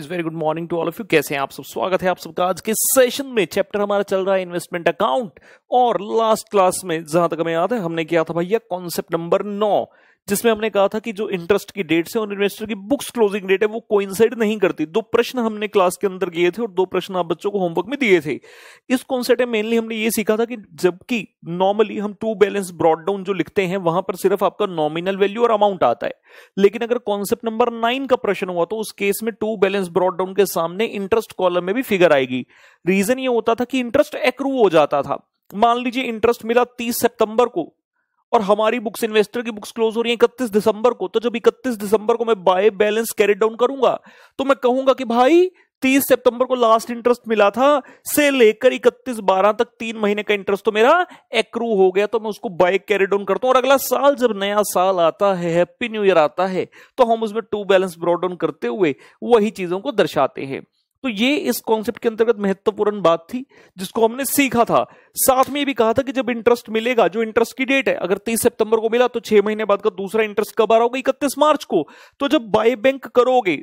Guys very good morning to all of you कैसे हैं आप सब स्वागत है आप सबका आज के सेशन में चैप्टर हमारा चल रहा है इन्वेस्टमेंट अकाउंट और लास्ट क्लास में जहां तक हमें याद है हमने किया था भैया कॉन्सेप्ट नंबर नौ जिसमें हमने कहा था कि जो इंटरेस्ट की डेट्स है और इन्वेस्टर की बुक्स क्लोजिंग डेट है वो कोइंसाइड नहीं करती दो प्रश्न हमने क्लास के अंदर किए थे और दो प्रश्न आप बच्चों को होमवर्क में दिए थे इस कॉन्सेप्ट में मेनली हमने ये सीखा था कि जबकि नॉर्मली हम टू बैलेंस ब्रॉड डाउन जो लिखते हैं वहां पर सिर्फ आपका नॉमिनल वैल्यू और अमाउंट आता है लेकिन अगर कॉन्सेप्ट नंबर नाइन का प्रश्न हुआ तो उस केस में टू बैलेंस ब्रॉड डाउन के सामने इंटरेस्ट कॉलम में भी फिगर आएगी रीजन ये होता था कि इंटरेस्ट एक्रू हो जाता था मान लीजिए इंटरेस्ट मिला 30 सितंबर को और हमारी बुक्स इन्वेस्टर की बुक्स क्लोज हो रही है इकतीस दिसंबर को तो जब इकतीस दिसंबर को मैं बाय बैलेंस कैरी डाउन करूंगा तो मैं कहूंगा कि भाई तीस सितंबर को लास्ट इंटरेस्ट मिला था से लेकर इकतीस बारह तक तीन महीने का इंटरेस्ट तो मेरा एक्रू हो गया तो मैं उसको बाय कैरी डाउन करता हूं और अगला साल जब नया साल आता है हैप्पी न्यू ईयर आता है तो हम उसमें टू बैलेंस ब्रॉड डाउन करते हुए वही चीजों को दर्शाते हैं तो ये इस कॉन्सेप्ट के अंतर्गत महत्वपूर्ण बात थी जिसको हमने सीखा था साथ में भी कहा था कि जब इंटरेस्ट मिलेगा जो इंटरेस्ट की डेट है अगर 30 सितंबर को मिला तो छह महीने बाद का दूसरा इंटरेस्ट कब आ रहा होगा इकतीस मार्च को तो जब बाय बैंक करोगे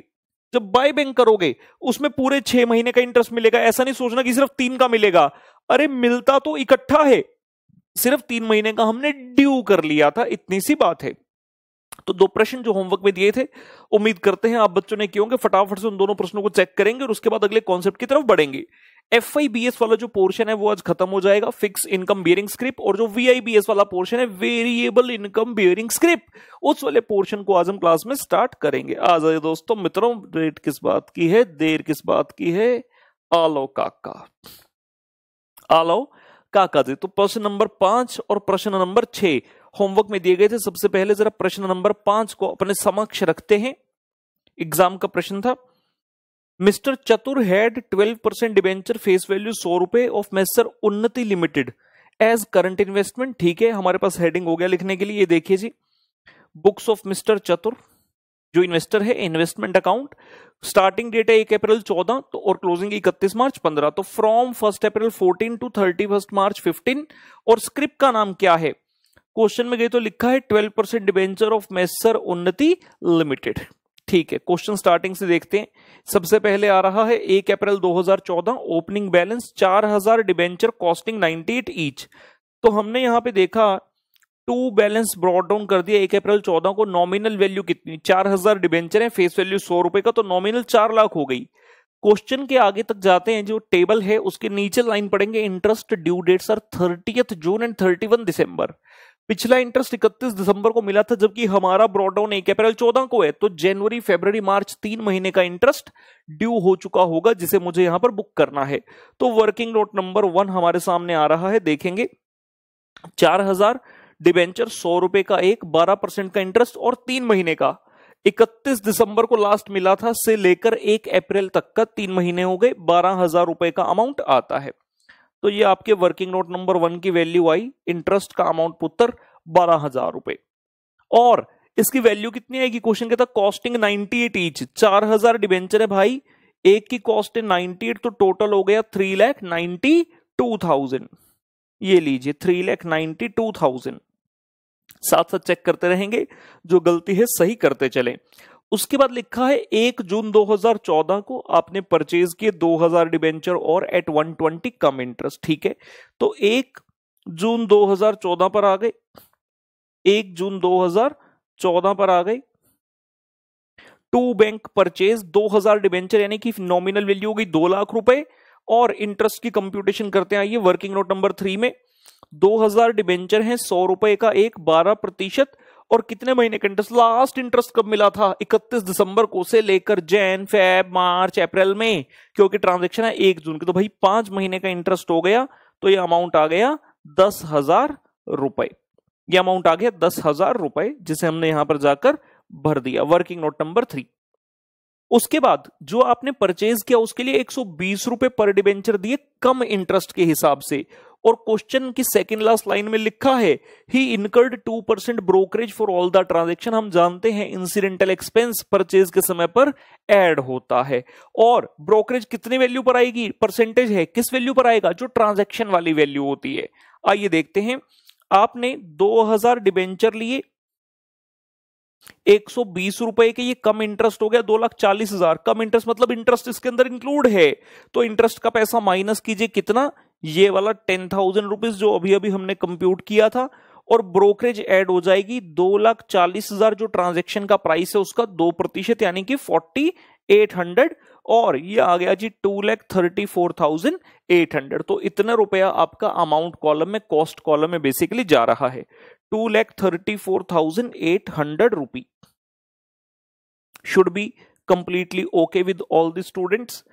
जब बाय बैंक करोगे उसमें पूरे छह महीने का इंटरेस्ट मिलेगा ऐसा नहीं सोचना कि सिर्फ तीन का मिलेगा अरे मिलता तो इकट्ठा है सिर्फ तीन महीने का हमने ड्यू कर लिया था इतनी सी बात है तो दो प्रश्न जो होमवर्क में दिए थे उम्मीद करते हैं आप बच्चों ने क्योंकि फटाफट से उन दोनों प्रश्नों को चेक करेंगे और उसके बाद अगले कॉन्सेप्ट की तरफ बढ़ेंगे एफ वाला जो पोर्शन है वो आज खत्म हो जाएगा फिक्स इनकम बियरिंग स्क्रिप्ट और जो वी वाला पोर्शन है वेरिएबल इनकम बियरिंग स्क्रिप्ट उस वाले पोर्शन को आज हम क्लास में स्टार्ट करेंगे आज दोस्तों मित्रों डेट किस बात की है देर किस बात की है आलो काका आलो काका जी तो प्रश्न नंबर पांच और प्रश्न नंबर छह होमवर्क में दिए गए थे सबसे पहले जरा प्रश्न नंबर पांच को अपने समक्ष रखते हैं एग्जाम का प्रश्न था mister Chatur had 12 percent debenture face value सौ रुपए of messrs Unnati limited as current investment ठीक है हमारे पास हेडिंग हो गया लिखने के लिए देखिए जी बुक्स ऑफ मिस्टर चतुर जो इन्वेस्टर है इन्वेस्टमेंट अकाउंट स्टार्टिंग डेट है एक अप्रैल चौदह तो और क्लोजिंग इकतीस मार्च पंद्रह तो from first April fourteen to thirty first March fifteen और स्क्रिप्ट का नाम क्या है क्वेश्चन में गए तो लिखा है twelve percent debenture of messrs Unnati limited ठीक है क्वेश्चन स्टार्टिंग से देखते हैं सबसे पहले आ रहा है एक अप्रैल 2014 ओपनिंग बैलेंस 4000 हजार डिबेंचर कॉस्टिंग 98 ईच तो हमने यहां पे देखा टू बैलेंस ब्रॉड डाउन कर दिया एक अप्रैल 14 को नॉमिनल वैल्यू कितनी 4000 हजार डिबेंचर है फेस वैल्यू सौ रुपए का तो नॉमिनल चार लाख हो गई क्वेश्चन के आगे तक जाते हैं जो टेबल है उसके नीचे लाइन पड़ेंगे interest due dates are thirtieth June and thirty December पिछला इंटरेस्ट इकतीस दिसंबर को मिला था जबकि हमारा ब्रॉडाउन एक अप्रैल चौदह को है तो जनवरी फेबर मार्च तीन महीने का इंटरेस्ट ड्यू हो चुका होगा जिसे मुझे यहां पर बुक करना है तो वर्किंग नोट नंबर वन हमारे सामने आ रहा है देखेंगे चार हजार डिबेंचर सौ रुपए का एक बारह परसेंट का इंटरेस्ट और तीन महीने का इकतीस दिसंबर को लास्ट मिला था से लेकर एक अप्रैल तक का तीन महीने हो गए बारह हजार रुपए का अमाउंट आता है तो ये आपके वर्किंग नोट नंबर वन की वैल्यू आई इंटरेस्ट का अमाउंट पुत्र बारह हजार रुपए और इसकी वैल्यू कितनी आएगी क्वेश्चन कहता कॉस्टिंग नाइनटी एट ईच चार हजार डिवेंचर है भाई एक की कॉस्ट है नाइनटी एट तो टोटल हो गया three lakh ninety two thousand ये लीजिए three lakh ninety two thousand साथ साथ चेक करते रहेंगे जो गलती है सही करते चले उसके बाद लिखा है एक जून 2014 को आपने परचेज किए 2000 डिबेंचर और एट 120 कम इंटरेस्ट ठीक है तो एक जून 2014 पर आ गए एक जून 2014 पर आ गए टू बैंक परचेज 2000 डिबेंचर यानी कि नॉमिनल वैल्यू हो गई दो लाख रुपए और इंटरेस्ट की कंप्यूटेशन करते आइए वर्किंग नोट नंबर थ्री में 2000 डिबेंचर है सौ रुपए का एक बारह प्रतिशत और कितने महीने का इंटरेस्ट लास्ट इंटरेस्ट कब मिला था 31 दिसंबर को से लेकर जैन फेब मार्च अप्रैल में क्योंकि ट्रांजेक्शन है एक जून की तो भाई पांच महीने का इंटरेस्ट हो गया तो ये अमाउंट आ गया दस हजार रुपए यह अमाउंट आ गया दस हजार रुपए जिसे हमने यहां पर जाकर भर दिया वर्किंग नोट नंबर थ्री उसके बाद जो आपने परचेज किया उसके लिए एक सौ बीस रुपए पर डिबेंचर दिए कम इंटरेस्ट के हिसाब से और क्वेश्चन की सेकंड लास्ट लाइन में लिखा है he incurred two percent brokerage for all the transaction हम जानते हैं इंसिडेंटल एक्सपेंस परचेज के समय पर एड होता है और ब्रोकरेज कितनी वैल्यू पर आएगी परसेंटेज है किस वैल्यू पर आएगा जो ट्रांजेक्शन वाली वैल्यू होती है आइए देखते हैं आपने 2000 डिबेंचर लिए एक सौ बीस रुपए के ये कम इंटरेस्ट हो गया दो लाख चालीस हजार कम इंटरेस्ट मतलब इंटरेस्ट इसके अंदर इंक्लूड है तो इंटरेस्ट का पैसा माइनस कीजिए कितना ये वाला टेन थाउजेंड रुपीज जो अभी अभी हमने कंप्यूट किया था और ब्रोकरेज ऐड हो जाएगी दो लाख चालीस हजार जो ट्रांजेक्शन का प्राइस है उसका दो प्रतिशत यानी कि फोर्टी एट हंड्रेड और ये आ गया जी two lakh thirty four thousand eight hundred तो इतना रुपया आपका अमाउंट कॉलम में कॉस्ट कॉलम में बेसिकली जा रहा है two lakh thirty four thousand eight hundred rupee should be completely okay with all the students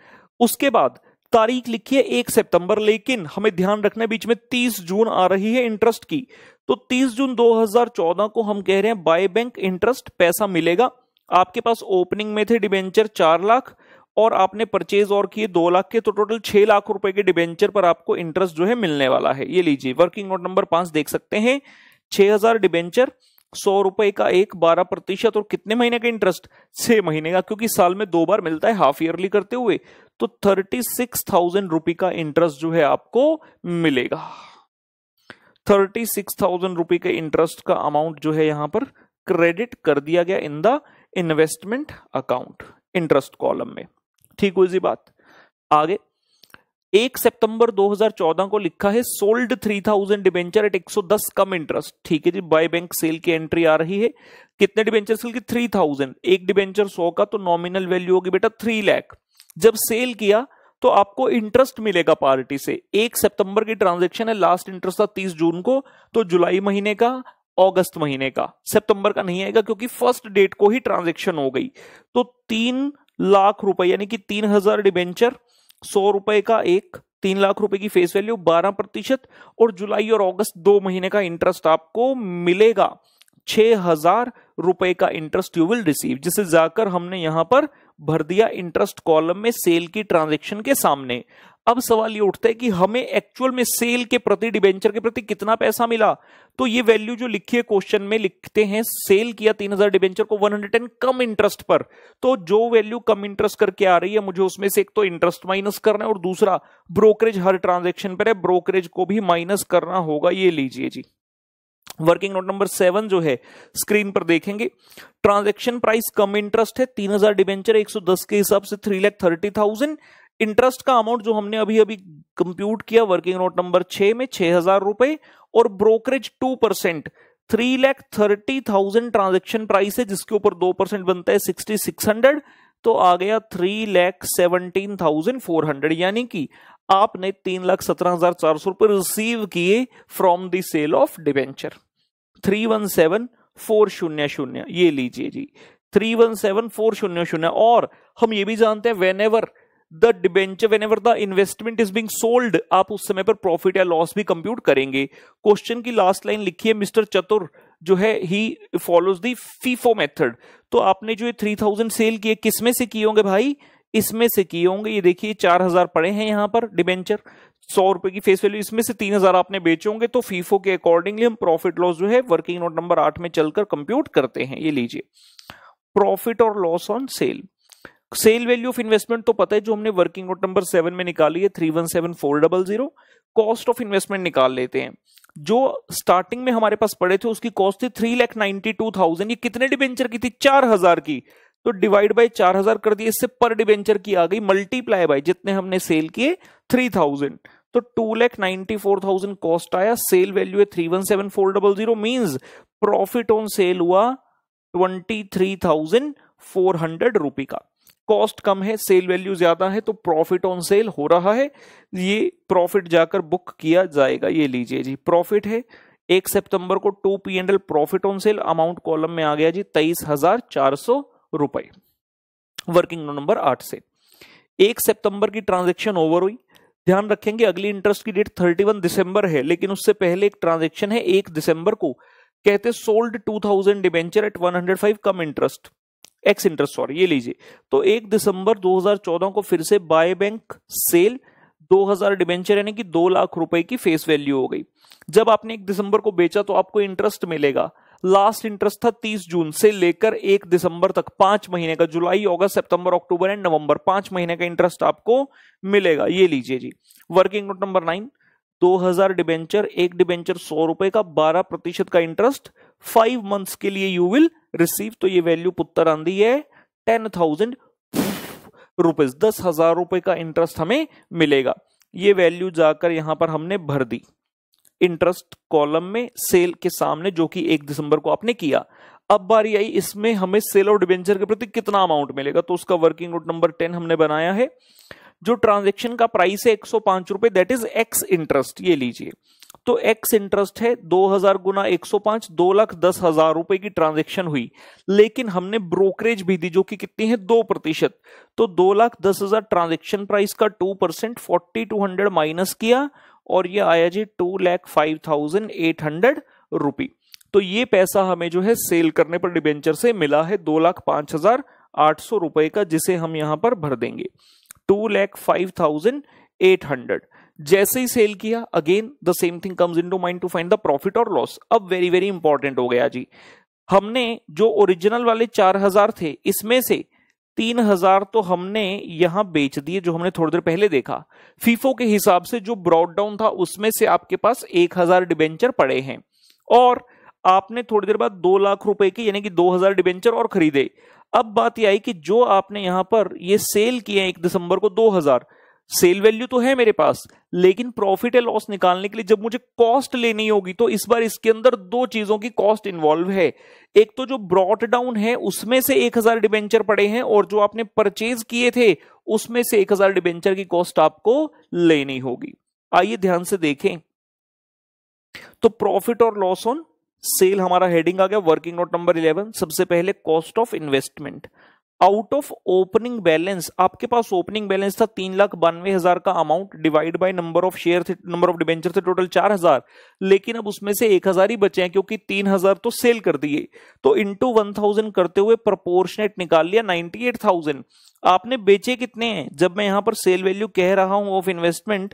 उसके बाद तारीख लिखी है एक सितंबर लेकिन हमें ध्यान रखना है बीच में 30 जून आ रही है इंटरेस्ट की तो 30 जून 2014 को हम कह रहे हैं बाय बैंक इंटरेस्ट पैसा मिलेगा आपके पास ओपनिंग में थे डिबेंचर चार लाख और आपने परचेज और किए दो लाख के तो टोटल छह लाख रुपए के डिबेंचर पर आपको इंटरेस्ट जो है मिलने वाला है ये लीजिए वर्किंग नोट नंबर पांच देख सकते हैं छह हजार डिबेंचर सौ रुपए का एक बारह प्रतिशत और कितने महीने का इंटरेस्ट छह महीने का क्योंकि साल में दो बार मिलता है हाफ ईयरली करते हुए तो थर्टी सिक्स थाउजेंड रुपी का इंटरेस्ट जो है आपको मिलेगा थर्टी सिक्स थाउजेंड रुपी के इंटरेस्ट का अमाउंट जो है यहां पर क्रेडिट कर दिया गया in the investment account interest column में ठीक हुई जी बात आगे एक सितंबर 2014 को लिखा है sold 3000 debenture at 110 cum interest ठीक है जी बाय बैंक सेल की एंट्री आ रही है कितने डिबेंचर सेल की 3000 एक डिबेंचर 100 का तो नॉमिनल वैल्यू होगी बेटा 3 लाख जब सेल किया तो आपको इंटरेस्ट मिलेगा पार्टी से एक सितंबर की ट्रांजेक्शन है लास्ट इंटरेस्ट था तीस जून को तो जुलाई महीने का अगस्त महीने का सितंबर का नहीं आएगा क्योंकि फर्स्ट डेट को ही ट्रांजेक्शन हो गई तो तीन लाख रुपए यानी कि तीन हजार डिबेंचर सौ रुपए का एक तीन लाख रुपए की फेस वैल्यू बारह प्रतिशत और जुलाई और अगस्त दो महीने का इंटरेस्ट आपको मिलेगा छह हजार रुपए का इंटरेस्ट यू विल रिसीव जिसे जाकर हमने यहां पर भर दिया इंटरेस्ट कॉलम में सेल की ट्रांजेक्शन के सामने अब सवाल ये उठता है कि हमें एक्चुअल में सेल के प्रति डिबेंचर के प्रति कितना पैसा मिला तो ये वैल्यू जो लिखी है क्वेश्चन में लिखते हैं सेल किया तीन हजार डिबेंचर को 110 कम इंटरेस्ट पर तो जो वैल्यू कम इंटरेस्ट करके आ रही है मुझे उसमें से एक तो इंटरेस्ट माइनस करना है और दूसरा ब्रोकरेज हर ट्रांजेक्शन पर है ब्रोकरेज को भी माइनस करना होगा ये लीजिए जी वर्किंग नोट नंबर सेवन जो है स्क्रीन पर देखेंगे ट्रांजैक्शन प्राइस कम इंटरेस्ट है तीन हजार डिबेंचर एक सौ दस के हिसाब से three lakh thirty thousand interest का अमाउंट जो हमने अभी अभी कंप्यूट किया वर्किंग नोट नंबर छह में छह हजार रुपए और brokerage two percent three lakh thirty thousand transaction price है जिसके ऊपर दो परसेंट बनता है सिक्सटी सिक्स हंड्रेड तो आ गया three lakh seventeen thousand four hundred यानी कि आपने तीन लाख सत्रह हजार चार सौ रुपए रिसीव किए from the sale of debenture three one seven four शून्य शून्य ये लीजिए जी थ्री वन सेवन फोर शून्य शून्य और हम ये भी जानते हैं whenever the debenture whenever the investment is being sold आप उस समय पर प्रॉफिट या लॉस भी कंप्यूट करेंगे क्वेश्चन की लास्ट लाइन लिखी है मिस्टर चतुर जो है he follows the FIFO method तो आपने जो ये थ्री थाउजेंड सेल किए किसमें से किए होंगे भाई इसमें से किए होंगे ये देखिए चार हजार पड़े हैं यहां पर डिबेंचर सौ रुपए की फेस वैल्यू इसमें से तीन हजार आपने बेचे होंगे तो फीफो के अकॉर्डिंगली हम प्रॉफिट लॉस जो है वर्किंग नोट नंबर आठ में चलकर कंप्यूट करते हैं ये लीजिए प्रॉफिट और loss on sale sale value of investment तो पता है जो हमने वर्किंग नोट नंबर सेवन में निकाली है three one seven four double zero cost of investment निकाल लेते हैं जो स्टार्टिंग में हमारे पास पड़े थे उसकी कॉस्ट थी three lakh ninety two thousand ये कितने डिबेंचर की थी चार हजार की तो डिवाइड बाय चार हजार कर दिए इससे पर डिबेंचर की आ गई मल्टीप्लाई बाय जितने हमने सेल किए थ्री थाउजेंड तो two lakh ninety four thousand cost आया सेल वैल्यू है three one seven four double zero means profit on sale हुआ twenty three thousand four hundred rupee का कॉस्ट कम है सेल वैल्यू ज्यादा है तो प्रॉफिट ऑन सेल हो रहा है ये प्रॉफिट जाकर बुक किया जाएगा ये लीजिए जी प्रॉफिट है एक सितंबर को to P and L profit on sale amount column में आ गया जी तेईस हजार चार सौ रुपए वर्किंग नंबर आठ से एक सितंबर की ट्रांजैक्शन ओवर हुई ध्यान रखेंगे अगली इंटरेस्ट की डेट 31 दिसंबर है लेकिन उससे पहले एक ट्रांजेक्शन है एक दिसंबर को कहते sold 2000 debenture at 105 cum interest ex interest sorry ये लीजिए तो एक दिसंबर 2014 को फिर से बाय बैंक सेल 2000 डिबेंचर यानी कि दो लाख रुपए की फेस वैल्यू हो गई जब आपने एक दिसंबर को बेचा तो आपको इंटरेस्ट मिलेगा लास्ट इंटरेस्ट था 30 जून से लेकर 1 दिसंबर तक पांच महीने का जुलाई अगस्त सितंबर अक्टूबर एंड नवंबर पांच महीने का इंटरेस्ट आपको मिलेगा ये लीजिए जी वर्किंग नोट नंबर नाइन दो हजार डिबेंचर एक डिबेंचर सौ रुपए का बारह प्रतिशत का इंटरेस्ट फाइव मंथ्स के लिए यू विल रिसीव तो ये वैल्यू पुत्र आंधी है टेन थाउजेंड रुपीज दस हजार रुपए का इंटरेस्ट हमें मिलेगा ये वैल्यू जाकर यहां पर हमने भर दी इंटरेस्ट कॉलम में सेल के सामने जो कि एक दिसंबर को आपने किया अब बारी आई इसमें हमें सेल और डिवेंचर के प्रति कितना अमाउंट मिलेगा तो उसका वर्किंग नोट नंबर टेन हमने बनाया है जो ट्रांजेक्शन का प्राइस है एक सौ पांच रुपए दैट इज एक्स इंटरेस्ट ये लीजिए तो एक्स इंटरेस्ट है दो हजार गुना एक सौ पांच दो लाख दस हजार रुपए की ट्रांजेक्शन हुई लेकिन हमने ब्रोकरेज भी दी जो कि कितनी है दो प्रतिशत तो दो लाख दस हजार ट्रांजेक्शन प्राइस का two percent forty two hundred minus किया और ये आया जी two lakh five thousand eight hundred rupee तो ये पैसा हमें जो है सेल करने पर डिबेंचर से मिला है दो लाख पांच हजार आठ सौ रुपए का जिसे हम यहां पर भर देंगे two lakh five thousand eight hundred जैसे ही सेल किया again the same thing comes into mind to find the profit और लॉस अब वेरी वेरी इंपॉर्टेंट हो गया जी हमने जो ओरिजिनल वाले चार हजार थे इसमें से तीन हजार तो हमने यहां बेच दिए जो हमने थोड़ी देर पहले देखा फीफो के हिसाब से जो ब्रॉड डाउन था उसमें से आपके पास एक हजार डिबेंचर पड़े हैं और आपने थोड़ी देर बाद दो लाख रुपए के यानी कि दो हजार डिबेंचर और खरीदे अब बात यह आई कि जो आपने यहां पर ये सेल किए एक दिसंबर को दो हजार सेल वैल्यू तो है मेरे पास लेकिन प्रॉफिट या लॉस निकालने के लिए जब मुझे कॉस्ट लेनी होगी तो इस बार इसके अंदर दो चीजों की कॉस्ट इन्वॉल्व है एक तो जो ब्रॉट डाउन है उसमें से एक हजार डिबेंचर पड़े हैं और जो आपने परचेज किए थे उसमें से एक हजार डिबेंचर की कॉस्ट आपको लेनी होगी आइए ध्यान से देखें तो प्रॉफिट और लॉस ऑन सेल हमारा हेडिंग आ गया वर्किंग नोट नंबर इलेवन सबसे पहले cost of investment out of opening balance आपके पास ओपनिंग बैलेंस था तीन लाख बानवे हजार का amount divide by number of share थे नंबर ऑफ डिबेंचर थे टोटल चार हजार लेकिन अब उसमें से एक हजार ही बचे हैं क्योंकि तीन हजार तो सेल कर दिए तो इंटू वन थाउजेंड करते हुए प्रपोर्शनेट निकाल लिया नाइनटी एट थाउजेंड आपने बेचे कितने हैं जब मैं यहां पर सेल वैल्यू कह रहा हूं ऑफ इन्वेस्टमेंट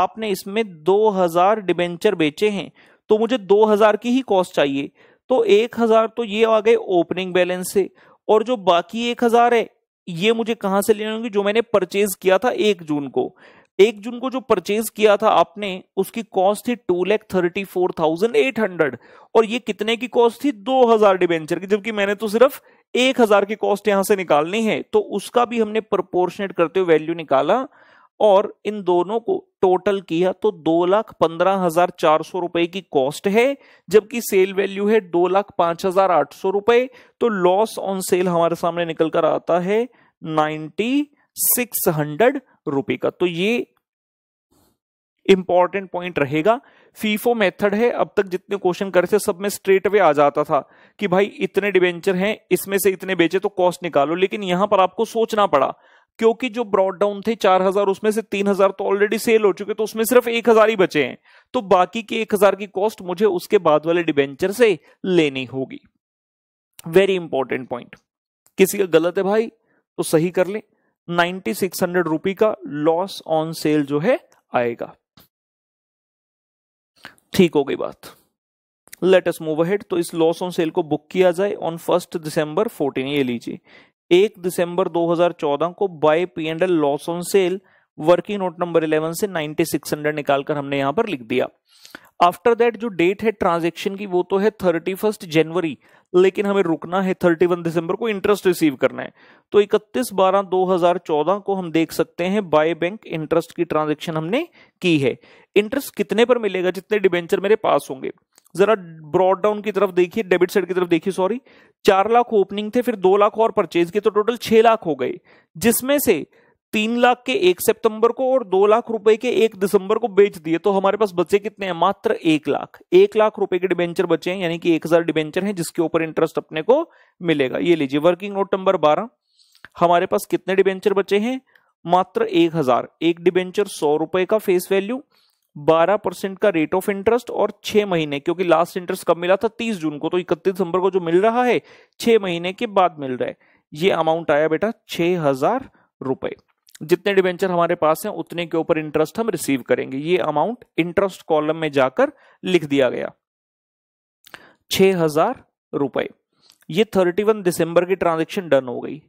आपने इसमें दो हजार डिबेंचर बेचे हैं तो मुझे दो हजार की ही कॉस्ट चाहिए तो एक हजार तो ये आ गए ओपनिंग बैलेंस से और जो बाकी एक हजार है ये मुझे कहां से लेने होंगे जो मैंने परचेज किया था एक जून को एक जून को जो परचेज किया था आपने उसकी कॉस्ट थी two lakh thirty four thousand eight hundred और ये कितने की कॉस्ट थी दो हजार डिबेंचर की जबकि मैंने तो सिर्फ एक हजार की कॉस्ट यहां से निकालनी है तो उसका भी हमने प्रपोर्शनेट करते हुए वैल्यू निकाला और इन दोनों को टोटल किया तो दो लाख पंद्रह हजार चार सौ रुपए की कॉस्ट है जबकि सेल वैल्यू है दो लाख पांच हजार आठ सौ रुपए तो लॉस ऑन सेल हमारे सामने निकल कर आता है नाइन्टी सिक्स हंड्रेड रुपए का तो ये इंपॉर्टेंट पॉइंट रहेगा फीफो मेथड है अब तक जितने क्वेश्चन करे थे सब में स्ट्रेट वे आ जाता था कि भाई इतने डिवेंचर हैं इसमें से इतने बेचे तो कॉस्ट निकालो लेकिन यहां पर आपको सोचना पड़ा क्योंकि जो ब्रॉड डाउन थे चार हजार उसमें से तीन हजार तो ऑलरेडी सेल हो चुके तो उसमें सिर्फ एक हजार ही बचे हैं तो बाकी के एक हजार की कॉस्ट मुझे उसके बाद वाले डिबेंचर से लेनी होगी वेरी इंपॉर्टेंट पॉइंट किसी का गलत है भाई तो सही कर ले नाइनटी सिक्स हंड्रेड रुपी का लॉस ऑन सेल जो है आएगा ठीक हो गई बात लेट अस मूव अहेड तो इस लॉस ऑन सेल को बुक किया जाए ऑन फर्स्ट दिसंबर फोर्टीन ये लीजिए एक दिसंबर 2014 को by P and L loss on sale working note number 11 से 9600 निकालकर हमने यहां पर लिख दिया आफ्टर दैट जो डेट है ट्रांजेक्शन की वो तो है थर्टी फर्स्ट जनवरी लेकिन हमें रुकना है थर्टी वन दिसंबर को इंटरेस्ट रिसीव करना है तो इकतीस बारह दो हजार चौदह को हम देख सकते हैं बाय बैंक इंटरेस्ट की ट्रांजेक्शन हमने की है इंटरेस्ट कितने पर मिलेगा जितने डिबेंचर मेरे पास होंगे जरा ब्रॉड डाउन की तरफ देखिए डेबिट साइड की तरफ देखिए सॉरी चार लाख ओपनिंग थे फिर दो लाख और परचेज के तो टोटल छह लाख हो गए जिसमें से तीन लाख के एक सितंबर को और दो लाख रुपए के एक दिसंबर को बेच दिए तो हमारे पास बचे कितने हैं मात्र एक लाख एक लाख रुपए के डिबेंचर बचे हैं यानी कि एक हजार डिबेंचर है जिसके ऊपर इंटरेस्ट अपने को मिलेगा ये लीजिए वर्किंग नोट नंबर बारह हमारे पास कितने डिबेंचर बचे हैं मात्र एक हजार एक डिबेंचर सौ रुपए का फेस वैल्यू 12 परसेंट का रेट ऑफ इंटरेस्ट और छह महीने क्योंकि लास्ट इंटरेस्ट कब मिला था 30 जून को तो 31 दिसंबर को जो मिल रहा है छह महीने के बाद मिल रहा है ये अमाउंट आया बेटा छह हजार रुपए जितने डिवेंचर हमारे पास हैं उतने के ऊपर इंटरेस्ट हम रिसीव करेंगे ये अमाउंट इंटरेस्ट कॉलम में जाकर लिख दिया गया छह हजार रुपए ये 31 दिसंबर की ट्रांजेक्शन डन हो गई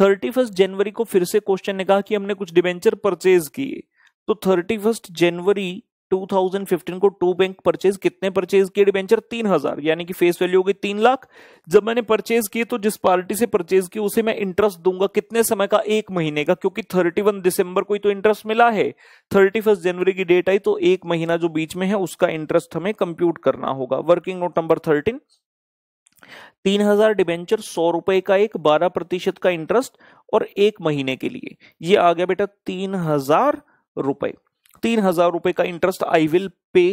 31 जनवरी को फिर से क्वेश्चन ने कहा कि हमने कुछ डिवेंचर परचेज किए तो 31 जनवरी 2015 को टू बैंक परचेज कितने परचेज किए डिबेंचर तीन हजार यानी कि फेस वैल्यू हो गई तीन लाख जब मैंने परचेज किए तो जिस पार्टी से परचेज किए उसे मैं इंटरेस्ट दूंगा कितने समय का एक महीने का क्योंकि 31 दिसंबर को ही तो इंटरेस्ट मिला है 31 जनवरी की डेट आई तो एक महीना जो बीच में है उसका इंटरेस्ट हमें कंप्यूट करना होगा वर्किंग नोट नंबर थर्टीन तीन हजार डिबेंचर सौ रुपए का एक बारह प्रतिशत का इंटरेस्ट और एक महीने के लिए ये आ गया बेटा तीन हजार रुपए तीन हजार रुपए का इंटरेस्ट आई विल पे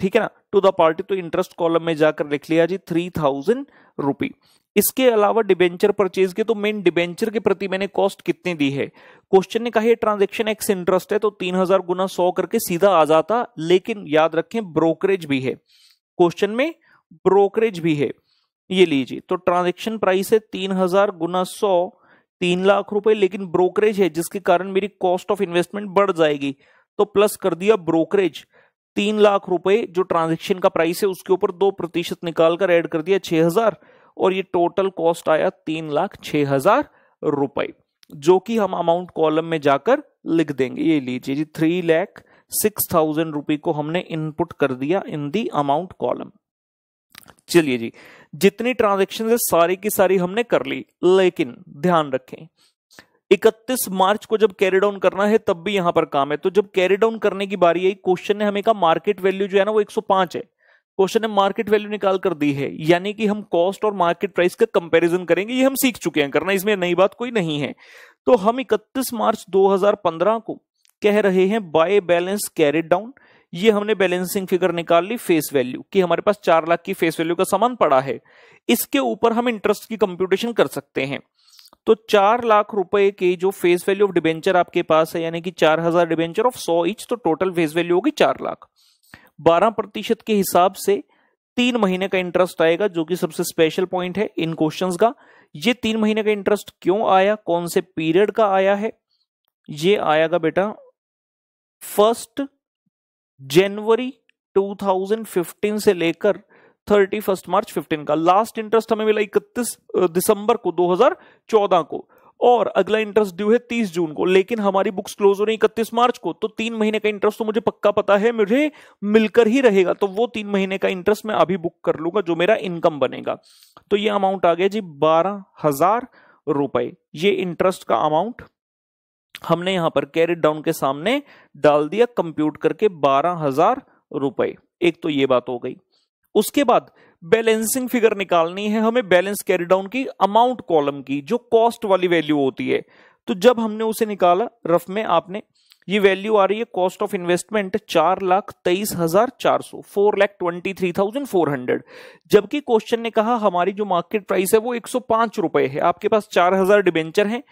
ठीक है ना टू द पार्टी तो इंटरेस्ट कॉलम में जाकर लिख लिया जी थ्री थाउजेंड रुपी इसके अलावा डिबेंचर परचेज के तो मेन डिबेंचर के प्रति मैंने कॉस्ट कितनी दी है क्वेश्चन ने कहा है ट्रांजेक्शन एक्स इंटरेस्ट है तो तीन हजार गुना सौ करके सीधा आ जाता लेकिन याद रखें ब्रोकरेज भी है क्वेश्चन में ब्रोकरेज भी है ये लीजिए तो ट्रांजेक्शन प्राइस है तीन हजार गुना सौ तीन लाख रुपए लेकिन ब्रोकरेज है जिसके कारण मेरी कॉस्ट ऑफ इन्वेस्टमेंट बढ़ जाएगी तो प्लस कर दिया ब्रोकरेज तीन लाख रुपए जो ट्रांजेक्शन का प्राइस है उसके ऊपर दो प्रतिशत निकालकर एड कर दिया छह हजार और ये टोटल कॉस्ट आया तीन लाख छह हजार रुपए जो कि हम अमाउंट कॉलम में जाकर लिख देंगे ये लीजिए जी three lakh six thousand rupee को हमने इनपुट कर दिया इन दी अमाउंट कॉलम चलिए जी जितनी ट्रांजेक्शन है सारी की सारी हमने कर ली लेकिन ध्यान रखें 31 मार्च को जब कैरी डाउन करना है तब भी यहां पर काम है तो जब कैरी डाउन करने की बारी आई क्वेश्चन ने हमें कहा मार्केट वैल्यू जो है ना वो 105 है क्वेश्चन ने मार्केट वैल्यू निकाल कर दी है यानी कि हम कॉस्ट और मार्केट प्राइस का कंपैरिजन करेंगे ये हम सीख चुके हैं करना इसमें नई बात कोई नहीं है तो हम इकतीस मार्च दो को कह रहे हैं बाय बैलेंस कैरेट डाउन ये हमने बैलेंसिंग फिगर निकाल ली फेस वैल्यू कि हमारे पास चार लाख की फेस वैल्यू का सामान पड़ा है इसके ऊपर हम इंटरेस्ट की कंप्यूटेशन कर सकते हैं तो चार लाख रुपए के जो फेस वैल्यू ऑफ डिबेंचर आपके पास है यानी कि चार हजार डिबेंचर ऑफ सौ इंच तो टोटल फेस वैल्यू होगी चार लाख बारह प्रतिशत के हिसाब से तीन महीने का इंटरेस्ट आएगा जो कि सबसे स्पेशल पॉइंट है इन क्वेश्चन का ये तीन महीने का इंटरेस्ट क्यों आया कौन से पीरियड का आया है ये आएगा बेटा फर्स्ट जनवरी 2015 से लेकर थर्टी फर्स्ट मार्च फिफ्टीन का लास्ट इंटरेस्ट हमें मिला इकतीस दिसंबर को दो हजार चौदह को और अगला इंटरेस्ट ड्यू है तीस जून को लेकिन हमारी बुक्स क्लोज हो रही इकतीस मार्च को तो तीन महीने का इंटरेस्ट तो मुझे पक्का पता है मुझे मिलकर ही रहेगा तो वो तीन महीने का इंटरेस्ट मैं अभी बुक कर लूंगा जो मेरा इनकम बनेगा तो ये अमाउंट आ गया जी बारह हजार रुपए ये इंटरेस्ट का अमाउंट हमने यहां पर कैरेट डाउन के सामने डाल दिया कंप्यूट करके बारह हजार रुपए एक तो ये बात हो गई उसके बाद बैलेंसिंग फिगर निकालनी है हमें बैलेंस कैरी डाउन की अमाउंट कॉलम की जो कॉस्ट वाली वैल्यू होती है तो जब हमने उसे निकाला रफ में आपने ये वैल्यू आ रही है कॉस्ट ऑफ इन्वेस्टमेंट चार लाख तेईस हजार चार सौ four lakh twenty three thousand four hundred जबकि क्वेश्चन ने कहा हमारी जो मार्केट प्राइस है वो एक सौ पांच रुपए है आपके पास चार हजार डिबेंचर है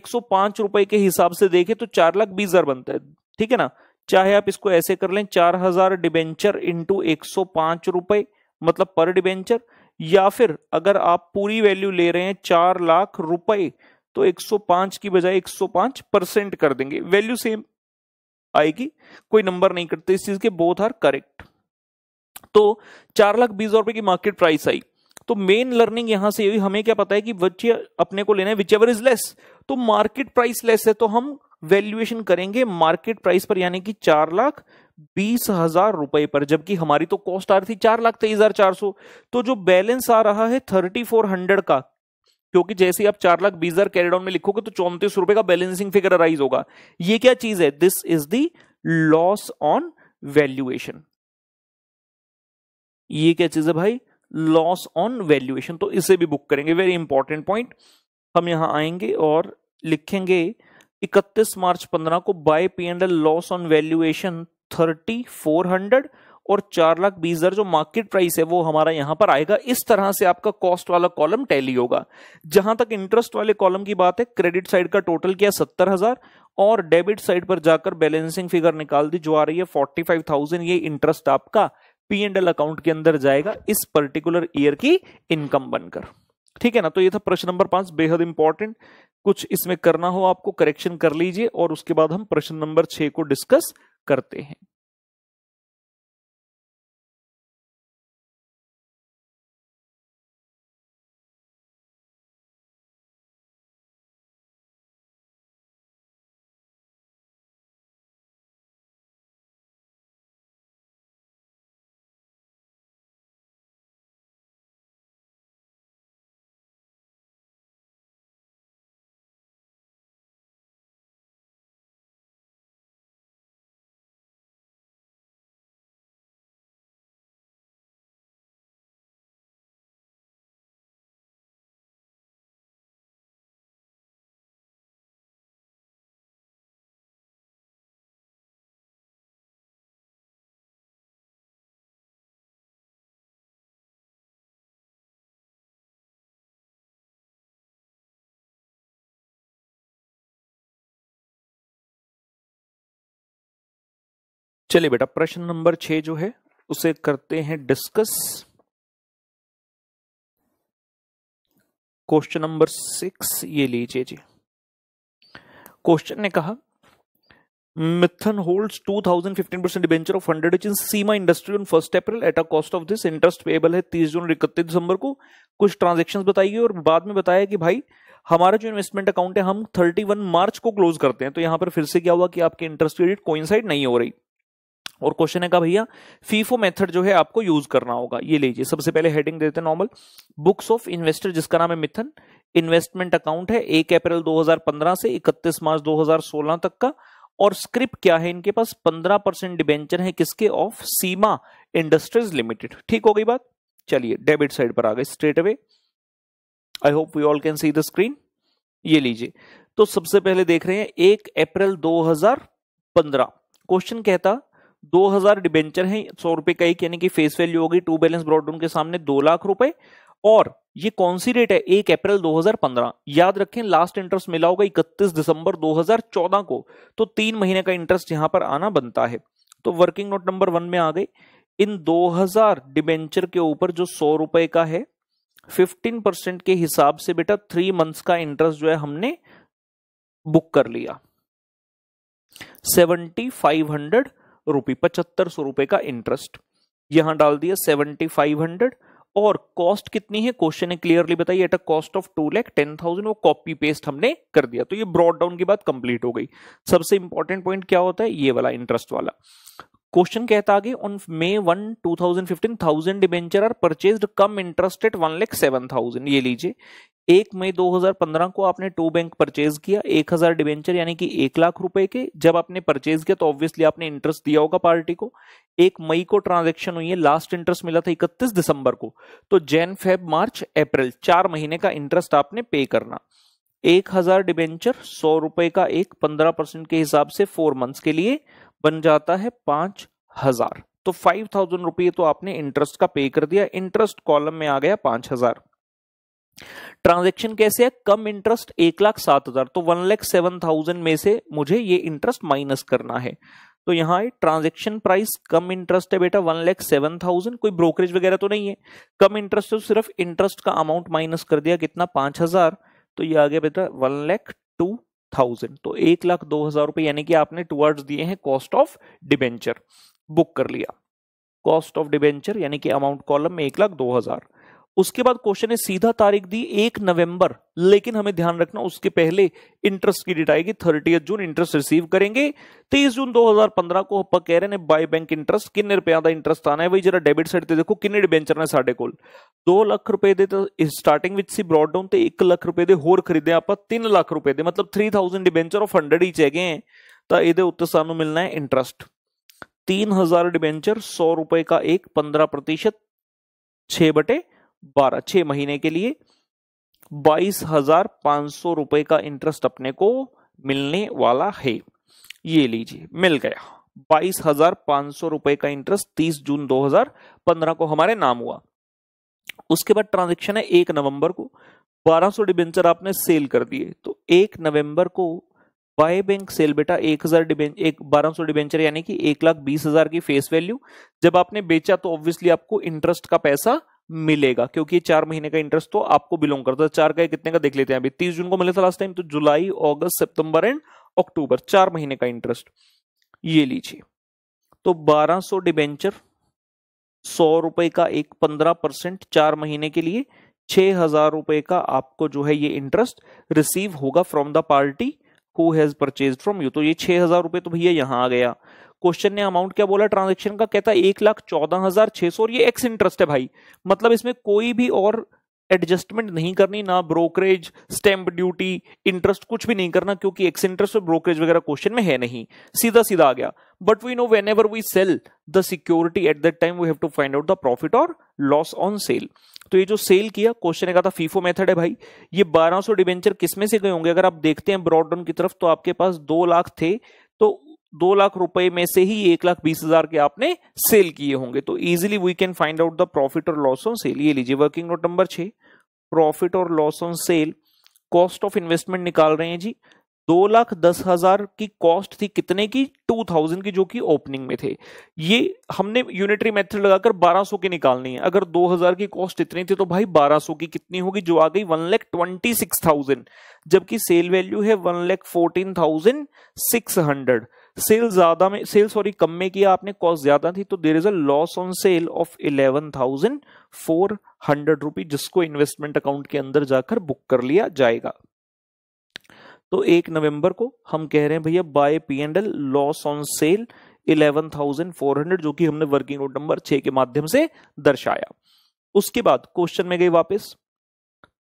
एक सौ पांच रुपए के हिसाब से देखें तो चार लाख बीस हजार बनता है ठीक है ना चाहे आप इसको ऐसे कर लें चार हजार डिबेंचर इंटू एक सौ पांच रुपए मतलब पर डिबेंचर या फिर अगर आप पूरी वैल्यू ले रहे हैं चार लाख रुपए तो एक सौ पांच की बजाय एक सौ पांच परसेंट कर देंगे वैल्यू सेम आएगी कोई नंबर नहीं करते इस चीज के बोथ आर करेक्ट तो चार लाख बीस हजार रुपए की मार्केट प्राइस आई तो मेन लर्निंग यहां से यही हमें क्या पता है कि बच्चे अपने को लेना है विच एवर इज लेस तो मार्केट प्राइस लेस है तो हम वैल्यूएशन करेंगे मार्केट प्राइस पर यानी कि चार लाख बीस हजार रुपए पर जबकि हमारी तो कॉस्ट आ रही थी चार लाख तेईस हजार चार सौ तो जो बैलेंस आ रहा है थर्टी फोर हंड्रेड का क्योंकि जैसे ही आप चार लाख बीस हजार कैरी डाउन में लिखोगे तो चौंतीस रुपए का बैलेंसिंग फिगर अराइज होगा ये क्या चीज है this is the loss on valuation ये क्या चीज है भाई लॉस ऑन वैल्यूएशन तो इसे भी बुक करेंगे वेरी इंपॉर्टेंट पॉइंट हम यहां आएंगे और लिखेंगे इकतीस मार्च पंद्रह को by P and L loss on valuation thirty four hundred और चार लाख बीस हजार जो मार्केट प्राइस है वो हमारा यहां पर आएगा इस तरह से आपका कॉस्ट वाला कॉलम टैली होगा जहां तक इंटरेस्ट वाले कॉलम की बात है क्रेडिट साइड का टोटल किया सत्तर हजार और डेबिट साइड पर जाकर बैलेंसिंग फिगर निकाल दी जो आ रही है फोर्टी फाइव थाउजेंड ये इंटरेस्ट आपका पी एंड एल अकाउंट के अंदर जाएगा इस पर्टिकुलर ईयर की इनकम बनकर ठीक है ना तो ये था प्रश्न नंबर पांच बेहद इंपॉर्टेंट कुछ इसमें करना हो आपको करेक्शन कर लीजिए और उसके बाद हम प्रश्न नंबर छह को डिस्कस करते हैं चलिए बेटा प्रश्न नंबर छह जो है उसे करते हैं डिस्कस क्वेश्चन नंबर सिक्स ये लीजिए जी क्वेश्चन ने कहा मिथन holds 2015 percent debenture of hundred in Seema industry on first April at a cost of this interest payable है तीस जून और इकतीस दिसंबर को कुछ ट्रांजेक्शन बताई गई और बाद में बताया कि भाई हमारा जो इन्वेस्टमेंट अकाउंट है हम 31 मार्च को क्लोज करते हैं तो यहां पर फिर से क्या हुआ कि आपके इंटरेस्ट क्रेडिट कोइंसाइड नहीं हो रही और क्वेश्चन है का भैया फीफो मेथड जो है आपको यूज करना होगा ये लीजिए सबसे पहले हेडिंग देते हैं नॉर्मल बुक्स ऑफ इन्वेस्टर जिसका नाम है मिथन इन्वेस्टमेंट अकाउंट है एक अप्रैल 2015 से 31 मार्च 2016 तक का और स्क्रिप्ट क्या है इनके पास 15 परसेंट डिबेंचर है किसके ऑफ सीमा इंडस्ट्रीज लिमिटेड ठीक हो गई बात चलिए डेबिट साइड पर आ गए straight away I hope we all can see the screen ये लीजिए तो सबसे पहले देख रहे हैं एक अप्रैल दो क्वेश्चन कहता दो हजार डिबेंचर है सौ रुपए का एक यानी कि फेस वैल्यू होगी टू बैलेंस ब्रॉडबैंड के सामने दो लाख रुपए और ये कौन सी डेट है एक अप्रैल 2015 याद रखें लास्ट इंटरेस्ट मिला होगा 31 दिसंबर 2014 को तो तीन महीने का इंटरेस्ट यहां पर आना बनता है तो वर्किंग नोट नंबर वन में आ गई इन 2000 डिबेंचर के ऊपर जो सौ रुपए का है 15 परसेंट के हिसाब से बेटा थ्री मंथ्स का इंटरेस्ट जो है हमने बुक कर लिया सेवेंटी फाइव हंड्रेड रुपी पचहत्तर सौ रुपए का इंटरेस्ट यहां डाल दिया सेवेंटी फाइव हंड्रेड और कॉस्ट कितनी है क्वेश्चन ने क्लियरली बताई at a cost of two lakh ten thousand वो कॉपी पेस्ट हमने कर दिया तो ये ब्रॉड डाउन की बात कंप्लीट हो गई सबसे इंपॉर्टेंट पॉइंट क्या होता है ये वाला इंटरेस्ट वाला क्वेश्चन कहता है कि on May one two thousand fifteen thousand debenture are purchase cum interest at one lakh seven thousand ये लीजिए एक मई 2015 को आपने टू बैंक परचेज किया एक हजार डिवेंचर यानी कि एक लाख रुपए के जब आपने परचेज किया तो ऑब्वियसली आपने इंटरेस्ट दिया होगा पार्टी को एक मई को ट्रांजेक्शन हुई है लास्ट इंटरेस्ट मिला था इकतीस दिसंबर को तो जैन फेब मार्च अप्रैल चार महीने का इंटरेस्ट आपने पे करना एक हजार डिवेंचर सौ रुपए का एक पंद्रह परसेंट के हिसाब से फोर मंथ्स के लिए बन जाता है पांच हजार तो फाइव थाउजेंड रुपये तो आपने इंटरेस्ट का पे कर दिया इंटरेस्ट कॉलम में आ गया पांच हजार ट्रांजेक्शन कैसे है कम इंटरेस्ट एक लाख सात हजार तो वन लाख सेवन थाउजेंड में से मुझे ये इंटरेस्ट माइनस करना है तो यहाँ ट्रांजेक्शन प्राइस कम इंटरेस्ट है बेटा वन लैख सेवन थाउजेंड कोई ब्रोकरेज वगैरह तो नहीं है कम इंटरेस्ट तो सिर्फ इंटरेस्ट का अमाउंट माइनस कर दिया कितना पांच हजार तो ये आ गया बेटा वन लैख टू थाउजेंड तो एक लाख दो हजार रुपए यानी कि आपने टूवर्ड्स दिए हैं कॉस्ट ऑफ डिबेंचर बुक कर लिया कॉस्ट ऑफ डिबेंचर यानी कि अमाउंट कॉलम में एक लाख दो हजार उसके बाद क्वेश्चन ने सीधा तारीख दी एक नवंबर लेकिन हमें ध्यान रखना उसके पहले इंटरेस्ट की डेट आएगी थर्टी जून इंटरेस्ट रिसीव करेंगे तेईस जून 2015 को हप्पा कह रहे हैं बाय बैंक इंटरेस्ट किन्ने रुपया का इंटरेस्ट आना है भाई जरा डेबिट साइड से देखो किन्ने डिबेंचर ने ਸਾਡੇ को दो लख रुपए ਦੇ ਤਾਂ ਸਟਾਰਟਿੰਗ ਵਿੱਚ ਸੀ ਬ੍ਰੌਡ ਡਾਊਨ ਤੇ 1 ਲੱਖ ਰੁਪਏ ਦੇ ਹੋਰ ਖਰੀਦੇ ਆਪਾਂ 3 ਲੱਖ ਰੁਪਏ ਦੇ ਮਤਲਬ 3000 ਡਿਬੈਂਚਰ ਆਫ 100 ਹੀ ਹੈਗੇ ਤਾਂ ਇਹਦੇ ਉੱਤੇ ਸਾਨੂੰ ਮਿਲਣਾ ਹੈ ਇੰਟਰਸਟ 3000 डिबेंचर सौ रुपए का एक पंद्रह प्रतिशत छे बटे बारह छह महीने के लिए बाईस हजार पांच सौ रुपए का इंटरेस्ट अपने को मिलने वाला है ये लीजिए मिल गया बाईस हजार पांच सौ रुपए का इंटरेस्ट तीस जून दो हजार पंद्रह को हमारे नाम हुआ उसके बाद ट्रांजेक्शन है एक नवंबर को बारह सौ डिबेंचर आपने सेल कर दिए तो एक नवंबर को बाय बैंक सेल बेटा एक हजार एक बारह सौ डिबेंचर यानी कि एक लाख बीस हजार की फेस वैल्यू जब आपने बेचा तो ऑब्वियसली आपको इंटरेस्ट का पैसा मिलेगा क्योंकि चार महीने का इंटरेस्ट तो आपको बिलोंग करता है चार का कितने का देख लेते हैं अभी तीस जून को मिला था लास्ट टाइम तो जुलाई अगस्त सितंबर एंड अक्टूबर चार महीने का इंटरेस्ट ये लीजिए तो 1200 सौ डिबेंचर सौ रुपए का एक पंद्रह परसेंट चार महीने के लिए छह हजार रुपए का आपको जो है ये इंटरेस्ट रिसीव होगा from the party who has purchase from you तो ये छह हजार रुपए तो भैया यहां आ गया क्वेश्चन ने अमाउंट क्या बोला ट्रांजेक्शन का कहता है एक लाख चौदह हजार छह सौ और ये एक्स इंटरेस्ट है भाई मतलब इसमें कोई भी और एडजस्टमेंट नहीं करनी ना ब्रोकरेज स्टैंप ड्यूटी इंटरेस्ट कुछ भी नहीं करना क्योंकि एक्स इंटरेस्ट और ब्रोकरेज वगैरह क्वेश्चन में है नहीं सीधा सीधा आ गया but we know whenever we sell the security at that time we have to find out the profit और लॉस ऑन सेल तो ये जो सेल किया क्वेश्चन कहा था फीफो मेथड है भाई ये 1200 डिबेंचर किसमें से गए होंगे अगर आप देखते हैं ब्रॉडडाउन की तरफ तो आपके पास दो लाख थे तो दो लाख रुपए में से ही एक लाख बीस हजार के आपने सेल किए होंगे तो easily we can find out the profit और लॉस ऑन सेल ये लीजिए वर्किंग नोट नंबर छह प्रॉफिट और loss on sale cost of investment निकाल रहे हैं जी दो लाख दस हजार की कॉस्ट थी कितने की टू थाउजेंड की जो कि ओपनिंग में थे ये हमने यूनिटरी मेथड लगाकर बारह सौ की निकालनी है अगर दो हजार की कॉस्ट इतनी थी तो भाई बारह सौ की कितनी होगी जो आ गई one lakh twenty six thousand जबकि सेल वैल्यू है one lakh fourteen thousand six hundred sale ज्यादा में सेल सॉरी कम में किया आपने कॉस्ट ज्यादा थी तो there is a loss on sale of eleven thousand four hundred rupee जिसको इन्वेस्टमेंट अकाउंट के अंदर जाकर बुक कर लिया जाएगा तो एक नवंबर को हम कह रहे हैं भैया by P and L loss on sale eleven thousand four hundred जो कि हमने वर्किंग नोट नंबर छह के माध्यम से दर्शाया उसके बाद क्वेश्चन में गई वापस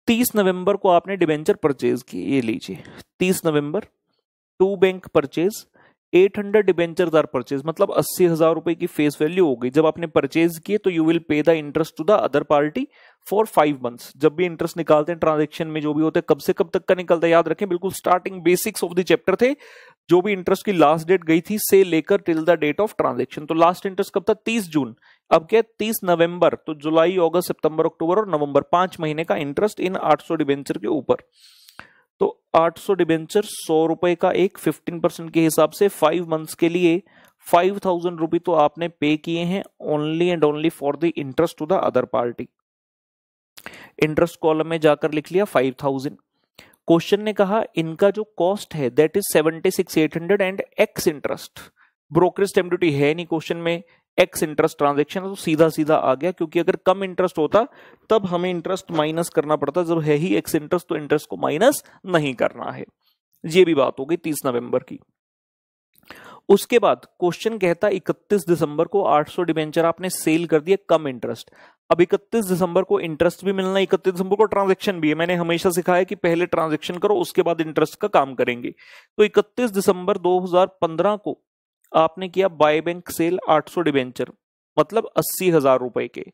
तीस नवंबर को आपने डिवेंचर परचेज की ये लीजिए तीस नवंबर to bank purchase at hundred debenture are purchase मतलब अस्सी हजार रुपए की फेस वैल्यू हो गई जब आपने परचेज किए तो you will pay the interest to the other party for five months जब भी इंटरेस्ट निकालते हैं ट्रांजेक्शन में जो भी होते हैं कब से कब तक का निकलता है याद रखें बिल्कुल starting basics of the chapter थे जो भी इंटरेस्ट की लास्ट डेट गई थी से लेकर till the date of transaction तो लास्ट इंटरेस्ट कब था तीस जून अब क्या तीस नवंबर तो जुलाई अगस्त सितंबर अक्टूबर और नवंबर पांच महीने का इंटरेस्ट इन आठ सौ डिवेंचर के ऊपर तो 800 डिबेंचर सौ रुपए का एक 15 परसेंट के हिसाब से फाइव मंथ्स के लिए फाइव थाउजेंड रुपी तो आपने पे किए हैं only and only for the interest to the other party interest column में जाकर लिख लिया फाइव थाउजेंड क्वेश्चन ने कहा इनका जो कॉस्ट है that is seventy six eight hundred and ex interest brokerage stamp duty है नहीं क्वेश्चन में एक्स इंटरेस्ट ट्रांजेक्शन तो सीधा सीधा आ गया क्योंकि अगर कम इंटरेस्ट होता तब हमें इंटरेस्ट माइनस करना पड़ता जब है ही एक्स इंटरेस्ट तो इंटरेस्ट को माइनस नहीं करना है ये भी बात हो गई तीस नवंबर की उसके बाद क्वेश्चन कहता 31 दिसंबर को 800 डिबेंचर आपने सेल कर दिया कम इंटरेस्ट अब 31 दिसंबर को इंटरेस्ट भी मिलना 31 दिसंबर को ट्रांजेक्शन भी है मैंने हमेशा सिखाया कि पहले ट्रांजेक्शन करो उसके बाद इंटरेस्ट का काम करेंगे तो 31 दिसंबर 2015 को आपने किया बाय बैंक सेल 800 डिबेंचर मतलब अस्सी हजार रुपए के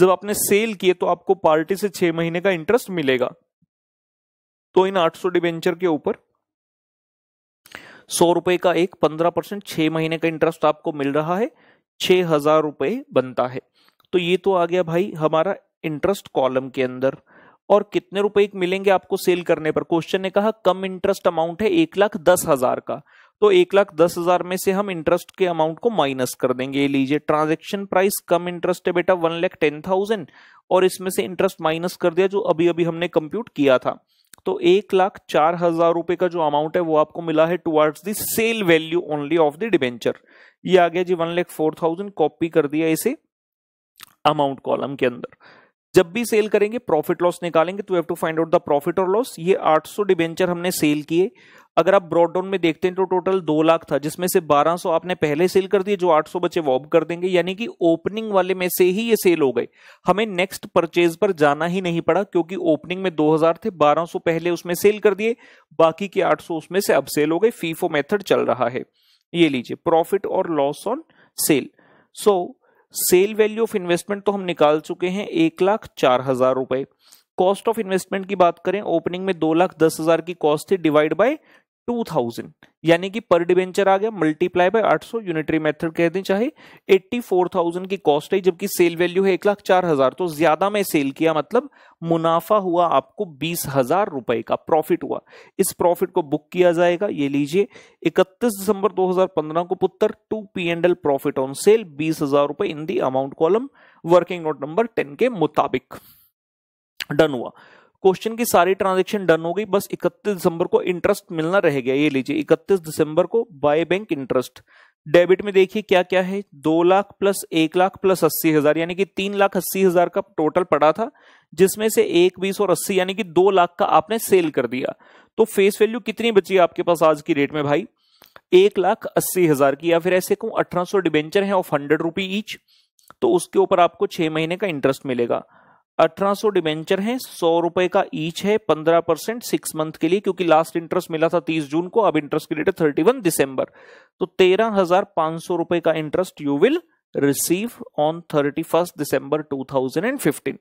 जब आपने सेल किए तो आपको पार्टी से छह महीने का इंटरेस्ट मिलेगा तो इन 800 डिबेंचर के ऊपर सौ रुपए का एक पंद्रह परसेंट छह महीने का इंटरेस्ट आपको मिल रहा है छह हजार रुपए बनता है तो ये तो आ गया भाई हमारा इंटरेस्ट कॉलम के अंदर और कितने रुपए मिलेंगे आपको सेल करने पर क्वेश्चन ने कहा कम इंटरेस्ट अमाउंट है एक लाख दस हजार का तो एक लाख दस हजार में से हम इंटरेस्ट के अमाउंट को माइनस कर देंगे ये लीजिए ट्रांजेक्शन प्राइस कम इंटरेस्ट है बेटा वन लैख टेन थाउजेंड और इसमें से इंटरेस्ट माइनस कर दिया जो अभी अभी हमने कंप्यूट किया था तो एक लाख चार हजार रुपए का जो अमाउंट है वो आपको मिला है towards the sale value only of the debenture ये आ गया जी one lakh four thousand copy कर दिया इसे अमाउंट कॉलम के अंदर जब भी सेल करेंगे प्रॉफिट लॉस निकालेंगे तो have to find out the profit और लॉस ये 800 सौ डिबेंचर हमने सेल किए अगर आप ब्रॉडडाउन में देखते हैं तो टोटल दो लाख था जिसमें से 1200 आपने पहले सेल कर दिए जो 800 बचे वॉब कर देंगे यानी कि ओपनिंग वाले में से ही ये सेल हो गए हमें नेक्स्ट परचेज पर जाना ही नहीं पड़ा क्योंकि ओपनिंग में 2000 थे 1200 पहले उसमें सेल कर दिए बाकी के 800 उसमें से अब सेल हो गए फीफो मेथड चल रहा है ये लीजिए प्रॉफिट और loss on sale so so, sale value of investment तो हम निकाल चुके हैं एक लाख चार हजार रुपए कॉस्ट ऑफ इन्वेस्टमेंट की बात करें ओपनिंग में दो लाख दस हजार की कॉस्ट थी डिवाइड बाय टू थाउजेंड यानी कि पर डिवेंचर आ गया मल्टीप्लाई बाय आठ सौ यूनिटरी मेथड कह दें चाहे एट्टी फोर थाउजेंड की कॉस्ट है जबकि सेल वैल्यू है एक लाख चार हजार तो ज्यादा में सेल किया मतलब मुनाफा हुआ आपको बीस हजार रुपए का प्रॉफिट हुआ इस प्रॉफिट को बुक किया जाएगा ये लीजिए इकतीस दिसंबर दो हजार पंद्रह को पुत्र to P and L profit on sale बीस हजार रुपए in the amount column working note number ten के मुताबिक डन हुआ क्वेश्चन की सारी ट्रांजेक्शन डन हो गई बस 31 दिसंबर को इंटरेस्ट मिलना रह गया ये लीजिए 31 दिसंबर को बाय बैंक इंटरेस्ट डेबिट में देखिए क्या क्या है दो लाख प्लस एक लाख प्लस अस्सी हजार यानी कि तीन लाख अस्सी हजार का टोटल पड़ा था जिसमें से एक बीस और अस्सी यानी कि दो लाख का आपने सेल कर दिया तो फेस वैल्यू कितनी बची आपके पास आज की रेट में भाई एक लाख अस्सी हजार की या फिर ऐसे कहूं अठारह सौ डिबेंचर है ऑफ हंड्रेड रुपी ईच तो उसके ऊपर आपको छह महीने का इंटरेस्ट मिलेगा अठारह सौ डिबेंचर है सौ रुपए का ईच है पंद्रह परसेंट सिक्स मंथ के लिए क्योंकि लास्ट इंटरेस्ट मिला था तीस जून को अब इंटरेस्ट की डेट है थर्टी वन दिसंबर तो तेरह हजार पांच सौ रुपए का interest you will receive on thirty first December two thousand and fifteen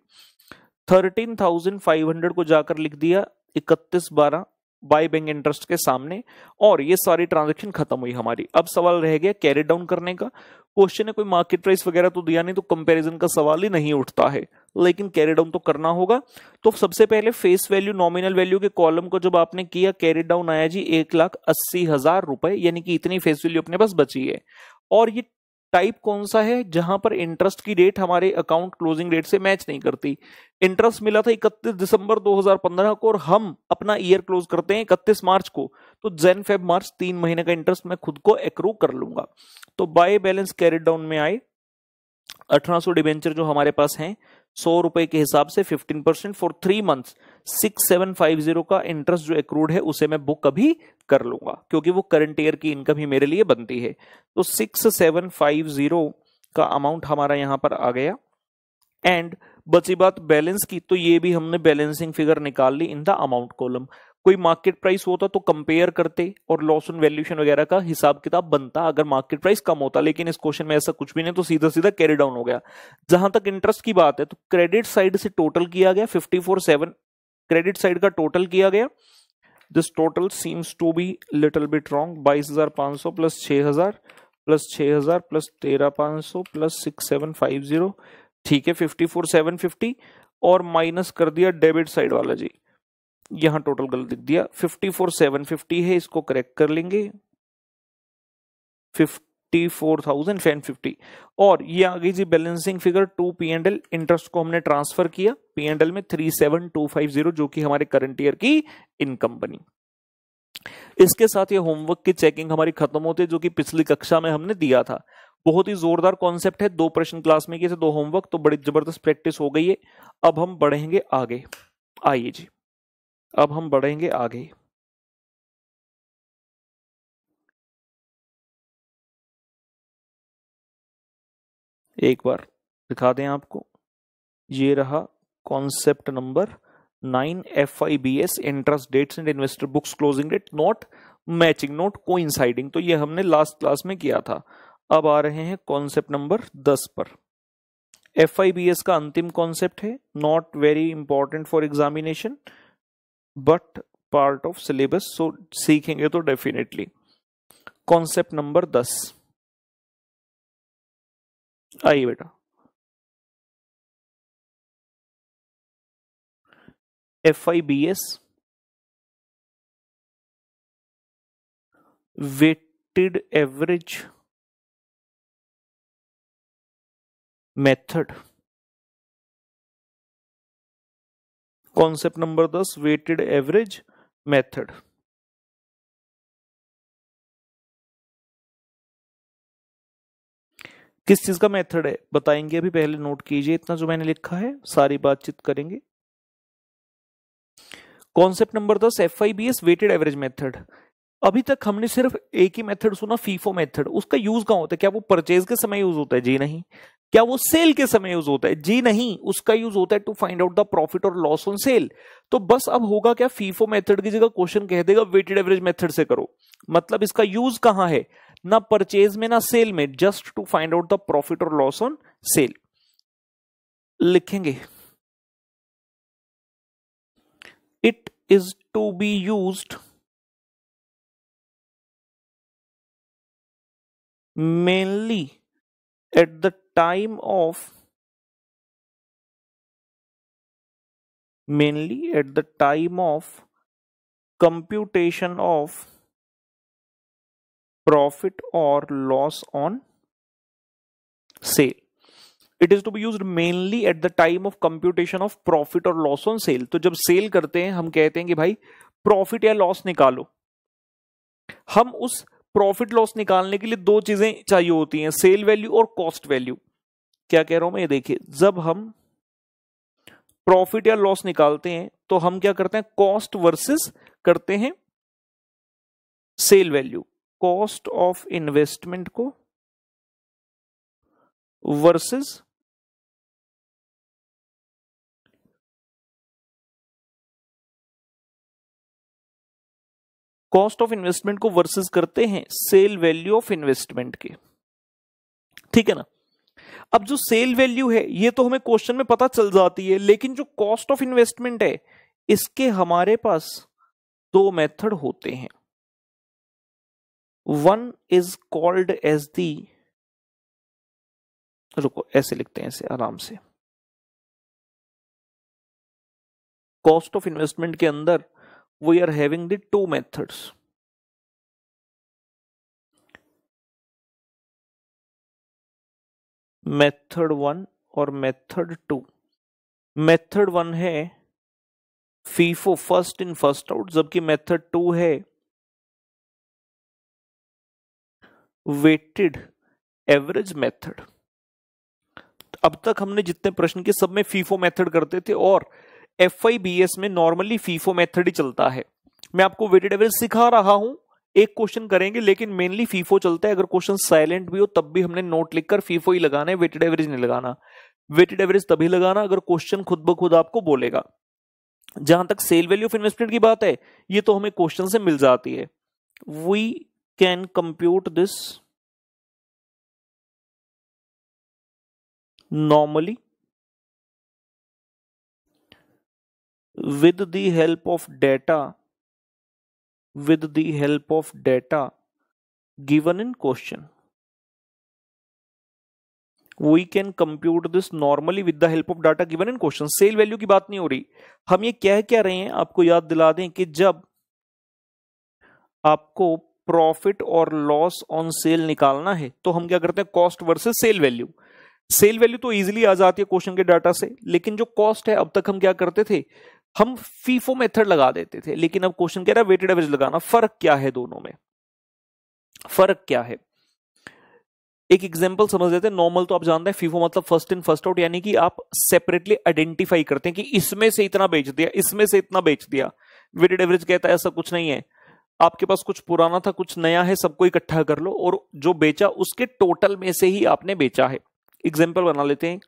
thirteen thousand five hundred को जाकर लिख दिया इकतीस बारह बाई बैंक इंटरेस्ट के सामने और ये सारी ट्रांजेक्शन खत्म हुई हमारी अब सवाल रह गया कैरी डाउन करने का क्वेश्चन है कोई मार्केट प्राइस वगैरह तो दिया नहीं तो कंपैरिजन का सवाल ही नहीं उठता है लेकिन कैरी डाउन तो करना होगा तो सबसे पहले फेस वैल्यू नॉमिनल वैल्यू के कॉलम को जब आपने किया कैरी डाउन आया जी एक लाख अस्सी हजार रुपए यानी कि इतनी फेस वैल्यू अपने पास बची है और ये टाइप कौन सा है जहां पर इंटरेस्ट की डेट हमारे अकाउंट क्लोजिंग डेट से मैच नहीं करती इंटरेस्ट मिला था 31 दिसंबर 2015 को और हम अपना ईयर क्लोज करते हैं 31 मार्च को तो जैन फेब मार्च तीन महीने का इंटरेस्ट मैं खुद को एक्रू कर लूंगा तो बाय बैलेंस कैरेट डाउन में आए अठारह डिबेंचर जो हमारे पास हैं सौ रुपए के हिसाब से fifteen percent for three months six seven five zero का इंटरेस्ट जो एक्रूड है उसे मैं बुक अभी कर लूंगा क्योंकि वो करंट ईयर की इनकम ही मेरे लिए बनती है तो सिक्स सेवन फाइव जीरो का अमाउंट हमारा यहां पर आ गया एंड बची बात बैलेंस की तो ये भी हमने बैलेंसिंग फिगर निकाल ली इन द अमाउंट कॉलम कोई मार्केट प्राइस होता तो कंपेयर करते और लॉस ऑन वैल्यूशन वगैरह का हिसाब किताब बनता अगर मार्केट प्राइस कम होता लेकिन इस क्वेश्चन में ऐसा कुछ भी नहीं तो सीधा सीधा कैरी डाउन हो गया जहां तक इंटरेस्ट की बात है तो क्रेडिट साइड से टोटल किया गया fifty four seven credit side का टोटल किया गया this total seems to be little bit wrong बाईस हजार पांच सौ प्लस छह हजार प्लस छह हजार प्लस तेरह पांच सौ plus six seven five zero ठीक है फिफ्टी फोर सेवन फिफ्टी और माइनस कर दिया डेबिट साइड वाला जी यहां टोटल गलत लिख दिया फिफ्टी फोर सेवन फिफ्टी है इसको करेक्ट कर लेंगे फिफ्टी फोर थाउजेंड फैन फिफ्टी और ये आ गई जी balancing figure to P and L interest को हमने ट्रांसफर किया पी एंड एल में three seven two five zero जो कि हमारे करंट ईयर की इनकम बनी इसके साथ ये होमवर्क की चेकिंग हमारी खत्म होती है जो कि पिछली कक्षा में हमने दिया था बहुत ही जोरदार कॉन्सेप्ट है दो प्रश्न क्लास में किए दो होमवर्क तो बड़ी जबरदस्त प्रैक्टिस हो गई है अब हम बढ़ेंगे आगे आइए जी अब हम बढ़ेंगे आगे एक बार दिखा दें आपको ये रहा concept number nine F I B S interest dates and investor books closing date not matching not को तो ये हमने लास्ट क्लास में किया था अब आ रहे हैं कॉन्सेप्ट नंबर दस पर एफ आई बी एस का अंतिम कॉन्सेप्ट है not very important for examination but part of syllabus so सीखेंगे तो डेफिनेटली कॉन्सेप्ट नंबर दस आइए बेटा F I B S weighted average method concept number दस वेटेड एवरेज मेथड किस चीज का मेथड है बताएंगे अभी पहले नोट कीजिए इतना जो मैंने लिखा है सारी बातचीत करेंगे कॉन्सेप्ट नंबर दस F I B S weighted average method अभी तक हमने सिर्फ एक ही मेथड सुना फीफो मेथड उसका यूज कहाँ होता है क्या वो परचेज के समय यूज होता है जी नहीं क्या वो सेल के समय यूज होता है जी नहीं उसका यूज होता है to find out the profit और लॉस ऑन सेल तो बस अब होगा क्या फीफो मेथड की जगह क्वेश्चन कह देगा वेटेड एवरेज मेथड से करो मतलब इसका यूज कहां है ना परचेज में ना सेल में just to find out the profit और लॉस ऑन सेल लिखेंगे it is to be use mainly at the time of mainly at the time of computation of profit और loss on sale it is to be use mainly at the time of computation of profit और loss on sale तो जब cell करते हैं हम कहते हैं कि भाई प्रॉफिट या लॉस निकालो हम उस प्रॉफिट लॉस निकालने के लिए दो चीजें चाहिए होती हैं सेल वैल्यू और कॉस्ट वैल्यू क्या कह रहा हूं मैं ये देखिए जब हम प्रॉफिट या लॉस निकालते हैं तो हम क्या करते हैं कॉस्ट वर्सेस करते हैं sale value cost of investment को वर्सेस कॉस्ट ऑफ इन्वेस्टमेंट को वर्सेस करते हैं सेल वैल्यू ऑफ इन्वेस्टमेंट के ठीक है ना अब जो सेल वैल्यू है ये तो हमें क्वेश्चन में पता चल जाती है लेकिन जो कॉस्ट ऑफ इन्वेस्टमेंट है इसके हमारे पास दो मेथड होते हैं one is called as the रुको ऐसे लिखते हैं ऐसे आराम से कॉस्ट ऑफ इन्वेस्टमेंट के अंदर we are having the two methods. Method 1 और मेथड 2. मेथड 1 है FIFO first in first out जबकि मेथड 2 है वेटेड एवरेज मेथड अब तक हमने जितने प्रश्न के सब में फीफो मेथड करते थे और एफ में नॉर्मली फीफो मेथड ही चलता है मैं आपको वेटेड एवरेज सिखा रहा हूं एक क्वेश्चन करेंगे लेकिन मेनली फीफो चलता है अगर क्वेश्चन साइलेंट भी हो तब भी हमने नोट लिखकर फीफो ही लगाना है वेटेड एवरेज नहीं लगाना वेटेड एवरेज तभी लगाना अगर क्वेश्चन खुद ब खुद आपको बोलेगा जहां तक सेल वैल्यू ऑफ इन्वेस्टमेंट की बात है ये तो हमें क्वेश्चन से मिल जाती है we can compute this normally with the help of data with the help of data given in question we can compute this normally with the help of data given in question sale value की बात नहीं हो रही हम ये कह क्या रहे हैं आपको याद दिला दें कि जब आपको प्रॉफिट और लॉस ऑन सेल निकालना है तो हम क्या करते हैं cost versus sale value sale value तो इजीली आ जाती है क्वेश्चन के डाटा से लेकिन जो कॉस्ट है अब तक हम क्या करते थे हम फीफो मेथड लगा देते थे लेकिन अब क्वेश्चन कह रहा है वेटेड एवरेज लगाना फर्क क्या है दोनों में फर्क क्या है एक एग्जाम्पल समझ लेते हैं नॉर्मल तो आप जानते हैं फीफो मतलब फर्स्ट इन फर्स्ट आउट यानी कि आप सेपरेटली आइडेंटिफाई करते हैं कि इसमें से इतना बेच दिया इसमें से इतना बेच दिया वेटेड एवरेज कहता है ऐसा कुछ नहीं है आपके पास कुछ पुराना था कुछ नया है सबको इकट्ठा कर लो और जो बेचा उसके टोटल में से ही आपने बेचा है एग्जाम्पल बना लेते हैं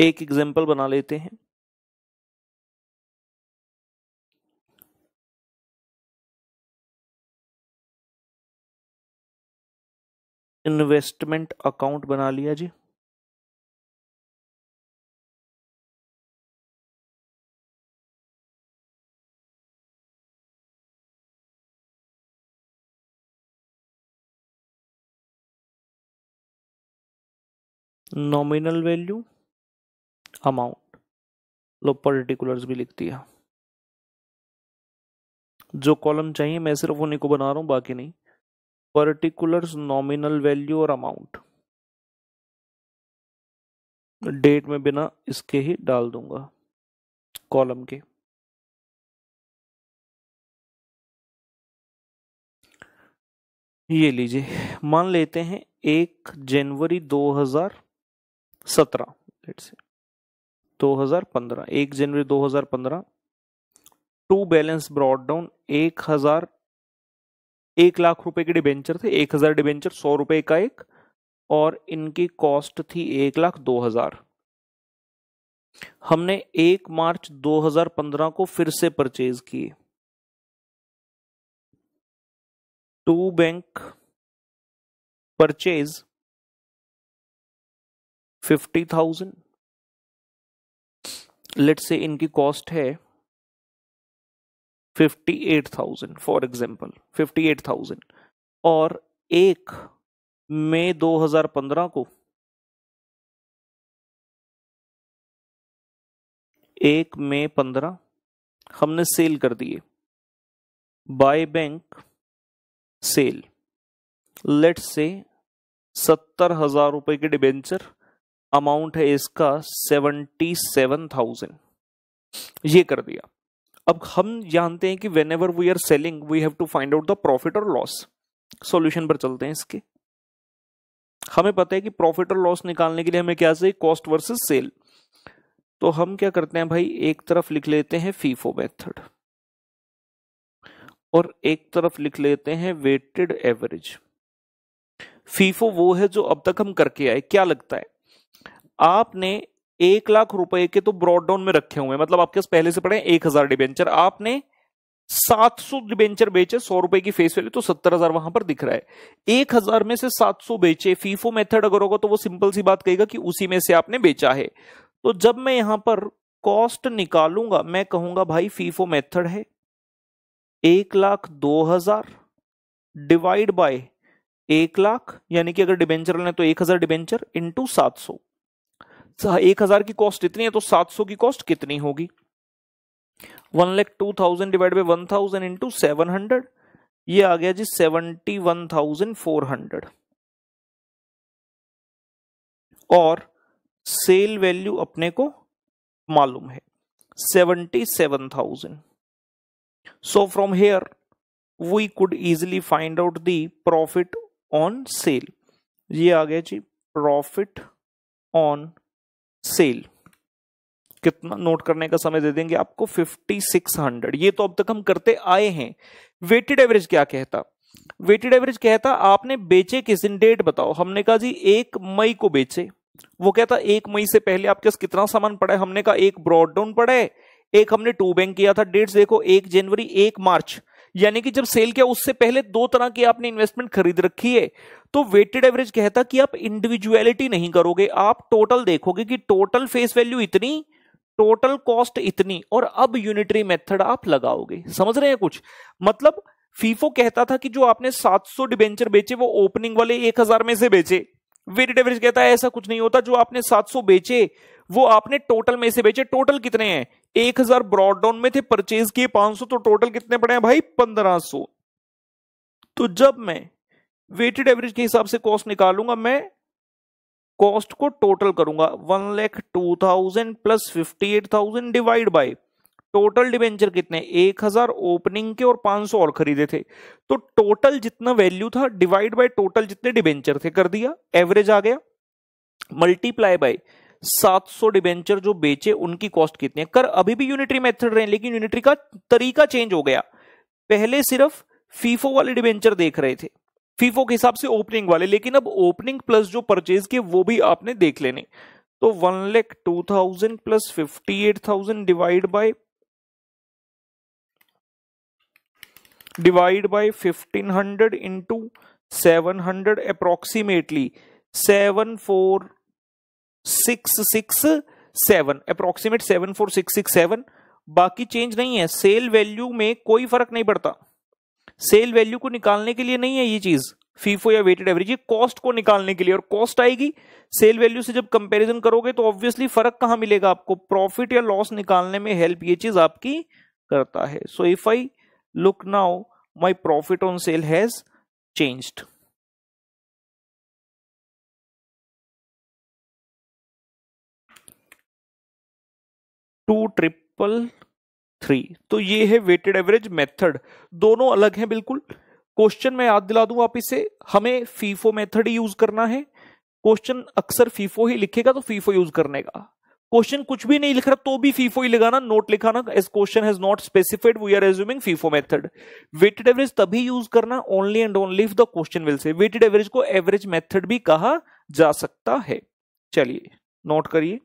एक एग्जाम्पल बना लेते हैं इन्वेस्टमेंट अकाउंट बना लिया जी नॉमिनल वैल्यू अमाउंट लो पर्टिकुलर्स भी लिख दिया जो कॉलम चाहिए मैं सिर्फ उन्हीं को बना रहा हूं बाकी नहीं पर्टिकुलर्स नॉमिनल वैल्यू और अमाउंट डेट में बिना इसके ही डाल दूंगा कॉलम के ये लीजिए मान लेते हैं एक जनवरी 2017 से 2015 एक जनवरी 2015 टू बैलेंस ब्रॉड डाउन एक हजार एक लाख रुपए के डिबेंचर थे एक हजार डिबेंचर सौ रुपए का एक और इनकी कॉस्ट थी एक लाख दो हजार हमने एक मार्च 2015 को फिर से परचेज किए to bank purchase fifty thousand let's say इनकी कॉस्ट है fifty eight thousand for example fifty eight thousand और एक मई पंद्रह को एक मई पंद्रह हमने सेल कर दिए बाय बैंक सेल लेट से सत्तर हजार रुपए के डिबेंचर अमाउंट है इसका सेवेंटी सेवन थाउजेंड ये कर दिया अब हम जानते हैं कि whenever we are selling we have to find out the profit और लॉस सॉल्यूशन पर चलते हैं इसके हमें पता है कि प्रॉफिट और लॉस निकालने के लिए हमें क्या चाहिए कॉस्ट वर्सेस सेल तो हम क्या करते हैं भाई एक तरफ लिख लेते हैं फीफो मेथड और एक तरफ लिख लेते हैं वेटेड एवरेज फीफो वो है जो अब तक हम करके आए क्या लगता है आपने एक लाख रुपए के तो ब्रॉड डाउन में रखे हुए हैं मतलब आपके पास पहले से पड़े एक हजार डिबेंचर आपने सात सौ डिबेंचर बेचे सौ रुपए की फेस वैल्यू तो सत्तर हजार वहां पर दिख रहा है एक हजार में से सात सौ बेचे फीफो मेथड अगर होगा तो वो सिंपल सी बात कहेगा कि उसी में से आपने बेचा है तो जब मैं यहां पर कॉस्ट निकालूंगा मैं कहूंगा भाई फीफो मेथड है एक लाख दो हजार डिवाइड बाय एक लाख यानी कि अगर डिबेंचर लें तो एक हजार डिबेंचर इंटू सात सौ एक हजार की कॉस्ट इतनी है तो सात सौ की कॉस्ट कितनी होगी one lakh two thousand divide by one thousand into seven hundred ये आ गया जी seventy one thousand four hundred और सेल वैल्यू अपने को मालूम है seventy seven thousand so from here we could easily find out the profit on sale ये आ गया जी प्रॉफिट ऑन सेल कितना नोट करने का समय दे देंगे आपको 5600 ये तो अब तक हम करते आए हैं वेटेड एवरेज क्या कहता वेटेड एवरेज कहता आपने बेचे किस दिन डेट बताओ हमने कहा जी एक मई को बेचे वो कहता एक मई से पहले आपके पास कितना सामान पड़ा है हमने कहा एक ब्रॉड डाउन पड़ा है एक हमने टू बैंक किया था डेट्स देखो एक जनवरी एक मार्च यानी कि जब सेल किया उससे पहले दो तरह की आपने इन्वेस्टमेंट खरीद रखी है तो वेटेड एवरेज कहता कि आप इंडिविजुअलिटी नहीं करोगे आप टोटल देखोगे कि टोटल फेस वैल्यू इतनी टोटल कॉस्ट इतनी और अब यूनिटरी मेथड आप लगाओगे समझ रहे हैं कुछ मतलब फीफो कहता था कि जो आपने 700 डिबेंचर बेचे वो ओपनिंग वाले 1000 में से बेचे वेटेड एवरेज कहता है ऐसा कुछ नहीं होता जो आपने 700 बेचे वो आपने टोटल में से बेचे टोटल कितने हैं एक हजार ब्रॉड डाउन में थे परचेज किए 500 तो टोटल कितने पड़े हैं भाई 1500 तो जब मैं वेटेड एवरेज के हिसाब से कॉस्ट निकालूंगा मैं कॉस्ट को टोटल करूंगा one lakh two thousand plus fifty eight thousand divide by total debenture कितने एक हजार ओपनिंग के और पांच सौ और खरीदे थे तो टोटल जितना वैल्यू था डिवाइड बाय टोटल जितने डिवेंचर थे कर दिया एवरेज आ गया मल्टीप्लाई बाय 700 डिबेंचर जो बेचे उनकी कॉस्ट कितनी है कर अभी भी यूनिटरी मेथड रहे लेकिन यूनिटरी का तरीका चेंज हो गया पहले सिर्फ फीफो वाले डिबेंचर देख रहे थे फीफो के हिसाब से ओपनिंग वाले लेकिन अब ओपनिंग प्लस जो परचेज किए वो भी आपने देख लेने तो one lakh two thousand plus fifty eight thousand divide by divide by fifteen hundred into seven hundred approximately seven four six six seven approximate seven four six six seven बाकी change नहीं है सेल वैल्यू में कोई फर्क नहीं पड़ता cell value को निकालने के लिए नहीं है ये चीज फीफो या वेटेड एवरेज ये कॉस्ट को निकालने के लिए और कॉस्ट आएगी सेल वैल्यू से जब कंपैरिजन करोगे तो ऑब्वियसली फर्क कहां मिलेगा आपको प्रॉफिट या लॉस निकालने में हेल्प ये चीज आपकी करता है so if I look now my profit on sale has changed to triple three तो ये है वेटेड एवरेज मेथड दोनों अलग हैं बिल्कुल क्वेश्चन में याद दिला दूं आप इसे हमें फीफो मेथड ही यूज करना है क्वेश्चन अक्सर फीफो ही लिखेगा तो फीफो यूज करने का क्वेश्चन कुछ भी नहीं लिख रहा तो भी फीफो ही लगाना नोट लिखाना as question has not specified we are assuming FIFO method weighted average तभी यूज करना only and only if the question will say weighted average को एवरेज मेथड भी कहा जा सकता है चलिए नोट करिए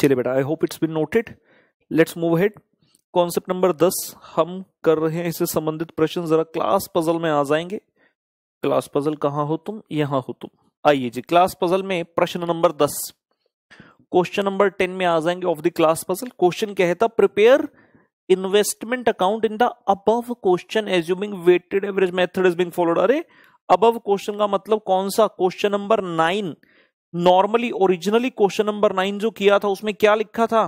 चलिए बेटा I hope it's been noted let's move ahead concept number दस हम कर रहे हैं इससे संबंधित प्रश्न जरा क्लास पजल में आ जाएंगे क्लास पजल कहाँ हो तुम यहां हो तुम आइए जी क्लास पजल में प्रश्न नंबर दस क्वेश्चन नंबर टेन में आ जाएंगे of the class puzzle question क्या है prepare investment account in the above question assuming weighted average method is being followed अरे अबव क्वेश्चन का मतलब कौन सा question number nine normally originally question number nine जो किया था उसमें क्या लिखा था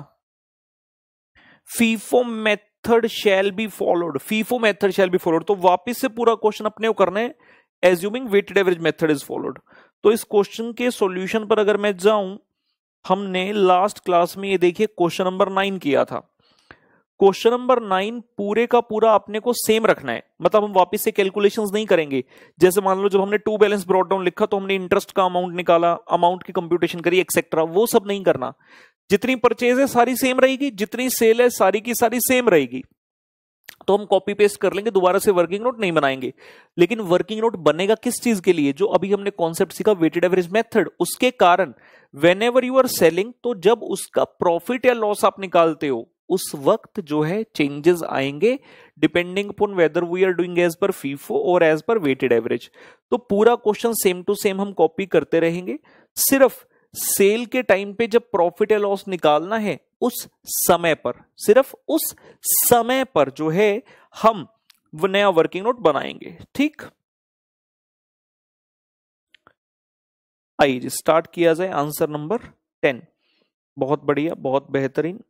FIFO method shall be followed FIFO method shall be followed तो वापस से पूरा क्वेश्चन अपने करने assuming weighted average method is followed तो इस क्वेश्चन के सॉल्यूशन पर अगर मैं जाऊं हमने लास्ट क्लास में ये देखिए क्वेश्चन नंबर नाइन किया था क्वेश्चन नंबर नाइन पूरे का पूरा अपने को सेम रखना है मतलब हम वापस से कैलकुलेशन नहीं करेंगे जैसे मान लो जब हमने टू बैलेंस ब्रॉडडाउन लिखा तो हमने इंटरेस्ट का अमाउंट निकाला अमाउंट की कंप्यूटेशन करी एक्सेट्रा वो सब नहीं करना जितनी परचेज है सारी सेम रहेगी जितनी सेल है सारी की सारी सेम रहेगी तो हम कॉपी पेस्ट कर लेंगे दोबारा से वर्किंग नोट नहीं बनाएंगे लेकिन वर्किंग नोट बनेगा किस चीज के लिए जो अभी हमने कॉन्सेप्ट सीखा वेटेड एवरेज मेथड उसके कारण whenever you are selling तो जब उसका प्रॉफिट या लॉस आप निकालते हो उस वक्त जो है चेंजेस आएंगे depending upon whether we are doing as per FIFO और एज पर वेटेड एवरेज तो पूरा क्वेश्चन सेम टू सेम हम कॉपी करते रहेंगे सिर्फ सेल के टाइम पे जब प्रॉफिट या लॉस निकालना है उस समय पर सिर्फ उस समय पर जो है हम नया वर्किंग नोट बनाएंगे ठीक आइए स्टार्ट किया जाए आंसर नंबर टेन बहुत बढ़िया बहुत बेहतरीन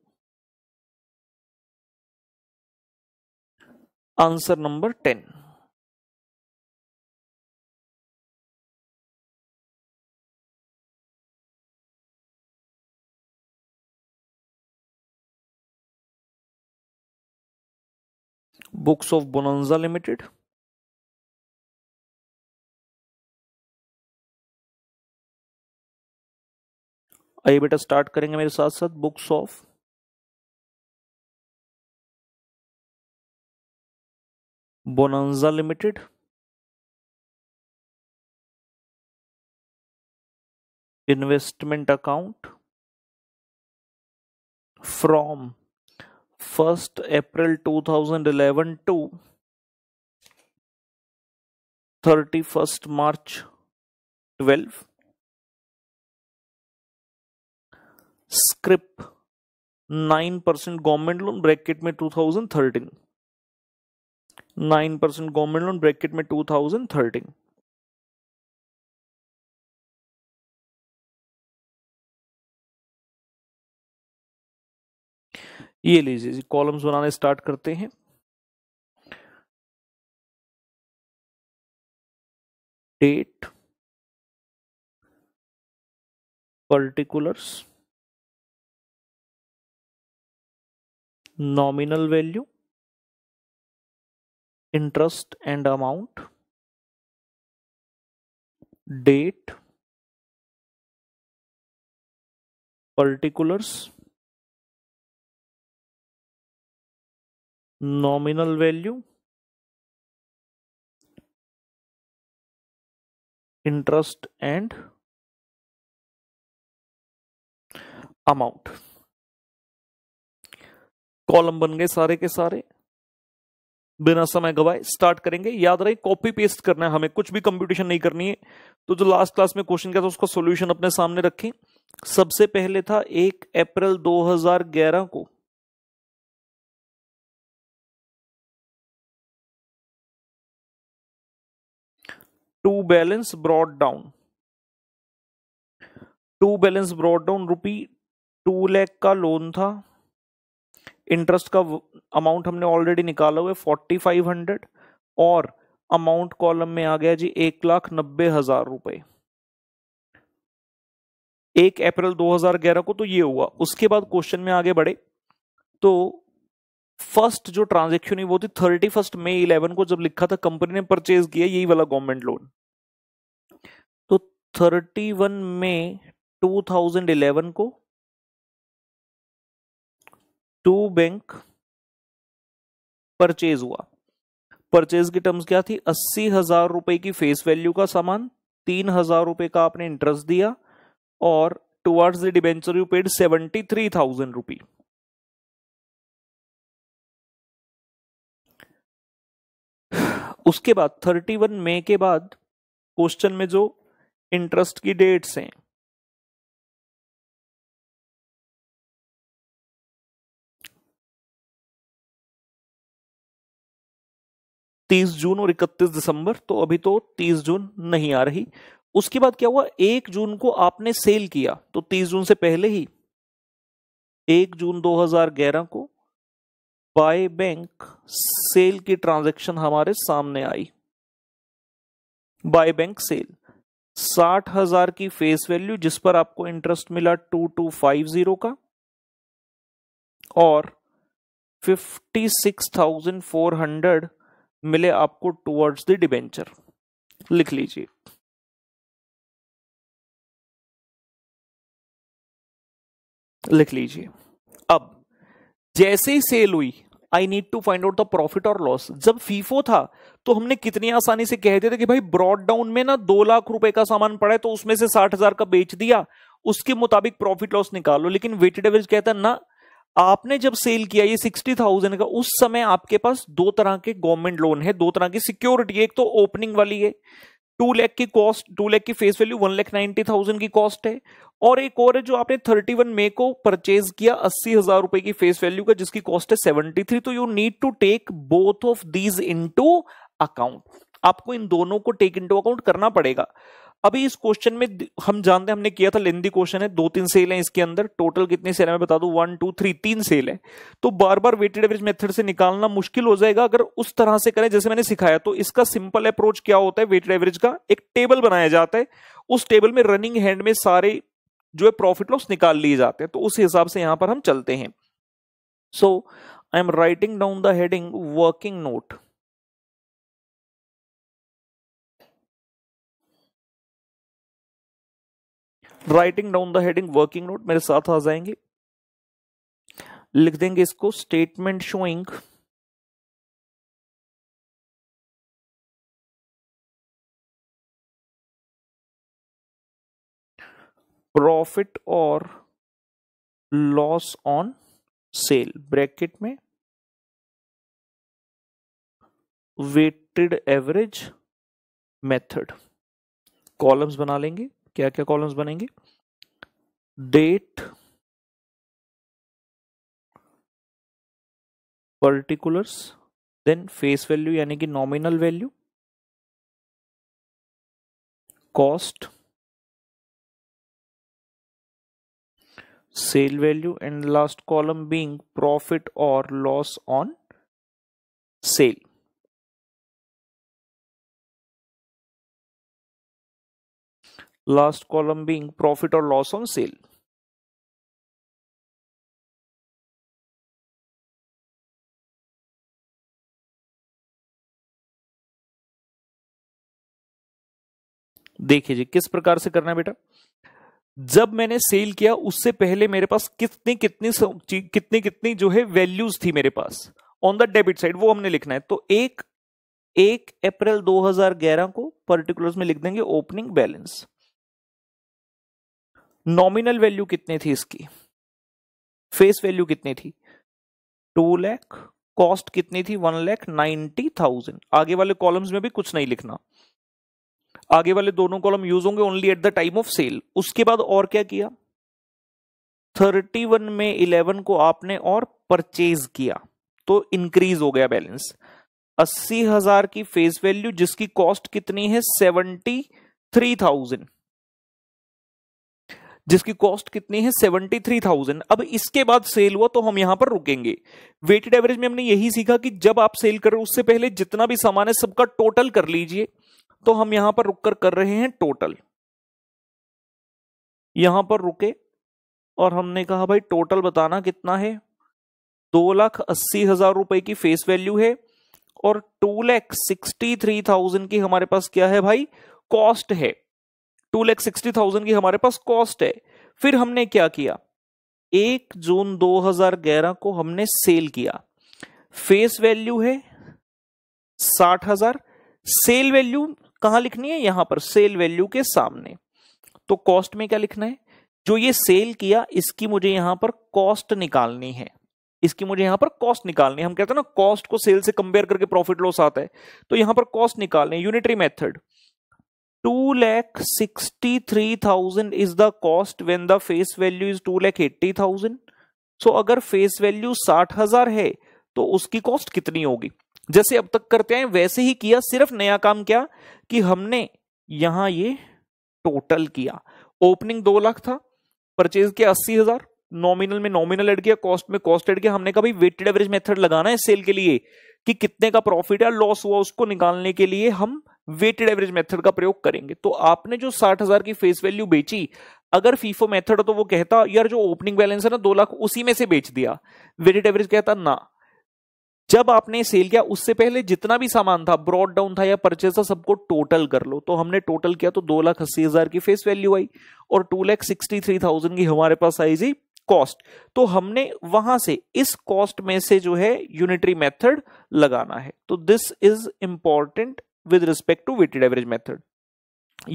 answer number ten books of Bonanza Limited आइए बेटा स्टार्ट करेंगे मेरे साथ साथ books of Bonanza Limited investment account from first April 2011 to thirty first March twelve scrip nine percent government loan bracket में two thousand thirteen nine percent government loan bracket में two thousand thirteen ये लीजिए columns बनाने start करते हैं date particulars nominal value interest and amount date particulars nominal value interest and amount column बन गए सारे के सारे बिना समय गवाए स्टार्ट करेंगे याद रहे कॉपी पेस्ट करना है हमें कुछ भी कंप्यूटेशन नहीं करनी है तो जो लास्ट क्लास में क्वेश्चन किया था उसका सोल्यूशन अपने सामने रखें सबसे पहले था एक अप्रैल 2011 को to balance brought down to balance brought down rupee two lakh का लोन था इंटरेस्ट का अमाउंट हमने ऑलरेडी निकाला हुआ है फोर्टी फाइव हंड्रेड और अमाउंट कॉलम में आ गया जी एक लाख नब्बे हजार रुपए एक अप्रैल 2011 को तो ये हुआ उसके बाद क्वेश्चन में आगे बढ़े तो फर्स्ट जो ट्रांजेक्शन वो थी थर्टी फर्स्ट मे इलेवन को जब लिखा था कंपनी ने परचेज किया यही वाला गवर्नमेंट लोन तो थर्टी वन थाउजेंड इलेवन को टू बैंक परचेज हुआ परचेज की टर्म्स क्या थी अस्सी हजार रुपए की फेस वैल्यू का सामान तीन हजार रुपए का आपने इंटरेस्ट दिया और towards the debenture you paid seventy three thousand rupee उसके बाद थर्टी वन मे के बाद क्वेश्चन में जो इंटरेस्ट की डेट्स हैं 30 जून और 31 दिसंबर तो अभी तो 30 जून नहीं आ रही उसके बाद क्या हुआ एक जून को आपने सेल किया तो 30 जून से पहले ही एक जून 2011 को बाय बैंक सेल की ट्रांजैक्शन हमारे सामने आई बाय बैंक सेल साठ हजार की फेस वैल्यू जिस पर आपको इंटरेस्ट मिला टू टू फाइव जीरो का और fifty six thousand four hundred मिले आपको टुवर्ड्स द डिबेंचर लिख लीजिए लिख लीजिए अब जैसे ही सेल हुई I need to find out the profit और लॉस जब फीफो था तो हमने कितनी आसानी से कह दिया था कि भाई ब्रॉड डाउन में ना दो लाख रुपए का सामान पड़ा है तो उसमें से साठ हजार का बेच दिया उसके मुताबिक प्रॉफिट लॉस निकालो लेकिन वेटेड एवरेज कहता है ना आपने जब सेल किया ये सिक्सटी थाउजेंड का उस समय आपके पास दो तरह के गवर्नमेंट लोन है दो तरह की सिक्योरिटी एक तो ओपनिंग वाली है टू लैख की कॉस्ट टू लैख की face value one lakh ninety thousand की कॉस्ट है और एक और है जो आपने थर्टी वन मे को परचेज किया अस्सी हजार रुपए की फेस वैल्यू का जिसकी कॉस्ट है सेवेंटी थ्री तो you need to take both of these in account आपको इन दोनों को टेक इन टू अकाउंट करना पड़ेगा अभी इस क्वेश्चन में हम जानते हैं हमने किया था लेंदी क्वेश्चन है दो तीन सेल है इसके अंदर टोटल कितनी सेल है मैं बता दू वन टू थ्री तीन सेल है तो बार बार वेटेड एवरेज मेथड से निकालना मुश्किल हो जाएगा अगर उस तरह से करें जैसे मैंने सिखाया तो इसका सिंपल अप्रोच क्या होता है वेटेड एवरेज का एक टेबल बनाया जाता है उस टेबल में रनिंग हैंड में सारे जो है प्रॉफिट लॉस निकाल लिए जाते हैं तो उस हिसाब से यहां पर हम चलते हैं so I am writing down the heading working note writing down the heading working note मेरे साथ आ जाएंगे लिख देंगे इसको स्टेटमेंट शोइंग प्रॉफिट और लॉस ऑन सेल ब्रैकेट में वेटेड एवरेज मेथड कॉलम्स बना लेंगे क्या क्या कॉलम्स बनेंगे date particulars then face value यानी कि nominal value cost sale value and last column being profit और loss on sale last column being profit or loss on sale देखिए जी किस प्रकार से करना है बेटा जब मैंने सेल किया उससे पहले मेरे पास कितनी कितनी कितनी कितनी जो है वैल्यूज थी मेरे पास ऑन द डेबिट साइड वो हमने लिखना है तो एक एक अप्रैल 2011 को पर्टिकुलर्स में लिख देंगे ओपनिंग बैलेंस नॉमिनल वैल्यू कितनी थी इसकी फेस वैल्यू कितनी थी टू लैख कॉस्ट कितनी थी वन लैख नाइन्टी थाउजेंड आगे वाले कॉलम्स में भी कुछ नहीं लिखना आगे वाले दोनों कॉलम यूज होंगे only at the time of sale उसके बाद और क्या किया थर्टी वन में इलेवन को आपने और परचेज किया तो इंक्रीज हो गया बैलेंस अस्सी हजार की फेस वैल्यू जिसकी कॉस्ट कितनी है सेवेंटी थ्री थाउजेंड जिसकी कॉस्ट कितनी है सेवेंटी थ्री थाउजेंड अब इसके बाद सेल हुआ तो हम यहां पर रुकेंगे वेटेड एवरेज में हमने यही सीखा कि जब आप सेल कर रहे हो उससे पहले जितना भी सामान है सबका टोटल कर लीजिए तो हम यहां पर रुक कर, कर रहे हैं टोटल यहां पर रुके और हमने कहा भाई टोटल बताना कितना है दो लाख अस्सी हजार रुपए की फेस वैल्यू है और two lakh sixty three thousand की हमारे पास क्या है भाई कॉस्ट है टू लैख सिक्सटी थाउजेंड की हमारे पास कॉस्ट है फिर हमने क्या किया एक जून 2011 को हमने सेल किया फेस वैल्यू है साठ हजार सेल वैल्यू कहां लिखनी है यहां पर सेल वैल्यू के सामने तो कॉस्ट में क्या लिखना है जो ये सेल किया इसकी मुझे यहां पर कॉस्ट निकालनी है इसकी मुझे यहां पर कॉस्ट निकालनी है हम कहते हैं ना कॉस्ट को सेल से कंपेयर करके प्रॉफिट लॉस आता है तो यहां पर कॉस्ट निकालनी है unitary method 2 lakh 63,000 is the cost when the face value is 2 lakh 80,000. So अगर फेस वैल्यू साठ हजार है तो उसकी कॉस्ट कितनी होगी जैसे अब तक करते हैं वैसे ही किया सिर्फ नया काम क्या कि हमने यहां ये टोटल किया ओपनिंग दो लाख था परचेज किया अस्सी हजार नॉमिनल में नॉमिनल एड किया कॉस्ट में कॉस्ट एड किया हमने कभी वेटेड एवरेज मेथड लगाना है सेल के लिए कि कितने का प्रॉफिट या लॉस हुआ उसको निकालने के लिए हम वेटेड एवरेज मेथड का प्रयोग करेंगे तो आपने जो साठ हजार की फेस वैल्यू बेची अगर फीफो मेथड तो वो कहता यार जो ओपनिंग बैलेंस है ना दो लाख उसी में से बेच दिया वेटेड एवरेज कहता ना जब आपने सेल किया उससे पहले जितना भी सामान था ब्रॉड डाउन था या परचेज था सबको टोटल कर लो तो हमने टोटल किया तो दो लाख अस्सी हजार की फेस वैल्यू आई और two lakh sixty three thousand की हमारे पास आई जी कॉस्ट तो हमने वहां से इस कॉस्ट में से जो है यूनिटरी मेथड लगाना है तो this is important with respect to weighted average method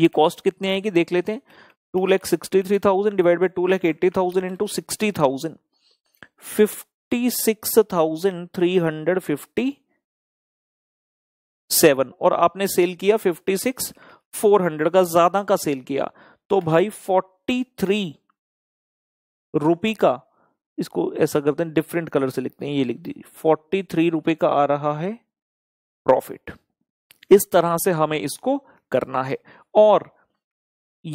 ये कॉस्ट कितनी आएगी देख लेते हैं two lakh sixty three thousand divide by two lakh eighty thousand into sixty thousand fifty six thousand three hundred fifty seven और आपने सेल किया फिफ्टी सिक्स फोर हंड्रेड का ज्यादा का सेल किया तो भाई फोर्टी थ्री रुपी का इसको ऐसा करते हैं डिफरेंट कलर से लिखते हैं ये लिख दीजिए फोर्टी थ्री रुपए का आ रहा है प्रॉफिट इस तरह से हमें इसको करना है और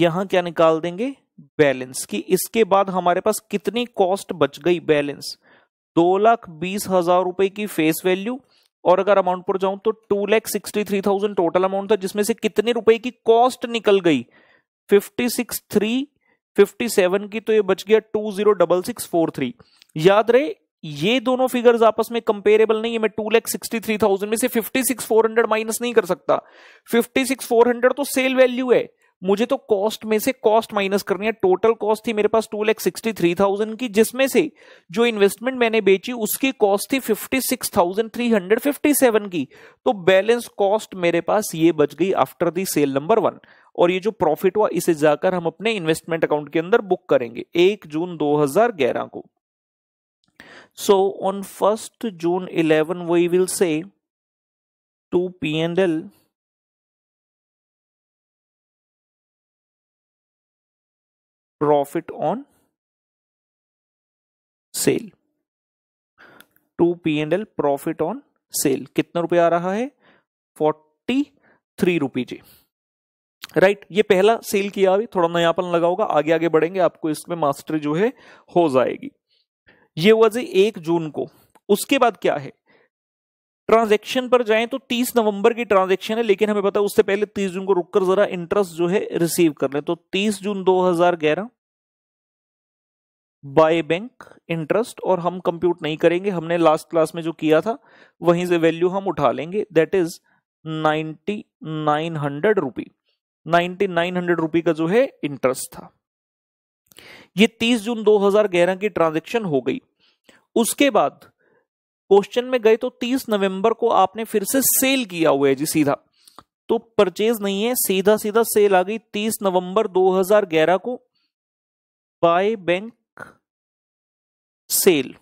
यहां क्या निकाल देंगे बैलेंस की इसके बाद हमारे पास कितनी कॉस्ट बच गई बैलेंस दो लाख बीस हजार रुपए की फेस वैल्यू और अगर अमाउंट पर जाऊं तो two lakh sixty three thousand total amount था जिसमें से कितने रुपए की कॉस्ट निकल गई fifty six three fifty seven की तो ये बच गया two zero double six four three याद रहे ये दोनों फिगर्स आपस में कंपेरेबल नहीं है मैं two lakh sixty three thousand में से fifty six four hundred minus नहीं कर सकता फिफ्टी सिक्स फोर हंड्रेड तो सेल वैल्यू है मुझे तो कॉस्ट में से कॉस्ट माइनस करनी है टोटल कॉस्ट थी मेरे पास two lakh sixty three thousand की जिसमें से जो इन्वेस्टमेंट मैंने बेची उसकी कॉस्ट थी fifty six thousand three hundred fifty seven की तो बैलेंस कॉस्ट मेरे पास ये बच गई after the sale number one और ये जो प्रॉफिट हुआ इसे जाकर हम अपने इन्वेस्टमेंट अकाउंट के अंदर बुक करेंगे एक जून दो हजार ग्यारह को So on 1st June 11 we will say to P&L profit on sale to P and L profit on sale कितना रुपया आ रहा है फोर्टी थ्री रुपीज राइट ये पहला सेल किया अभी थोड़ा नयापन लगा होगा आगे आगे बढ़ेंगे आपको इसमें मास्टरी जो है हो जाएगी ये हुआ जी एक जून को उसके बाद क्या है ट्रांजेक्शन पर जाएं तो 30 नवंबर की ट्रांजेक्शन है लेकिन हमें पता उससे पहले 30 जून को रुककर जरा इंटरेस्ट जो है रिसीव कर लें तो 30 जून 2011 बाय बैंक इंटरेस्ट और हम कंप्यूट नहीं करेंगे हमने लास्ट क्लास में जो किया था वहीं से वैल्यू हम उठा लेंगे that is ninety nine hundred rupee ninety nine hundred rupee का जो है इंटरेस्ट था ये 30 जून 2011 की ट्रांजेक्शन हो गई उसके बाद क्वेश्चन में गए तो 30 नवंबर को आपने फिर से सेल किया हुआ है जी सीधा तो परचेज नहीं है सीधा सीधा सेल आ गई 30 नवंबर 2011 को बाय बैंक सेल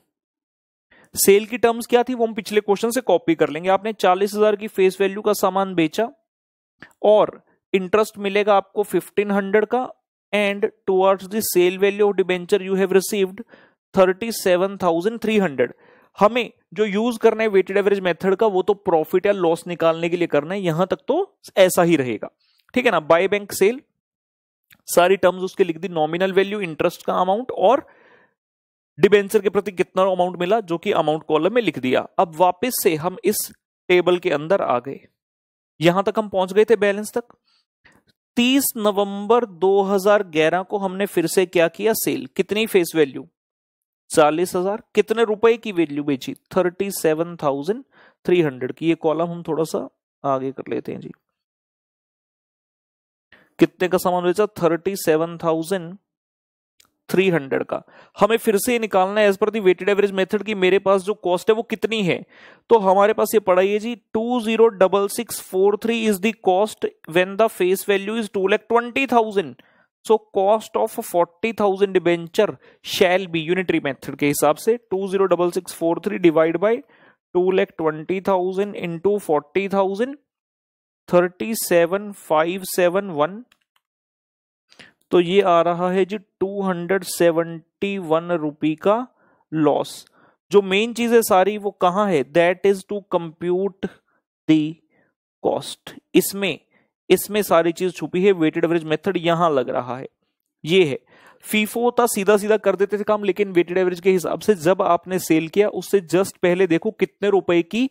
सेल की टर्म्स क्या थी वो हम पिछले क्वेश्चन से कॉपी कर लेंगे आपने 40,000 की फेस वैल्यू का सामान बेचा और इंटरेस्ट मिलेगा आपको 1500 का and towards the sale value of debenture you have received 37,300 हमें जो यूज करना है वेटेड एवरेज मेथड का वो तो प्रॉफिट या लॉस निकालने के लिए करना है यहां तक तो ऐसा ही रहेगा ठीक है ना बाय बैंक सेल सारी टर्म्स उसके लिख दी नॉमिनल वैल्यू इंटरेस्ट का अमाउंट और डिबेंचर के प्रति कितना अमाउंट मिला जो कि अमाउंट कॉलम में लिख दिया अब वापस से हम इस टेबल के अंदर आ गए यहां तक हम पहुंच गए थे बैलेंस तक 30 नवंबर 2011 को हमने फिर से क्या किया सेल कितनी फेस वैल्यू चालीस हजार कितने रुपए की वैल्यू बेची thirty seven thousand three hundred की ये कॉलम हम थोड़ा सा आगे कर लेते हैं जी कितने का सामान बेचा thirty seven thousand three hundred का हमें फिर से निकालना है as per weighted average method की मेरे पास जो कॉस्ट है वो कितनी है तो हमारे पास ये पड़ा ये जी two zero double six four three is the cost when the face value is two lakh twenty thousand so cost of forty thousand debenture shall be unitary method के हिसाब से two zero double six four three divide by two lakh twenty thousand into forty thousand thirty seven five seven one तो ये आ रहा है जी two hundred seventy one rupee का लॉस जो मेन चीज है सारी वो कहाँ है that is to compute the cost इसमें इसमें सारी चीज छुपी है वेटेड एवरेज मेथड यहां लग रहा है ये है फीफो तो था सीधा सीधा कर देते थे काम लेकिन वेटेड एवरेज के हिसाब से जब आपने सेल किया उससे जस्ट पहले देखो कितने रुपए की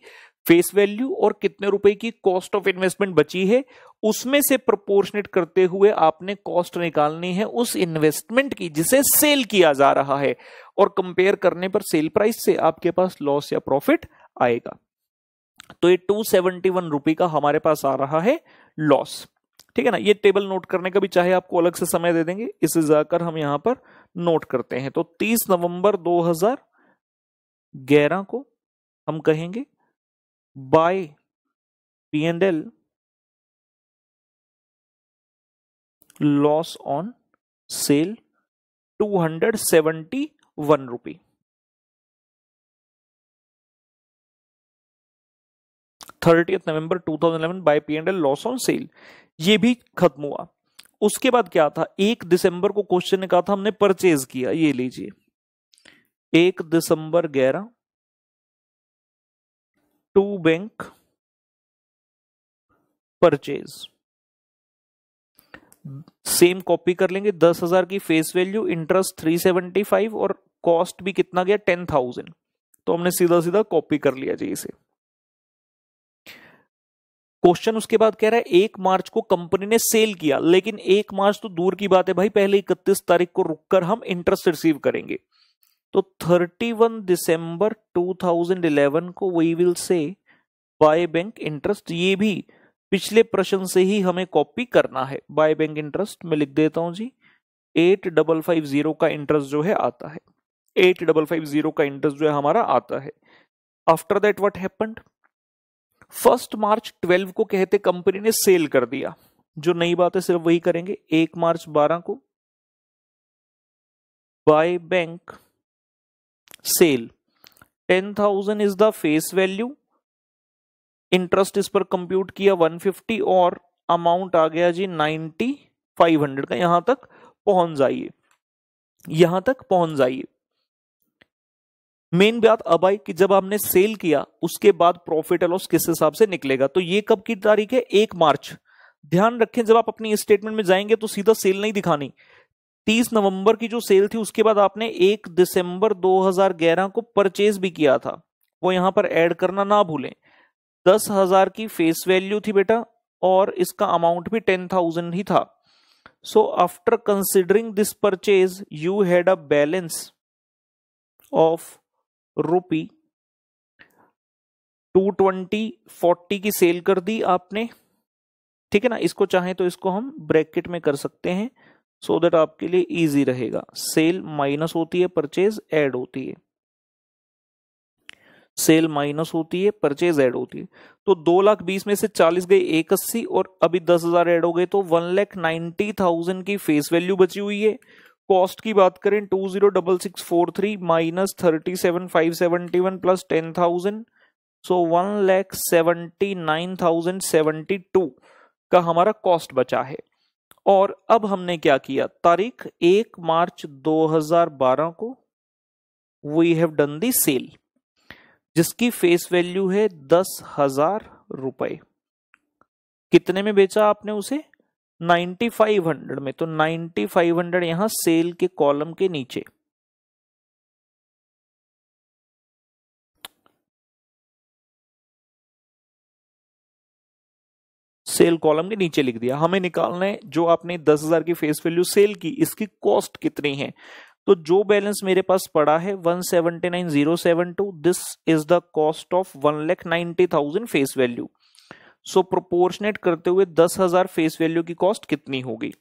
फेस वैल्यू और कितने रुपए की कॉस्ट ऑफ इन्वेस्टमेंट बची है उसमें से प्रोपोर्शनेट करते हुए आपने कॉस्ट निकालनी है उस इन्वेस्टमेंट की जिसे सेल किया जा रहा है और कंपेयर करने पर सेल प्राइस से आपके पास लॉस या प्रॉफिट आएगा तो ये टू सेवेंटी वन रुपी का हमारे पास आ रहा है लॉस ठीक है ना ये टेबल नोट करने का भी चाहे आपको अलग से समय दे देंगे इसे जाकर हम यहां पर नोट करते हैं तो 30 नवंबर 2011 को हम कहेंगे by P&L loss on sale 271 rupee. Thirtieth नवंबर 2011 by PNL loss on sale ये भी खत्म हुआ उसके बाद क्या था एक दिसंबर को क्वेश्चन ने कहा था हमने परचेज किया ये लीजिए एक दिसंबर ग्यारह to bank purchase same copy कर लेंगे दस हजार की face value interest three seventy five और कॉस्ट भी कितना गया टेन थाउजेंड तो हमने सीधा सीधा कॉपी कर लिया जी इसे क्वेश्चन उसके बाद कह रहा है एक मार्च को कंपनी ने सेल किया लेकिन एक मार्च तो दूर की बात है भाई पहले इकतीस तारीख को रुककर हम इंटरेस्ट रिसीव करेंगे तो 31 दिसंबर 2011 को we will say by bank interest ये भी पिछले प्रश्न से ही हमें कॉपी करना है बाय बैंक इंटरेस्ट मैं लिख देता हूं जी एट डबल फाइव जीरो का इंटरेस्ट जो है आता है एट डबल फाइव जीरो का इंटरेस्ट जो है हमारा आता है after that what happened first March twelve को कहते कंपनी ने सेल कर दिया जो नई बात है सिर्फ वही करेंगे एक मार्च बारह को by bank ten 10000 is the face value interest इस पर कंप्यूट किया 150 और अमाउंट आ गया जी फाइव हंड्रेड का यहां तक पहुंच जाइए यहां तक पहुंच जाइए मेन बात अब आई कि जब आपने सेल किया उसके बाद प्रॉफिट लॉस किस हिसाब से निकलेगा तो ये कब की तारीख है एक मार्च ध्यान रखें जब आप अपनी स्टेटमेंट में जाएंगे तो सीधा सेल नहीं दिखानी 30 नवंबर की जो सेल थी उसके बाद आपने 1 दिसंबर 2011 को परचेज भी किया था वो यहां पर ऐड करना ना भूलें दस हजार की फेस वैल्यू थी बेटा और इसका अमाउंट भी टेन थाउजेंड ही था so after considering this purchase you had a balance of rupee two twenty forty की सेल कर दी आपने ठीक है ना इसको चाहे तो इसको हम ब्रैकेट में कर सकते हैं सो so दैट आपके लिए इजी रहेगा सेल माइनस होती है परचेज ऐड होती है सेल माइनस होती है परचेज ऐड होती है तो दो लाख बीस में से चालीस गए एक अस्सी और अभी दस हजार एड हो गए तो वन लैख नाइनटी थाउजेंड की फेस वैल्यू बची हुई है कॉस्ट की बात करें two zero double six four three minus thirty seven five seventy one plus ten thousand so one lakh seventy nine thousand seventy two का हमारा कॉस्ट बचा है और अब हमने क्या किया तारीख एक मार्च 2012 को we have done the sale जिसकी फेस वैल्यू है दस हजार रुपए कितने में बेचा आपने उसे 9500 में तो 9500 यहां सेल के कॉलम के नीचे सेल कॉलम के नीचे लिख दिया हमें निकालना है जो आपने दस हजार की फेस वैल्यू सेल की इसकी कॉस्ट कितनी है तो जो बैलेंस मेरे पास पड़ा है one nine zero seven two this is the cost of one lakh ninety thousand face value so proportionate करते हुए दस हजार फेस वैल्यू की कॉस्ट कितनी होगी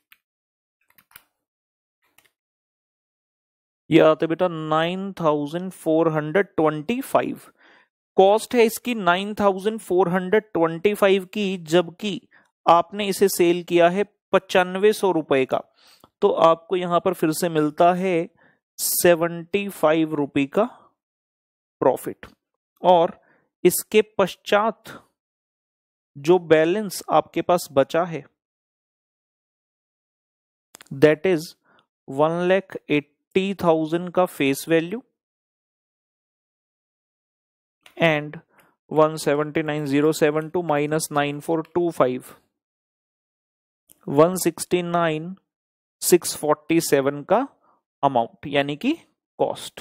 ये आते बेटा nine thousand four hundred twenty five cost है इसकी 9,425 की जबकि आपने इसे सेल किया है पचानवे सौ रुपए का तो आपको यहां पर फिर से मिलता है सेवेंटी फाइव रुपी का प्रॉफिट और इसके पश्चात जो बैलेंस आपके पास बचा है that is one lakh eighty thousand का face value and sixty minus 9425 forty seven का अमाउंट यानी कि कॉस्ट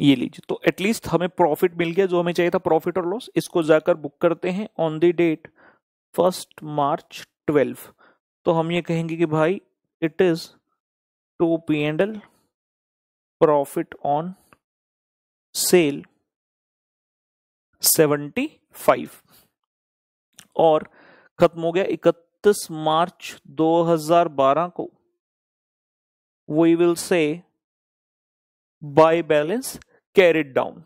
ये लीजिए तो एटलीस्ट हमें प्रॉफिट मिल गया जो हमें चाहिए था प्रॉफिट और लॉस इसको जाकर बुक करते हैं on the date first March 12 तो हम ये कहेंगे कि भाई it is to P and L profit on sale 75 और खत्म हो गया 31 मार्च 2012 को we will say by balance carried down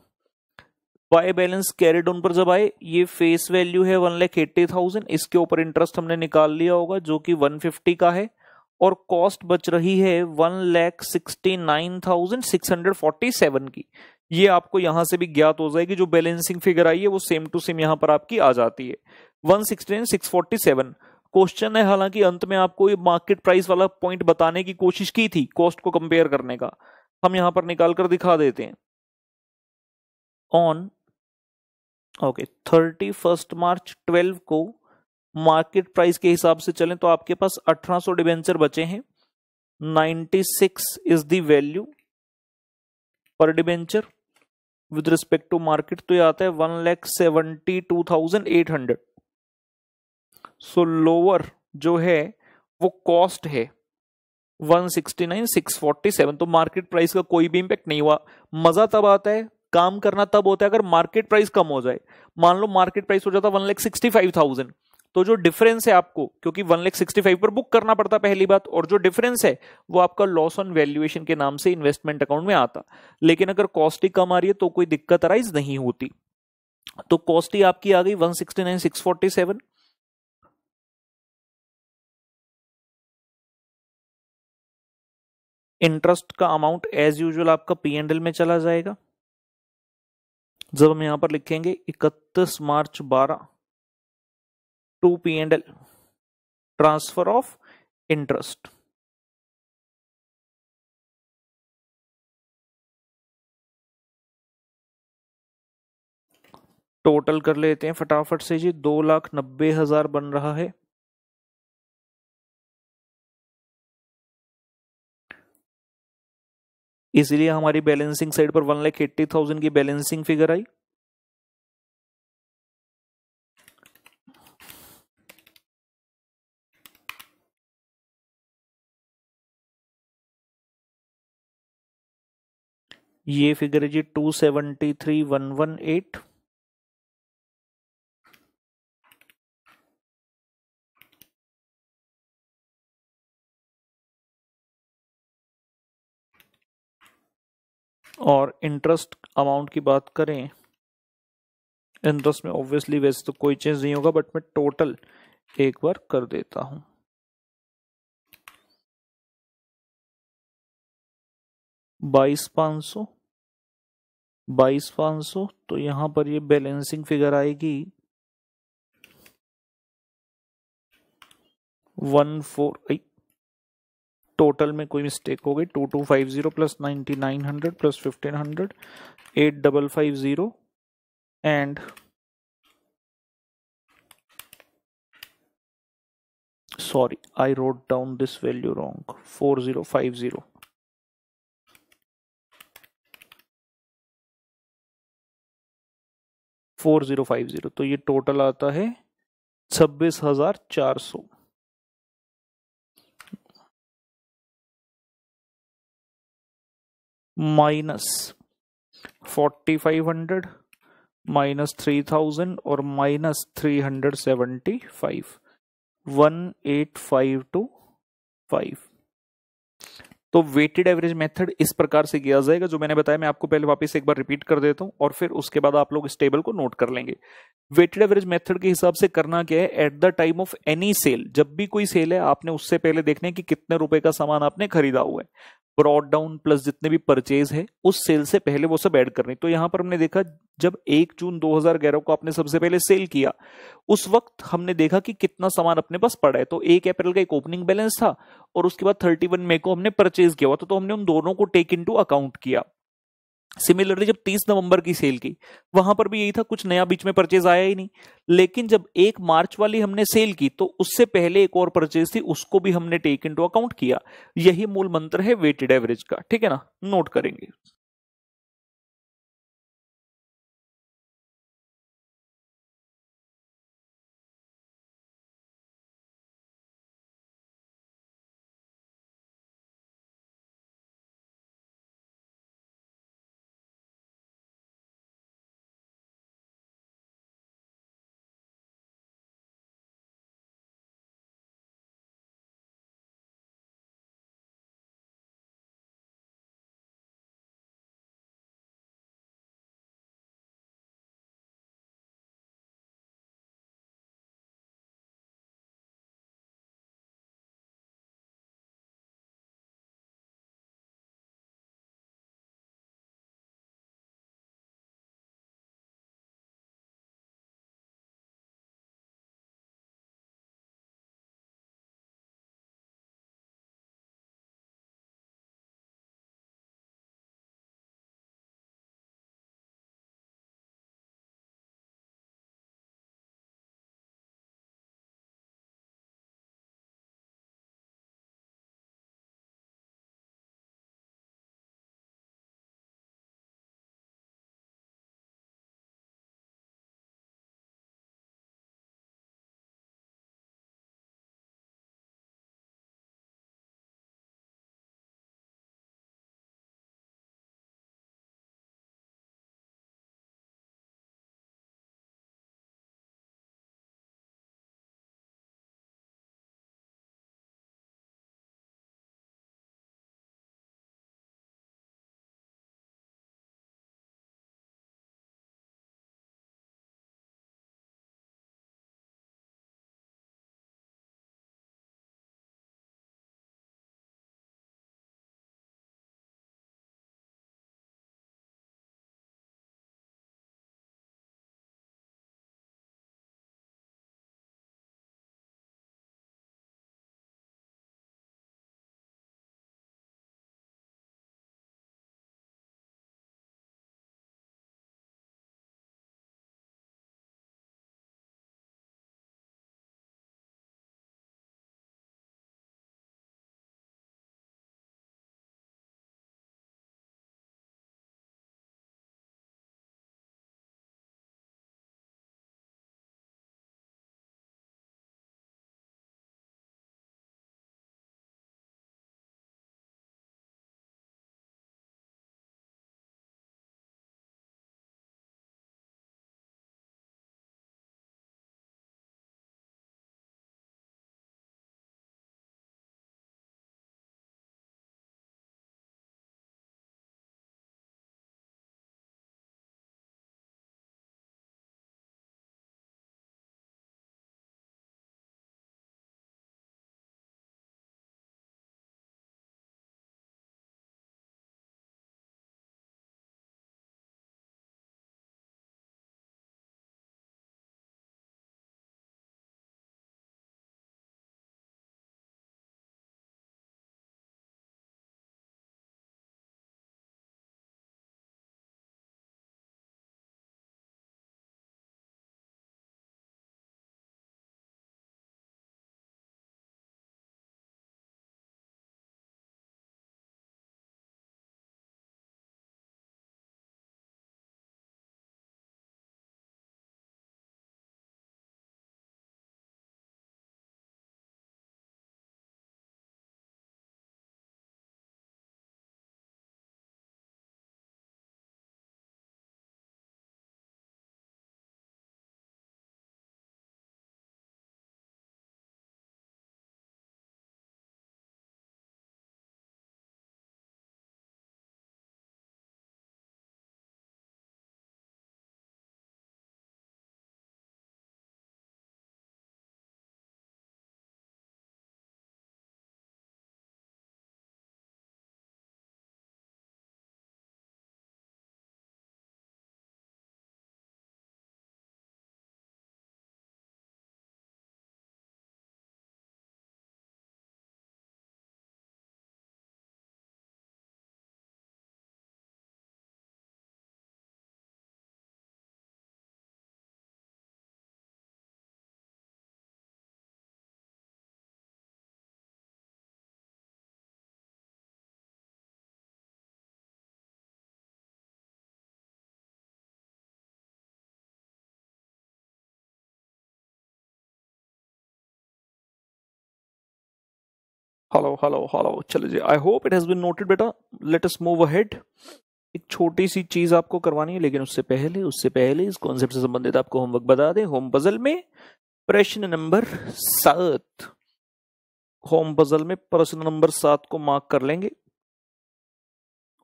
by balance carried down पर जब आए ये फेस वैल्यू है वन लैख एट्टी थाउजेंड इसके ऊपर इंटरेस्ट हमने निकाल लिया होगा जो कि वन फिफ्टी का है और कॉस्ट बच रही है one lakh sixty nine thousand six hundred forty seven की ये आपको यहां से भी ज्ञात हो जाएगी जो बैलेंसिंग फिगर आई है वो सेम टू सेम यहां पर आपकी आ जाती है one sixteen six forty seven question है हालांकि अंत में आपको ये मार्केट प्राइस वाला पॉइंट बताने की कोशिश की थी कॉस्ट को कंपेयर करने का हम यहां पर निकाल कर दिखा देते हैं on okay thirty first March twelve को मार्केट प्राइस के हिसाब से चलें तो आपके पास 1800 डिवेंचर बचे हैं 96 इज दैल्यू वैल्यू पर debenture with respect to market तो ये आता है one lakh seventy two thousand eight hundred so lower जो है वो कॉस्ट है one sixty nine six forty seven तो मार्केट प्राइस का कोई भी इंपैक्ट नहीं हुआ मजा तब आता है काम करना तब होता है अगर मार्केट प्राइस कम हो जाए मान लो मार्केट प्राइस हो जाता है one lakh sixty five thousand तो जो डिफरेंस है आपको क्योंकि वन लेख सिक्सटी फाइव पर बुक करना पड़ता पहली बात और जो डिफरेंस है वो आपका लॉस ऑन वैल्यूएशन के नाम से इन्वेस्टमेंट अकाउंट में आता लेकिन अगर कॉस्टली कम आ रही है तो कोई दिक्कत अराइज नहीं होती तो कॉस्टली आपकी आ गई one sixty nine six forty seven interest का अमाउंट एज यूजल आपका पी एंड एल में चला जाएगा जब हम यहां पर लिखेंगे इकतीस मार्च बारह to L transfer of interest total कर लेते हैं फटाफट से जी दो लाख नब्बे हजार बन रहा है इसलिए हमारी बैलेंसिंग साइड पर वन लाख एट्टी थाउजेंड की बैलेंसिंग फिगर आई ये फिगर है जी two seventy three one one eight और इंटरेस्ट अमाउंट की बात करें इंटरेस्ट में ऑब्वियसली वैसे तो कोई चेंज नहीं होगा बट मैं टोटल एक बार कर देता हूं बाईस पाँच सौ बाईस पाँच सौ तो यहाँ पर ये बैलेंसिंग फिगर आएगी वन फोर टोटल में कोई मिस्टेक हो गई two two five zero plus ninety nine hundred plus fifteen hundred eight double five zero and sorry I wrote down this value wrong four zero five zero four zero five zero तो ये total आता है छब्बीस हजार चार सौ minus forty five hundred minus three thousand और minus three hundred seventy five one eight five two five तो वेटेड एवरेज मेथड इस प्रकार से किया जाएगा जो मैंने बताया मैं आपको पहले वापस एक बार रिपीट कर देता हूं और फिर उसके बाद आप लोग इस टेबल को नोट कर लेंगे वेटेड एवरेज मेथड के हिसाब से करना क्या है at the time of any sale जब भी कोई सेल है आपने उससे पहले देखने है कि कितने रुपए का सामान आपने खरीदा हुआ है ब्रॉड डाउन प्लस जितने भी परचेज है उस सेल से पहले वो सब ऐड करनी तो यहां पर हमने देखा जब एक जून 2011 को आपने सबसे पहले सेल किया उस वक्त हमने देखा कि कितना सामान अपने पास पड़ा है तो एक अप्रैल का एक ओपनिंग बैलेंस था और उसके बाद 31 मई को हमने परचेज किया हुआ तो, तो हमने उन दोनों को टेक इन टू अकाउंट किया सिमिलरली जब 30 नवंबर की सेल की वहां पर भी यही था कुछ नया बीच में परचेज आया ही नहीं लेकिन जब एक मार्च वाली हमने सेल की तो उससे पहले एक और परचेज थी उसको भी हमने टेक टू अकाउंट किया यही मूल मंत्र है वेटेड एवरेज का ठीक है ना नोट करेंगे हेलो हेलो हेलो चलो जी I hope it has been noted बेटा लेट अस मूव अहेड एक छोटी सी चीज आपको करवानी है लेकिन उससे पहले उससे पहले इस कॉन्सेप्ट से संबंधित आपको होमवर्क बता दें होम पजल में प्रश्न नंबर सात होम पजल में प्रश्न नंबर सात को मार्क कर लेंगे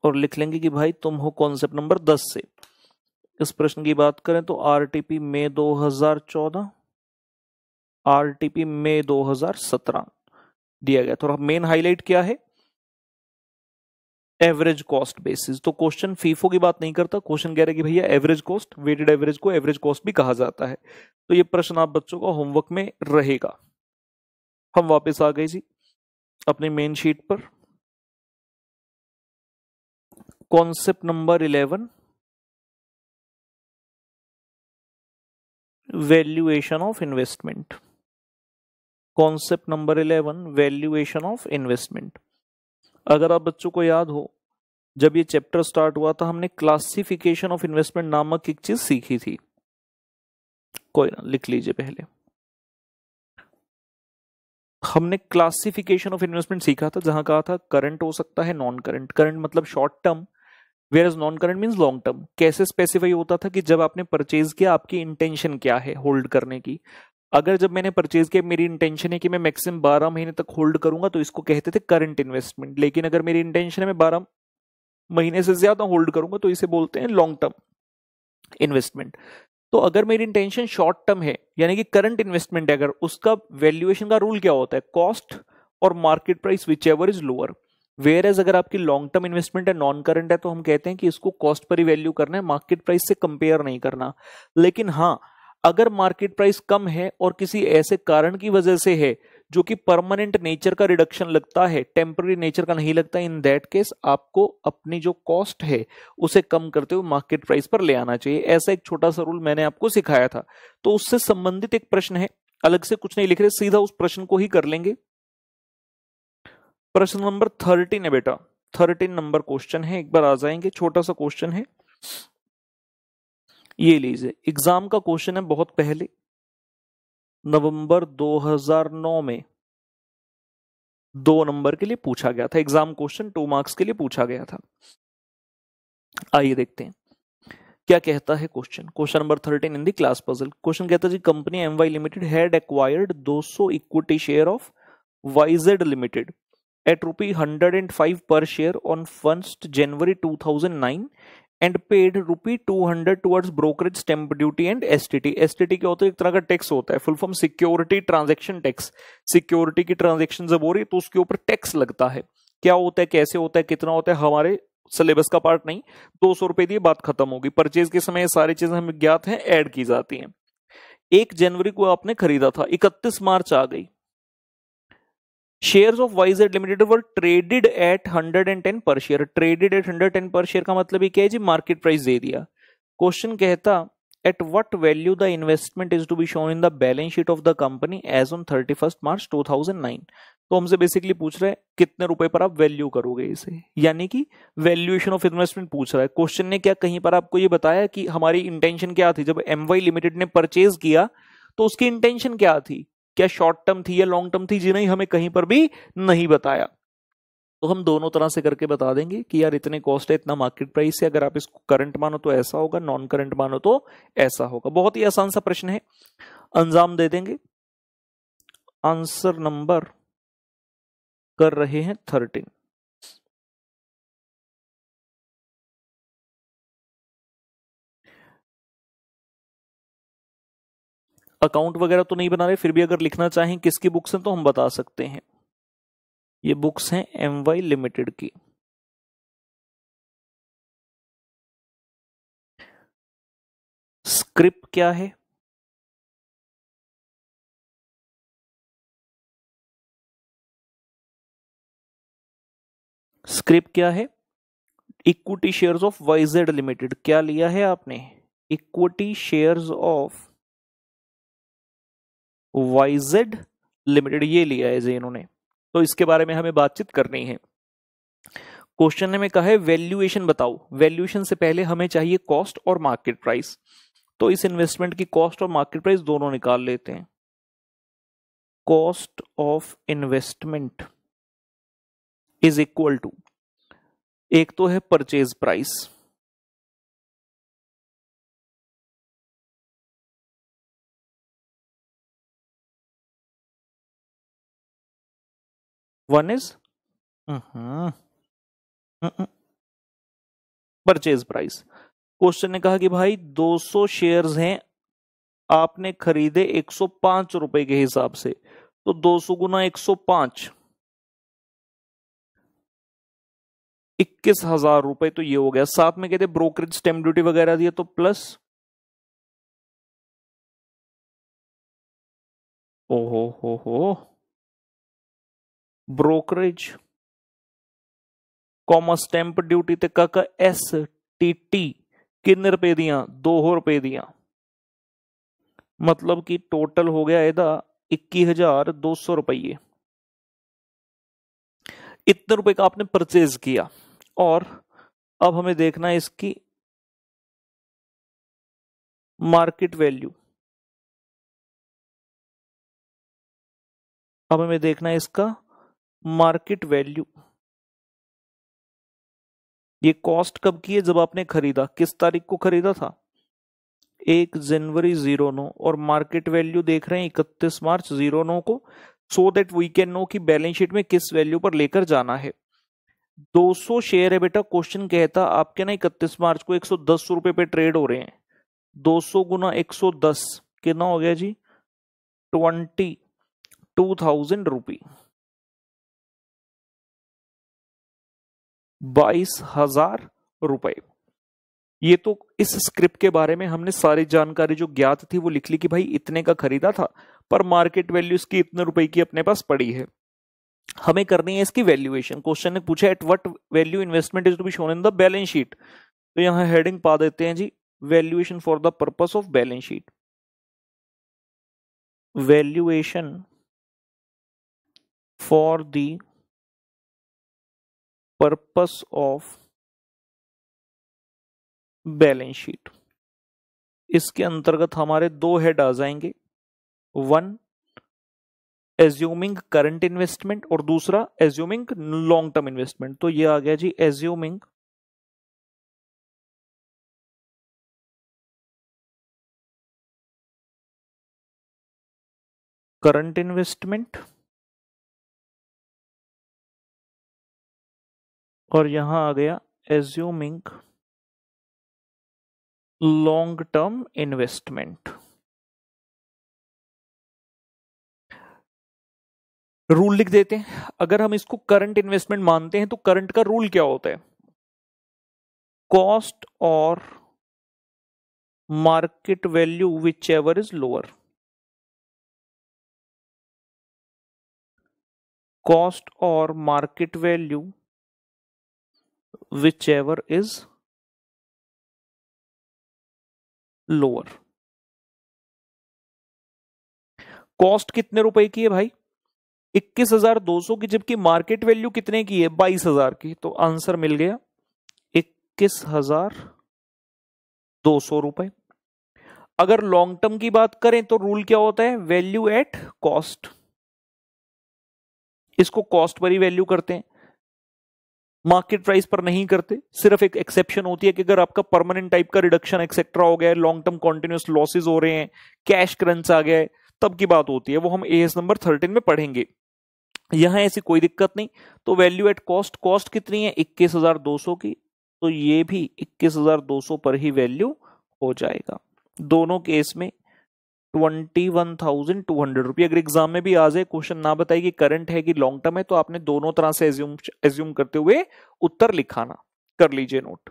और लिख लेंगे कि भाई तुम हो कॉन्सेप्ट नंबर दस से इस प्रश्न की बात करें तो आरटीपी मई 2014 आरटीपी मई 2017 दिया गया तो मेन हाईलाइट क्या है एवरेज कॉस्ट बेसिस तो क्वेश्चन फीफो की बात नहीं करता क्वेश्चन कह रहे कि भैया एवरेज कॉस्ट वेटेड एवरेज को एवरेज कॉस्ट भी कहा जाता है तो ये प्रश्न आप बच्चों का होमवर्क में रहेगा हम वापस आ गए जी अपने मेन शीट पर concept number eleven valuation of investment concept number eleven valuation of investment अगर आप बच्चों को याद हो जब ये चैप्टर स्टार्ट हुआ था हमने क्लासिफिकेशन ऑफ इन्वेस्टमेंट नामक एक चीज सीखी थी कोई ना लिख लीजिए पहले हमने क्लासिफिकेशन ऑफ इन्वेस्टमेंट सीखा था जहां कहा था करंट हो सकता है नॉन करंट करंट मतलब short term where is non current means long term कैसे स्पेसिफाई होता था कि जब आपने परचेज किया आपकी इंटेंशन क्या है होल्ड करने की अगर जब मैंने परचेज किया मेरी इंटेंशन है कि मैं मैक्सिमम बारह महीने तक होल्ड करूंगा तो इसको कहते थे करंट इन्वेस्टमेंट लेकिन अगर मेरी इंटेंशन है मैं बारह महीने से ज्यादा होल्ड करूंगा तो इसे बोलते हैं लॉन्ग टर्म इन्वेस्टमेंट तो अगर मेरी इंटेंशन शॉर्ट टर्म है यानी कि करंट इन्वेस्टमेंट है अगर उसका वैल्यूएशन का रूल क्या होता है कॉस्ट और market price whichever is lower whereas अगर आपकी लॉन्ग टर्म इन्वेस्टमेंट है नॉन करंट है तो हम कहते हैं कि इसको कॉस्ट पर ही वैल्यू करना है मार्केट प्राइस से कंपेयर नहीं करना लेकिन हाँ अगर मार्केट प्राइस कम है और किसी ऐसे कारण की वजह से है जो कि परमानेंट नेचर का रिडक्शन लगता है टेम्पररी नेचर का नहीं लगता इन दैट केस आपको अपनी जो कॉस्ट है उसे कम करते हुए मार्केट प्राइस पर ले आना चाहिए ऐसा एक छोटा सा रूल मैंने आपको सिखाया था तो उससे संबंधित एक प्रश्न है अलग से कुछ नहीं लिख रहे सीधा उस प्रश्न को ही कर लेंगे प्रश्न नंबर थर्टीन है बेटा थर्टीन नंबर क्वेश्चन है एक बार आ जाएंगे छोटा सा क्वेश्चन है ये लीजिए एग्जाम का क्वेश्चन है बहुत पहले नवंबर 2009 में दो नंबर के लिए पूछा गया था एग्जाम क्वेश्चन टू मार्क्स के लिए पूछा गया था आइए देखते हैं क्या कहता है question question number thirteen in the class puzzle question कहता है जी company Y limited had acquired 200 equity share of Y Z limited at rupee hundred and five per share on first January 2009 and paid rupee two hundred towards brokerage stamp duty and S T T S T T क्या होता है एक तरह का tax होता है full form security transaction tax security की transaction जब हो रही है तो उसके ऊपर टैक्स लगता है क्या होता है कैसे होता है कितना होता है हमारे सिलेबस का पार्ट नहीं दो सौ रुपए दिए बात खत्म होगी परचेज के समय सारी चीजें हमें ज्ञात है एड की जाती है एक जनवरी को आपने खरीदा था इकतीस मार्च आ गई share of Y Z limited were traded at hundred and ten per share traded at hundred ten per share का मतलब क्या है जी मार्केट प्राइस दे दिया क्वेश्चन कहता at what value the investment is to be shown in the balance sheet of the company as on thirty first March two thousand nine तो हमसे basically पूछ रहे हैं कितने रुपए पर आप वैल्यू करोगे इसे यानी कि वैल्यूएशन ऑफ इन्वेस्टमेंट पूछ रहा है क्वेश्चन ने क्या कहीं पर आपको ये बताया कि हमारी इंटेंशन क्या थी जब एम वाई लिमिटेड ने परचेज किया तो उसकी इंटेंशन क्या थी क्या शॉर्ट टर्म थी या लॉन्ग टर्म थी जिन्हें हमें कहीं पर भी नहीं बताया तो हम दोनों तरह से करके बता देंगे कि यार इतने कॉस्ट है इतना मार्केट प्राइस है अगर आप इसको करंट मानो तो ऐसा होगा नॉन करंट मानो तो ऐसा होगा बहुत ही आसान सा प्रश्न है अंजाम दे देंगे आंसर नंबर कर रहे हैं थर्टीन अकाउंट वगैरह तो नहीं बना रहे फिर भी अगर लिखना चाहें किसकी बुक्स हैं तो हम बता सकते हैं ये बुक्स हैं एम वाई लिमिटेड की स्क्रिप्ट क्या है स्क्रिप्ट क्या है equity shares of Y Z limited क्या लिया है आपने equity shares of Y Z limited ये लिया है जी इन्होंने तो इसके बारे में हमें बातचीत करनी है क्वेश्चन में कहा है वैल्यूएशन बताओ वैल्यूएशन से पहले हमें चाहिए कॉस्ट और मार्केट प्राइस तो इस इन्वेस्टमेंट की कॉस्ट और मार्केट प्राइस दोनों निकाल लेते हैं cost of investment is equal to एक तो है purchase price one is purchase price question ने कहा कि भाई 200 शेयर्स हैं आपने खरीदे 105 रुपए के हिसाब से तो 200 गुना पांच इक्कीस हजार रुपए तो ये हो गया साथ में कहते ब्रोकरेज स्टैम्प ड्यूटी वगैरह दिया तो प्लस ओहो हो हो ब्रोकरेज कॉमा कक एस टी टी ਐਸ रुपए दिया दो रुपए दिया मतलब कि टोटल हो गया एदा इक्की हजार दो सौ रुपये इतने रुपए का आपने परचेज किया और अब हमें देखना है इसकी मार्केट वैल्यू अब हमें देखना है इसका मार्केट वैल्यू ये कॉस्ट कब की है जब आपने खरीदा किस तारीख को खरीदा था एक जनवरी जीरो नौ और मार्केट वैल्यू देख रहे हैं इकतीस मार्च जीरो नौ को so that we can know कि बैलेंस शीट में किस वैल्यू पर लेकर जाना है 200 शेयर है बेटा क्वेश्चन कहता आपके ना इकतीस मार्च को एक सौ दस रुपए पे ट्रेड हो रहे हैं 200 गुना एक कितना हो गया जी ट्वेंटी टू थाउजेंड रुपी बाईस हजार रुपए ये तो इस स्क्रिप्ट के बारे में हमने सारी जानकारी जो ज्ञात थी वो लिख ली कि भाई इतने का खरीदा था पर मार्केट वैल्यू इसकी इतने रुपए की अपने पास पड़ी है हमें करनी है इसकी वैल्यूएशन क्वेश्चन ने पूछा at what value investment is to be shown in the balance sheet तो यहां हेडिंग पा देते हैं जी valuation for the purpose of balance sheet valuation for the purpose of balance sheet इसके अंतर्गत हमारे दो हेड आ जाएंगे वन एज्यूमिंग करंट इन्वेस्टमेंट और दूसरा एज्यूमिंग लॉन्ग टर्म इन्वेस्टमेंट तो ये आ गया जी एज्यूमिंग करंट इन्वेस्टमेंट और यहां आ गया assuming long term investment rule लिख देते हैं अगर हम इसको करंट इन्वेस्टमेंट मानते हैं तो करंट का रूल क्या होता है कॉस्ट और market value whichever is lower cost और market value whichever is lower cost कितने रुपए की है भाई 21,200 की जबकि मार्केट वैल्यू कितने की है 22,000 की तो आंसर मिल गया 21,200 रुपए अगर लॉन्ग टर्म की बात करें तो रूल क्या होता है वैल्यू एट कॉस्ट इसको कॉस्ट पर ही वैल्यू करते हैं मार्केट प्राइस पर नहीं करते सिर्फ एक एक्सेप्शन होती है कि अगर आपका परमानेंट टाइप का रिडक्शन एक्सेट्रा हो गया है लॉन्ग टर्म कॉन्टिन्यूस लॉसेज हो रहे हैं कैश क्रंच आ गया है तब की बात होती है वो हम ए नंबर थर्टीन में पढ़ेंगे यहां ऐसी कोई दिक्कत नहीं तो वैल्यू एट कॉस्ट कॉस्ट कितनी है इक्कीस हजार दो सौ की तो ये भी इक्कीस हजार दो सौ पर ही वैल्यू हो जाएगा दोनों केस में twenty one thousand two hundred रुपये अगर एग्जाम में भी आ जाए क्वेश्चन ना बताए कि करंट है कि लॉन्ग टर्म है तो आपने दोनों तरह से एज्यूम एज्यूम करते हुए उत्तर लिखाना कर लीजिए नोट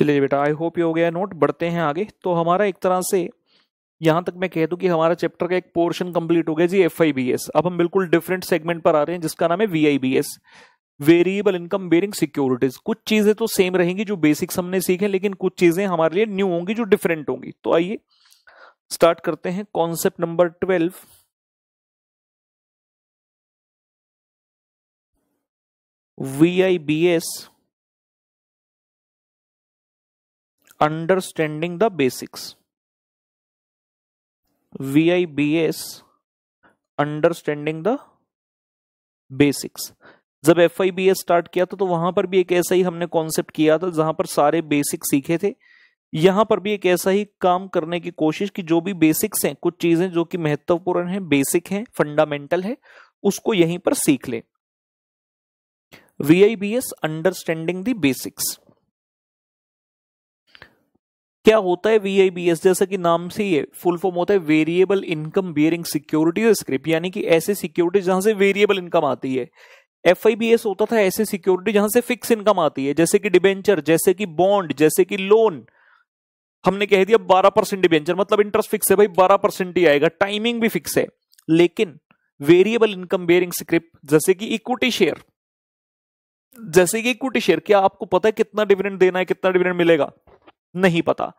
चलिए बेटा आई होप ये हो गया नोट बढ़ते हैं आगे तो हमारा एक तरह से यहाँ तक मैं कह दूँ कि हमारा चैप्टर का एक पोर्शन कंप्लीट हो गया जी एफ अब हम बिल्कुल डिफरेंट सेगमेंट पर आ रहे हैं जिसका नाम है V variable income bearing securities कुछ चीजें तो सेम रहेंगी जो बेसिक्स हमने सीखे लेकिन कुछ चीजें हमारे लिए न्यू होंगी जो डिफरेंट होंगी तो आइए स्टार्ट करते हैं concept number twelve V I B S understanding the basics VIBS understanding the basics जब F I B S start किया था तो वहां पर भी एक ऐसा ही हमने कॉन्सेप्ट किया था जहां पर सारे बेसिक सीखे थे यहां पर भी एक ऐसा ही काम करने की कोशिश की जो भी बेसिक्स हैं कुछ चीजें जो कि महत्वपूर्ण हैं बेसिक हैं फंडामेंटल है उसको यहीं पर सीख ले V I B S understanding the basics क्या होता है वीआईबीएस जैसा कि नाम से है फुल फॉर्म होता है variable income bearing security script यानी कि ऐसे सिक्योरिटी जहां से वेरिएबल इनकम आती है एफ होता था ऐसे सिक्योरिटी जहां से फिक्स इनकम आती है जैसे कि डिबेंचर जैसे कि बॉन्ड जैसे कि लोन हमने कह दिया बारह परसेंट डिबेंचर मतलब इंटरेस्ट फिक्स है भाई बारह परसेंट ही आएगा टाइमिंग भी फिक्स है लेकिन वेरिएबल इनकम बेयरिंग स्क्रिप्ट जैसे कि इक्विटी शेयर जैसे कि इक्विटी शेयर क्या आपको पता है कितना डिविडेंड देना है कितना डिविडेंड मिलेगा नहीं पता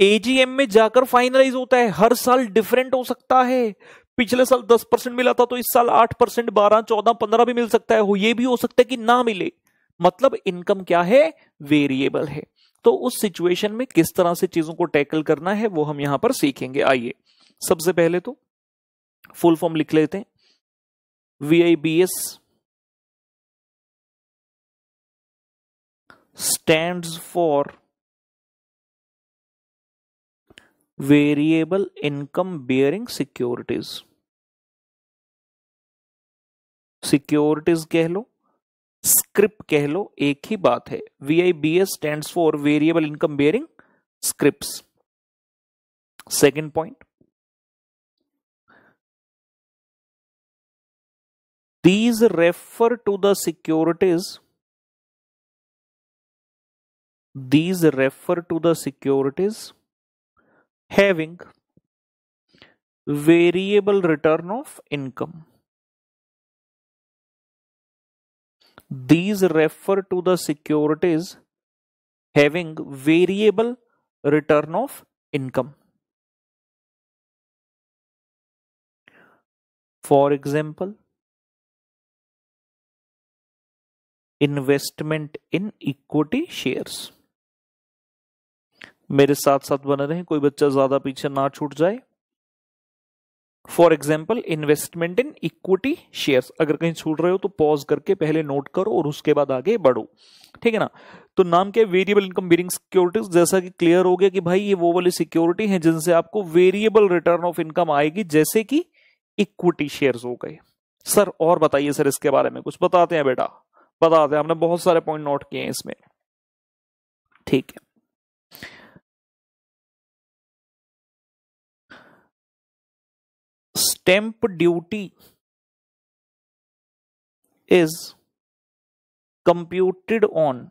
एजीएम में जाकर फाइनलाइज होता है हर साल डिफरेंट हो सकता है पिछले साल दस परसेंट मिला था तो इस साल आठ परसेंट बारह चौदह पंद्रह भी मिल सकता है हो ये भी हो सकता है कि ना मिले मतलब इनकम क्या है वेरिएबल है तो उस सिचुएशन में किस तरह से चीजों को टैकल करना है वो हम यहां पर सीखेंगे आइए सबसे पहले तो फुल फॉर्म लिख लेते हैं V I B S stand for variable income bearing securities securities कह लो स्क्रिप कह लो एक ही बात है V I B S stand for variable income bearing script second point these refer to the securities these refer to the securities having variable return of income. These refer to the securities having variable return of income. For example, investment in equity shares. मेरे साथ साथ बने रहें कोई बच्चा ज्यादा पीछे ना छूट जाए for example investment in equity share अगर कहीं छूट रहे हो तो पॉज करके पहले नोट करो और उसके बाद आगे बढ़ो ठीक है ना तो नाम क्या वेरिएबल इनकम बीरिंग सिक्योरिटीज जैसा कि क्लियर हो गया कि भाई ये वो वाली सिक्योरिटी है जिनसे आपको वेरिएबल रिटर्न ऑफ इनकम आएगी जैसे कि इक्विटी शेयर हो गए सर और बताइए सर इसके बारे में कुछ बताते हैं बेटा बताते हैं हमने बहुत सारे पॉइंट नोट किए हैं इसमें ठीक है stamp duty is computed on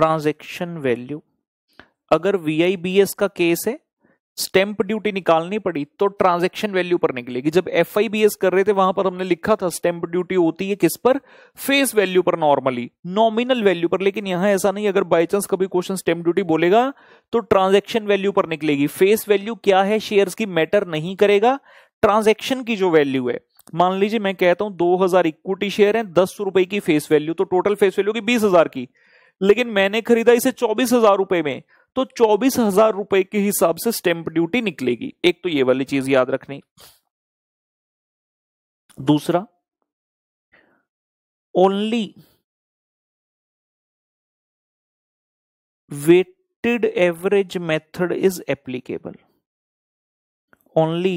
transaction value अगर वी आई बी एस का केस है स्टैंप ड्यूटी निकालनी पड़ी तो ट्रांजैक्शन वैल्यू पर निकलेगी जब एफ कर रहे थे वहां पर हमने लिखा था स्टैंप ड्यूटी होती है किस पर फेस वैल्यू पर नॉर्मली नॉमिनल वैल्यू पर लेकिन यहां ऐसा नहीं अगर बाई चांस कभी क्वेश्चन स्टैंप ड्यूटी बोलेगा तो ट्रांजेक्शन वैल्यू पर निकलेगी फेस वैल्यू क्या है शेयर की मैटर नहीं करेगा ट्रांजेक्शन की जो वैल्यू है मान लीजिए मैं कहता हूं दो इक्विटी शेयर है दस रुपए की फेस वैल्यू तो टोटल फेस वैल्यू की बीस हजार की लेकिन मैंने खरीदा इसे चौबीस हजार रुपए में तो चौबीस हजार रुपए के हिसाब से स्टैंप ड्यूटी निकलेगी एक तो ये वाली चीज याद रखनी दूसरा only weighted average method is applicable only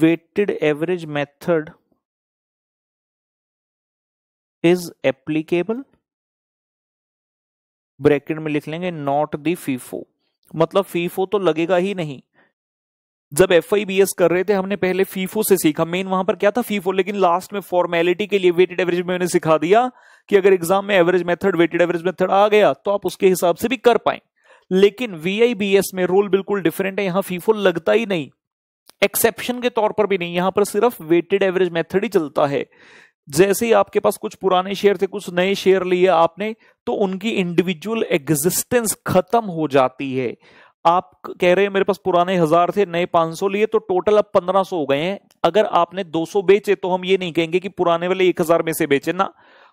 weighted average method is applicable bracket में लिख लेंगे नॉट दी फीफो मतलब फीफो तो लगेगा ही नहीं जब एफ कर रहे थे हमने पहले फीफो से सीखा मेन वहां पर क्या था फीफो लेकिन लास्ट में फॉर्मेलिटी के लिए वेटेड एवरेज में मैंने सिखा दिया कि अगर एग्जाम में average method weighted average method आ गया तो आप उसके हिसाब से भी कर पाए लेकिन वीआईबीएस में रोल बिल्कुल डिफरेंट है यहां फीफो लगता ही नहीं एक्सेप्शन के तौर पर भी नहीं यहां पर सिर्फ वेटेड एवरेज मेथड ही चलता है जैसे ही आपके पास कुछ पुराने शेयर थे कुछ नए शेयर लिए आपने तो उनकी इंडिविजुअल एग्जिस्टेंस खत्म हो जाती है आप कह रहे हैं मेरे पास पुराने हजार थे नए 500 लिए तो टोटल अब 1500 हो गए हैं अगर आपने 200 बेचे तो हम ये नहीं कहेंगे कि पुराने वाले 1000 में से बेचे ना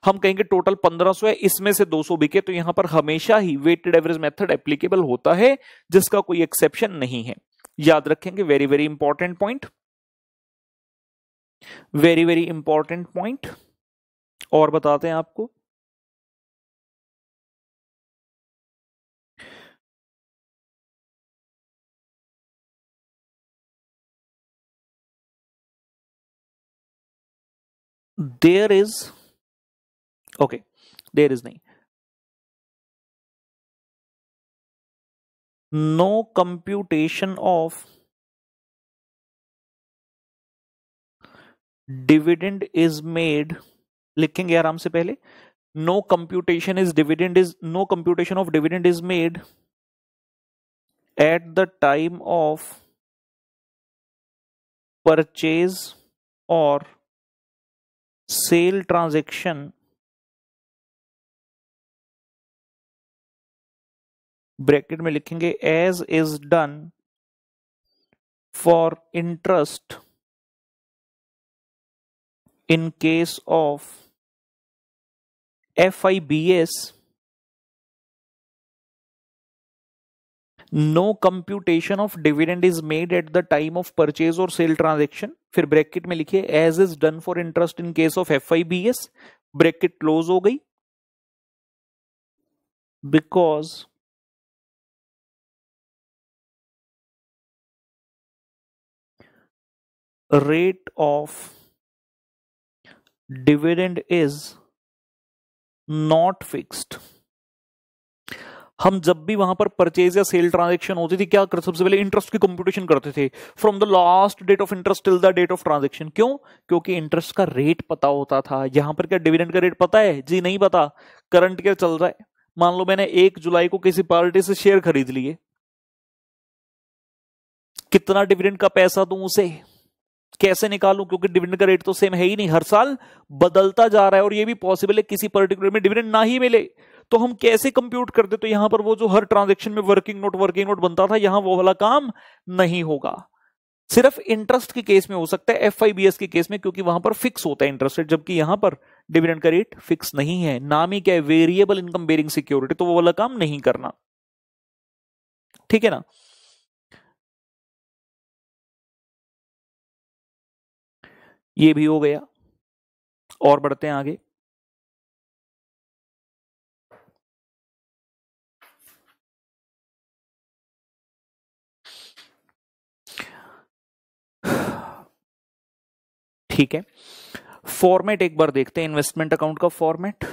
हम कहेंगे टोटल 1500 है इसमें से 200 बिके तो यहां पर हमेशा ही वेटेड एवरेज मेथड एप्लीकेबल होता है जिसका कोई एक्सेप्शन नहीं है याद रखेंगे very very important point very very important point और बताते हैं आपको there is okay there is नहीं no computation of dividend is made लिखेंगे आराम से पहले no computation is dividend is no computation of dividend is made at the time of purchase और सेल ट्रांजेक्शन ब्रैकेट में लिखेंगे as is done for interest in case of FIBS, no computation of dividend is made at the time of purchase or sale transaction फिर bracket में लिखिए as is done for interest in case of F I B S bracket close हो गई because rate of dividend is not fixed हम जब भी वहां पर परचेज या सेल ट्रांजेक्शन होती थी क्या करते सबसे पहले इंटरेस्ट की कंप्यूटेशन करते थे from the last date of interest till the date of transaction क्यों क्योंकि इंटरेस्ट का रेट पता होता था यहां पर क्या डिविडेंड का रेट पता है जी नहीं पता करंट क्या चल रहा है मान लो मैंने एक जुलाई को किसी पार्टी से शेयर खरीद लिए कितना डिविडेंड का पैसा दू उसे कैसे निकालूं क्योंकि डिविडेंड का रेट तो सेम है ही नहीं हर साल बदलता जा रहा है और ये भी पॉसिबल है किसी पर्टिकुलर में डिविडेंड ना ही मिले तो हम कैसे कंप्यूट करते तो यहां पर वो जो हर ट्रांजेक्शन में वर्किंग नोट वर्किंग नोट बनता था यहां वो वाला काम नहीं होगा सिर्फ इंटरेस्ट के केस में हो सकता है एफ आई बी के केस में क्योंकि वहां पर फिक्स होता है इंटरेस्ट रेट जबकि यहां पर डिविडेंड का रेट फिक्स नहीं है नाम ही क्या है वेरिएबल इनकम बेरिंग सिक्योरिटी तो वो वाला काम नहीं करना ठीक है ना ये भी हो गया और बढ़ते हैं आगे ठीक है फॉर्मेट एक बार देखते हैं इन्वेस्टमेंट अकाउंट का format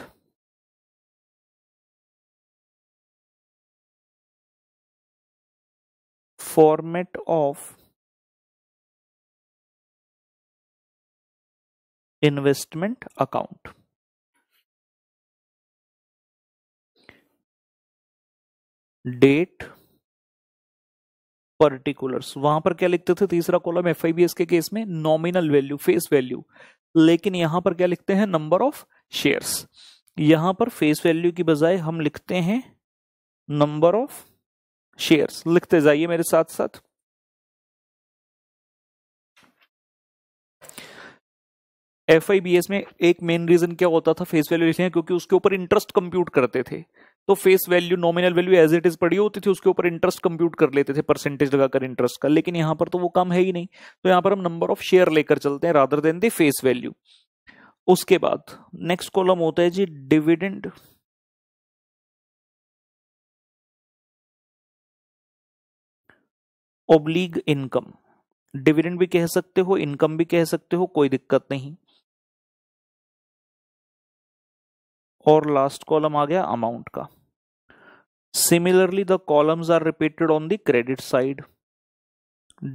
format of investment account date particulars वहां पर क्या लिखते थे तीसरा कॉलम एफ के केस में नॉमिनल वैल्यू फेस वैल्यू लेकिन यहां पर क्या लिखते हैं नंबर ऑफ शेयर्स यहां पर फेस वैल्यू की बजाय हम लिखते हैं नंबर ऑफ शेयर्स लिखते जाइए मेरे साथ साथ एफ में एक मेन रीजन क्या होता था फेस वैल्यू लिखने क्योंकि उसके ऊपर इंटरेस्ट कंप्यूट करते थे तो face value nominal value as it is पड़ी होती थी उसके ऊपर इंटरेस्ट कंप्यूट कर लेते थे परसेंटेज लगाकर इंटरेस्ट का लेकिन यहाँ पर तो वो कम है ही नहीं तो यहाँ पर हम नंबर ऑफ शेयर लेकर चलते हैं rather than the face value उसके बाद नेक्स्ट कॉलम होता है जी डिविडेंड ओब्लीग इनकम डिविडेंड भी कह सकते हो इनकम भी कह सकते हो कोई दिक्कत नहीं और लास्ट कॉलम आ गया अमाउंट का similarly the columns are repeated on the credit side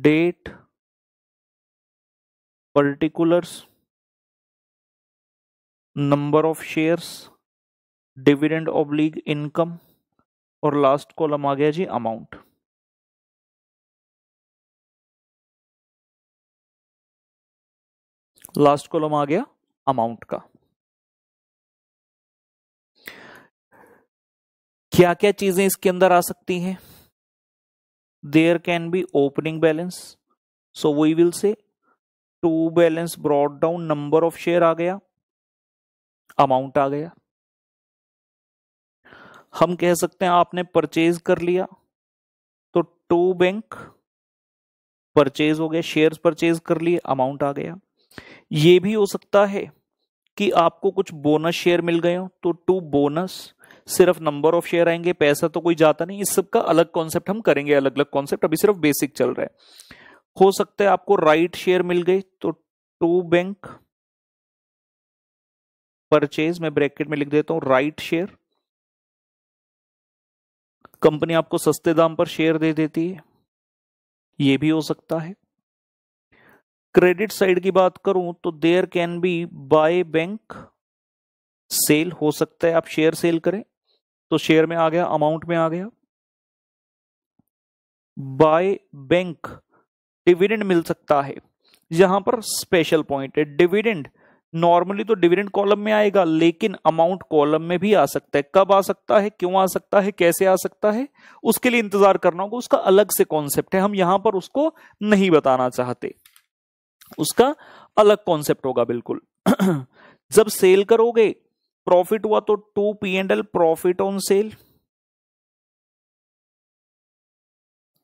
date number of of dividend oblique income और लास्ट कॉलम आ गया जी अमाउंट लास्ट कॉलम आ गया अमाउंट का क्या क्या चीजें इसके अंदर आ सकती हैं there can be opening balance so we will say to balance brought down number of share आ गया अमाउंट आ गया हम कह सकते हैं आपने परचेज कर लिया तो टू बैंक परचेज हो गया शेयर्स परचेज कर लिए अमाउंट आ गया ये भी हो सकता है कि आपको कुछ बोनस शेयर मिल गए हो तो टू बोनस सिर्फ नंबर ऑफ शेयर आएंगे पैसा तो कोई जाता नहीं इस सब का अलग कॉन्सेप्ट हम करेंगे अलग अलग कॉन्सेप्ट अभी सिर्फ बेसिक चल रहा है हो सकता है आपको राइट शेयर मिल गई तो टू बैंक परचेज मैं ब्रैकेट में लिख देता हूं राइट शेयर कंपनी आपको सस्ते दाम पर शेयर दे देती है ये भी हो सकता है क्रेडिट साइड की बात करूं तो there can be by bank sale हो सकता है आप शेयर सेल करें तो शेयर में आ गया अमाउंट में आ गया बाय बैंक डिविडेंड मिल सकता है यहां पर स्पेशल पॉइंट है डिविडेंड नॉर्मली तो डिविडेंड कॉलम में आएगा लेकिन अमाउंट कॉलम में भी आ सकता है कब आ सकता है क्यों आ सकता है कैसे आ सकता है उसके लिए इंतजार करना होगा उसका अलग से कॉन्सेप्ट है हम यहां पर उसको नहीं बताना चाहते उसका अलग कॉन्सेप्ट होगा बिल्कुल जब सेल करोगे प्रॉफिट हुआ तो to P and L profit on sale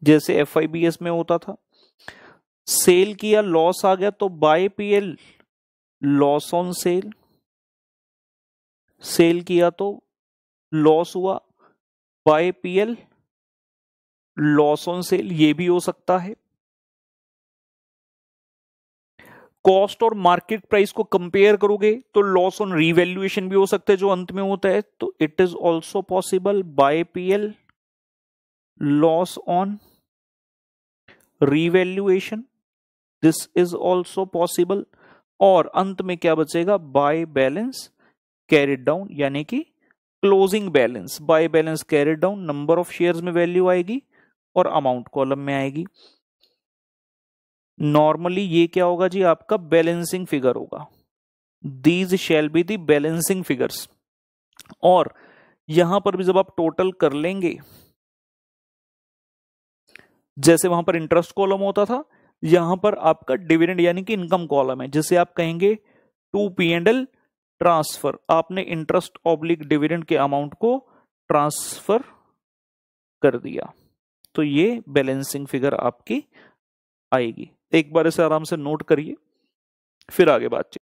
जैसे एफ आई बी एस में होता था सेल किया लॉस आ गया तो by P L loss on sale sale किया तो लॉस हुआ by P L loss on sale ये भी हो सकता है कॉस्ट और मार्केट प्राइस को कंपेयर करोगे तो लॉस ऑन रिवेल्युएशन भी हो सकता है जो अंत में होता है तो it is also possible by PL loss on revaluation this is also possible और अंत में क्या बचेगा बाय बैलेंस कैरिड डाउन यानी कि closing balance by balance carried down number of shares में वैल्यू आएगी और अमाउंट कॉलम में आएगी नॉर्मली ये क्या होगा जी आपका बैलेंसिंग फिगर होगा these shall be the balancing figures और यहां पर भी जब आप टोटल कर लेंगे जैसे वहां पर इंटरेस्ट कॉलम होता था यहां पर आपका डिविडेंड यानी कि इनकम कॉलम है जिसे आप कहेंगे to P and L transfer आपने इंटरेस्ट ऑब्लिक डिविडेंड के अमाउंट को ट्रांसफर कर दिया तो ये बैलेंसिंग फिगर आपकी आएगी एक बार इसे आराम से नोट करिए फिर आगे बातचीत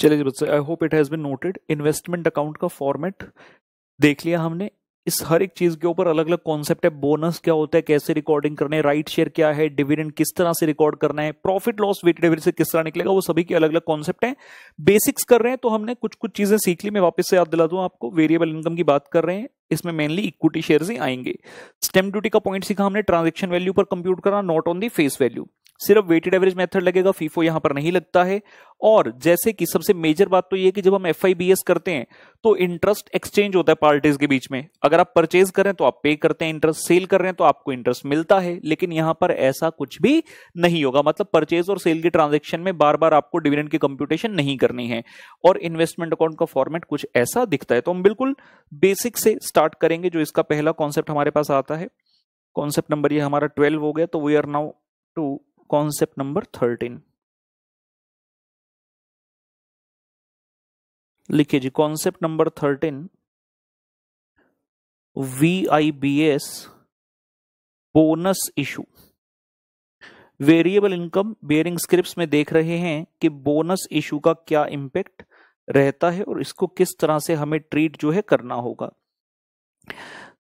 चलिए I hope it has been noted investment account का फॉर्मेट देख लिया हमने इस हर एक चीज के ऊपर अलग अलग कॉन्सेप्ट है बोनस क्या होता है कैसे रिकॉर्डिंग करना है राइट शेयर क्या है डिविडेंड किस तरह से रिकॉर्ड करना है प्रॉफिट लॉस वेटेड एवरेज से किस तरह निकलेगा वो सभी के अलग अलग कॉन्सेप्ट है बेसिक्स कर रहे हैं तो हमने कुछ कुछ चीजें सीख ली मैं वापस से याद दिला दूं आपको वेरिएबल इनकम की बात कर रहे हैं इसमें मेनली इक्विटी शेयर ही आएंगे स्टेम ड्यूटी का पॉइंट सीखा हमने ट्रांजेक्शन वैल्यू पर कंप्यूट करा not on the face value सिर्फ वेटेड एवरेज मेथड लगेगा फीफो यहां पर नहीं लगता है और जैसे कि सबसे मेजर बात तो ये कि जब हम एफ करते हैं तो इंटरेस्ट एक्सचेंज होता है पार्टीज के बीच में अगर आप परचेज करें तो आप पे करते हैं इंटरेस्ट सेल कर रहे हैं तो आपको इंटरेस्ट मिलता है लेकिन यहां पर ऐसा कुछ भी नहीं होगा मतलब परचेज और सेल के ट्रांजेक्शन में बार बार आपको डिविडेंड की कंप्यूटेशन नहीं करनी है और इन्वेस्टमेंट अकाउंट का फॉर्मेट कुछ ऐसा दिखता है तो हम बिल्कुल बेसिक से स्टार्ट करेंगे जो इसका पहला कॉन्सेप्ट हमारे पास आता है कॉन्सेप्ट नंबर ये हमारा ट्वेल्व हो गया तो we are now to concept number thirteen लिखिए जी concept number thirteen V I B S bonus issue variable income bearing script में देख रहे हैं कि बोनस इशू का क्या इंपैक्ट रहता है और इसको किस तरह से हमें ट्रीट जो है करना होगा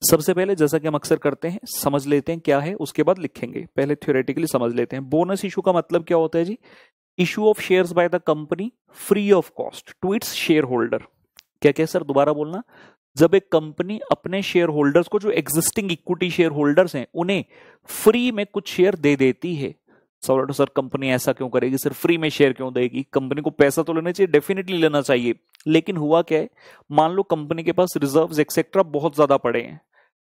सबसे पहले जैसा कि हम अक्सर करते हैं समझ लेते हैं क्या है उसके बाद लिखेंगे पहले थ्योरेटिकली समझ लेते हैं बोनस इशू का मतलब क्या होता है जी issue of shares by the company free of cost to its share holder क्या क्या सर दोबारा बोलना जब एक कंपनी अपने शेयर होल्डर्स को जो एग्जिस्टिंग इक्विटी शेयर होल्डर्स हैं उन्हें फ्री में कुछ शेयर दे देती है सर सर कंपनी ऐसा क्यों करेगी सर फ्री में शेयर क्यों देगी कंपनी को पैसा तो लेना चाहिए डेफिनेटली लेना चाहिए लेकिन हुआ क्या है मान लो कंपनी के पास रिजर्व एक्सेट्रा बहुत ज्यादा पड़े हैं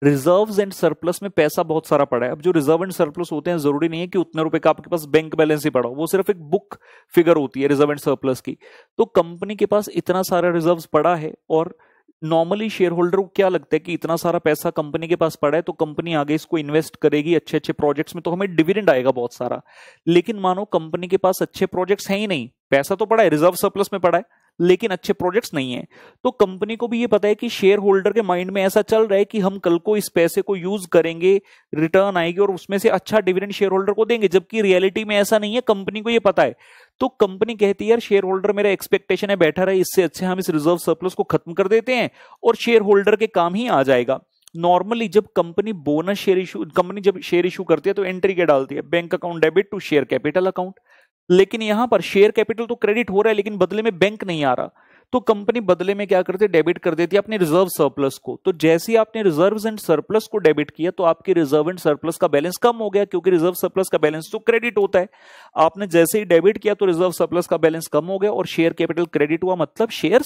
रिजर्व एंड सरप्लस में पैसा बहुत सारा पड़ा है अब जो रिजर्व एंड सरप्लस होते हैं जरूरी नहीं है कि उतने रुपए का आपके पास बैंक बैलेंस ही पड़ा हो वो सिर्फ एक बुक फिगर होती है रिजर्व एंड सरप्लस की तो कंपनी के पास इतना सारा रिजर्व पड़ा है और नॉर्मली शेयर होल्डर को क्या लगता है कि इतना सारा पैसा कंपनी के पास पड़ा है तो कंपनी आगे इसको इन्वेस्ट करेगी अच्छे अच्छे प्रोजेक्ट्स में तो हमें डिविडेंड आएगा बहुत सारा लेकिन मानो कंपनी के पास अच्छे प्रोजेक्ट्स हैं ही नहीं पैसा तो पड़ा है रिजर्व सरप्लस में पड़ा है लेकिन अच्छे प्रोजेक्ट्स नहीं है तो कंपनी को भी ये पता है कि शेयर होल्डर के माइंड में ऐसा चल रहा है कि हम कल को इस पैसे को यूज करेंगे रिटर्न आएगी और उसमें से अच्छा डिविडेंड शेयर होल्डर को देंगे जबकि रियलिटी में ऐसा नहीं है कंपनी को यह पता है तो कंपनी कहती है यार शेयर होल्डर मेरा एक्सपेक्टेशन है बैठा है इससे अच्छे हम इस रिजर्व सरप्लस को खत्म कर देते हैं और शेयर होल्डर के काम ही आ जाएगा नॉर्मली जब company bonus share issue company जब शेयर इशू करती है तो एंट्री क्या डालती है bank account debit to share capital account लेकिन यहां पर शेयर कैपिटल तो क्रेडिट हो रहा है लेकिन बदले में बैंक नहीं आ रहा तो कंपनी बदले में क्या करती है डेबिट कर देती है अपने रिजर्व सरप्लस को तो जैसे ही आपने रिजर्व एंड सरप्लस को डेबिट किया तो आपके रिजर्व एंड सरप्लस का बैलेंस कम हो गया क्योंकि रिजर्व सरप्लस का बैलेंस तो क्रेडिट होता है आपने जैसे ही डेबिट किया तो रिजर्व सरप्लस का बैलेंस कम हो गया और शेयर कैपिटल क्रेडिट हुआ मतलब शेयर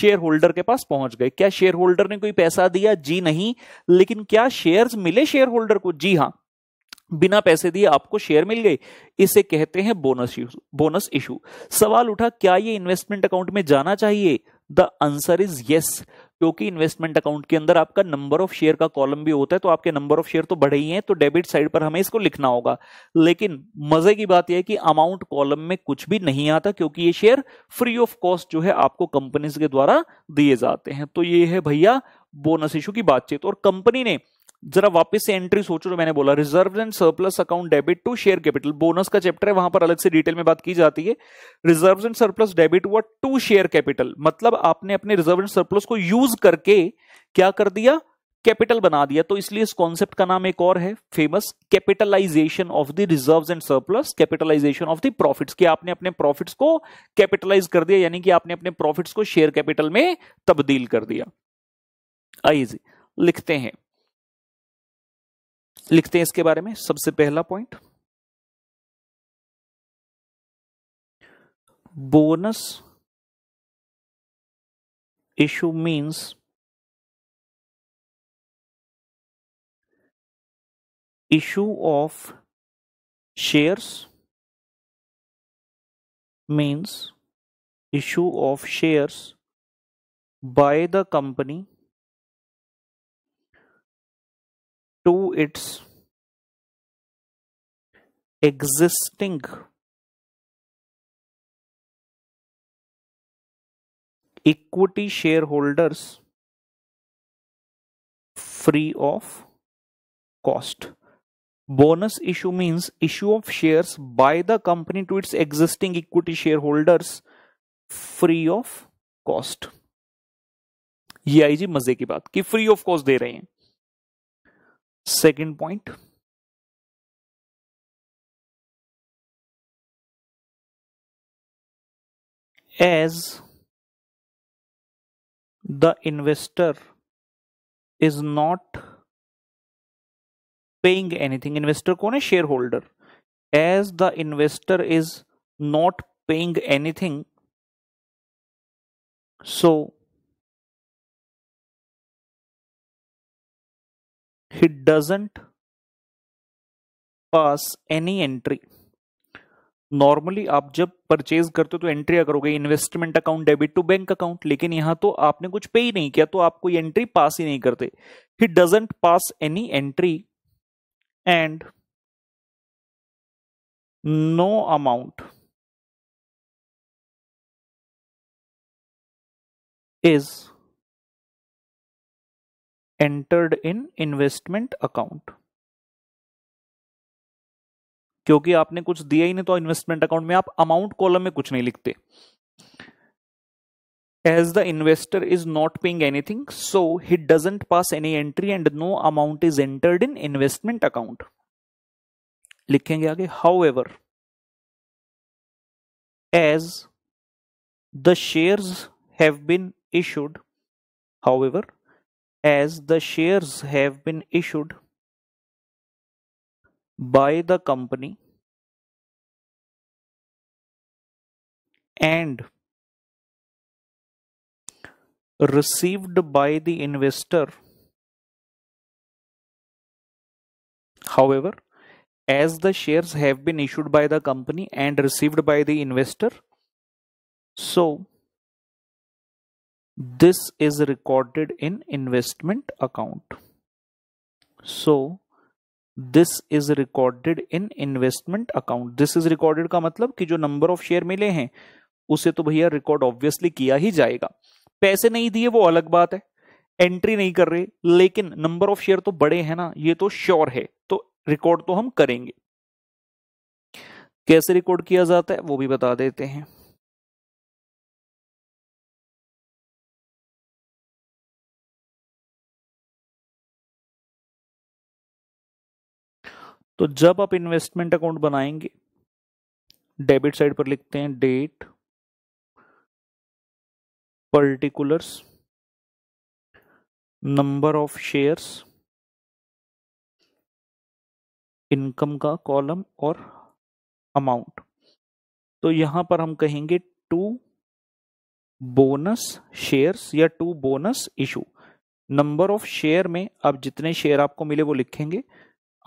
शेयर होल्डर के पास पहुंच गए क्या शेयर होल्डर ने कोई पैसा दिया जी नहीं लेकिन क्या शेयर मिले शेयर होल्डर को जी हाँ बिना पैसे दिए आपको शेयर मिल गए इसे कहते हैं बोनस इशू बोनस इशू सवाल उठा क्या ये इन्वेस्टमेंट अकाउंट में जाना चाहिए द आंसर इज यस क्योंकि इन्वेस्टमेंट अकाउंट के अंदर आपका नंबर ऑफ शेयर का कॉलम भी होता है तो आपके नंबर ऑफ शेयर तो बढ़े ही हैं तो डेबिट साइड पर हमें इसको लिखना होगा लेकिन मजे की बात यह है कि अमाउंट कॉलम में कुछ भी नहीं आता क्योंकि ये शेयर फ्री ऑफ कॉस्ट जो है आपको कंपनीज के द्वारा दिए जाते हैं तो ये है भैया बोनस इशू की बातचीत और कंपनी ने जरा वापस से एंट्री सोचो जो तो मैंने बोला reserve and surplus account debit to share capital bonus का चैप्टर है वहां पर अलग से डिटेल में बात की जाती है रिजर्व एंड सरप्लस डेबिट हुआ टू शेयर कैपिटल मतलब आपने अपने रिजर्व एंड सरप्लस को यूज करके क्या कर दिया कैपिटल बना दिया तो इसलिए इस कॉन्सेप्ट का नाम एक और है famous capitalization of the reserve and surplus capitalization of the profits कि आपने अपने प्रॉफिट्स को कैपिटलाइज कर दिया यानी कि आपने अपने प्रॉफिट्स को शेयर कैपिटल में तब्दील कर दिया आइए लिखते हैं लिखते हैं इसके बारे में सबसे पहला point bonus issue means issue of shares means issue of shares by the company to its existing equity shareholders free of cost. Bonus issue means issue of shares by the company to its existing equity shareholders free of cost ये आई जी मजे की बात कि free of cost दे रहे हैं second point as the investor is not paying anything investor kone shareholder as the investor is not paying anything so he doesn't pass any entry normally आप जब परचेज करते हो तो एंट्री करोगे investment account debit to bank account लेकिन यहां तो आपने कुछ पे ही नहीं किया तो आप कोई एंट्री पास ही नहीं करते he doesn't pass any entry and no amount is entered in investment account क्योंकि आपने कुछ दिया ही नहीं तो इन्वेस्टमेंट अकाउंट में आप अमाउंट कॉलम में कुछ नहीं लिखते as the investor is not paying anything so he doesn't pass any entry and no amount is entered in investment account लिखेंगे आगे however as the shares have been issued however as the shares have been issued by the company and received by the investor. However, as the shares have been issued by the company and received by the investor, so This is recorded in investment account. So this is recorded in investment account this is recorded का मतलब कि जो number of share मिले हैं उसे तो भैया record obviously किया ही जाएगा पैसे नहीं दिए वो अलग बात है एंट्री नहीं कर रहे लेकिन नंबर ऑफ शेयर तो बड़े हैं ना ये तो श्योर है तो रिकॉर्ड तो हम करेंगे कैसे रिकॉर्ड किया जाता है वो भी बता देते हैं तो जब आप इन्वेस्टमेंट अकाउंट बनाएंगे डेबिट साइड पर लिखते हैं date particulars number of shares income का कॉलम और अमाउंट तो यहां पर हम कहेंगे टू बोनस शेयर्स या to bonus issue number of share में अब जितने शेयर आपको मिले वो लिखेंगे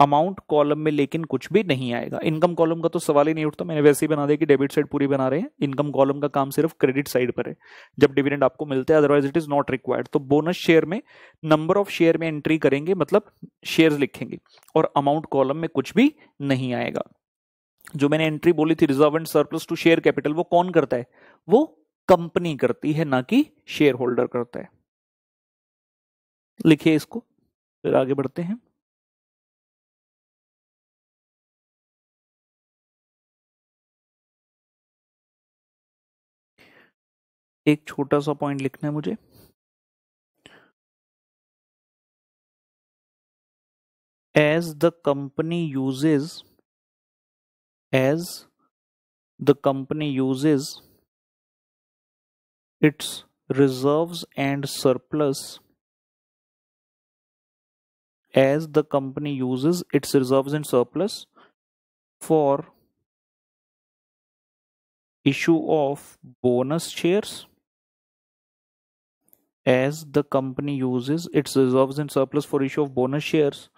अमाउंट कॉलम में लेकिन कुछ भी नहीं आएगा इनकम कॉलम का तो सवाल ही नहीं उठता मैंने वैसे ही बना दिया कि डेबिट साइड पूरी बना रहे हैं इनकम कॉलम का काम सिर्फ क्रेडिट साइड पर है जब डिविडेंड आपको मिलता है otherwise it is not required तो बोनस शेयर में नंबर ऑफ शेयर में एंट्री करेंगे मतलब शेयर लिखेंगे और अमाउंट कॉलम में कुछ भी नहीं आएगा जो मैंने एंट्री बोली थी reserve and surplus to share capital वो कौन करता है वो कंपनी करती है ना कि शेयर होल्डर करता है लिखिए इसको फिर आगे बढ़ते हैं एक छोटा सा पॉइंट लिखना है मुझे as the company uses as the company uses its reserve and surplus as the company uses its reserve and surplus for issue of bonus shares as the company uses its reserves and surplus for issue of bonus shares.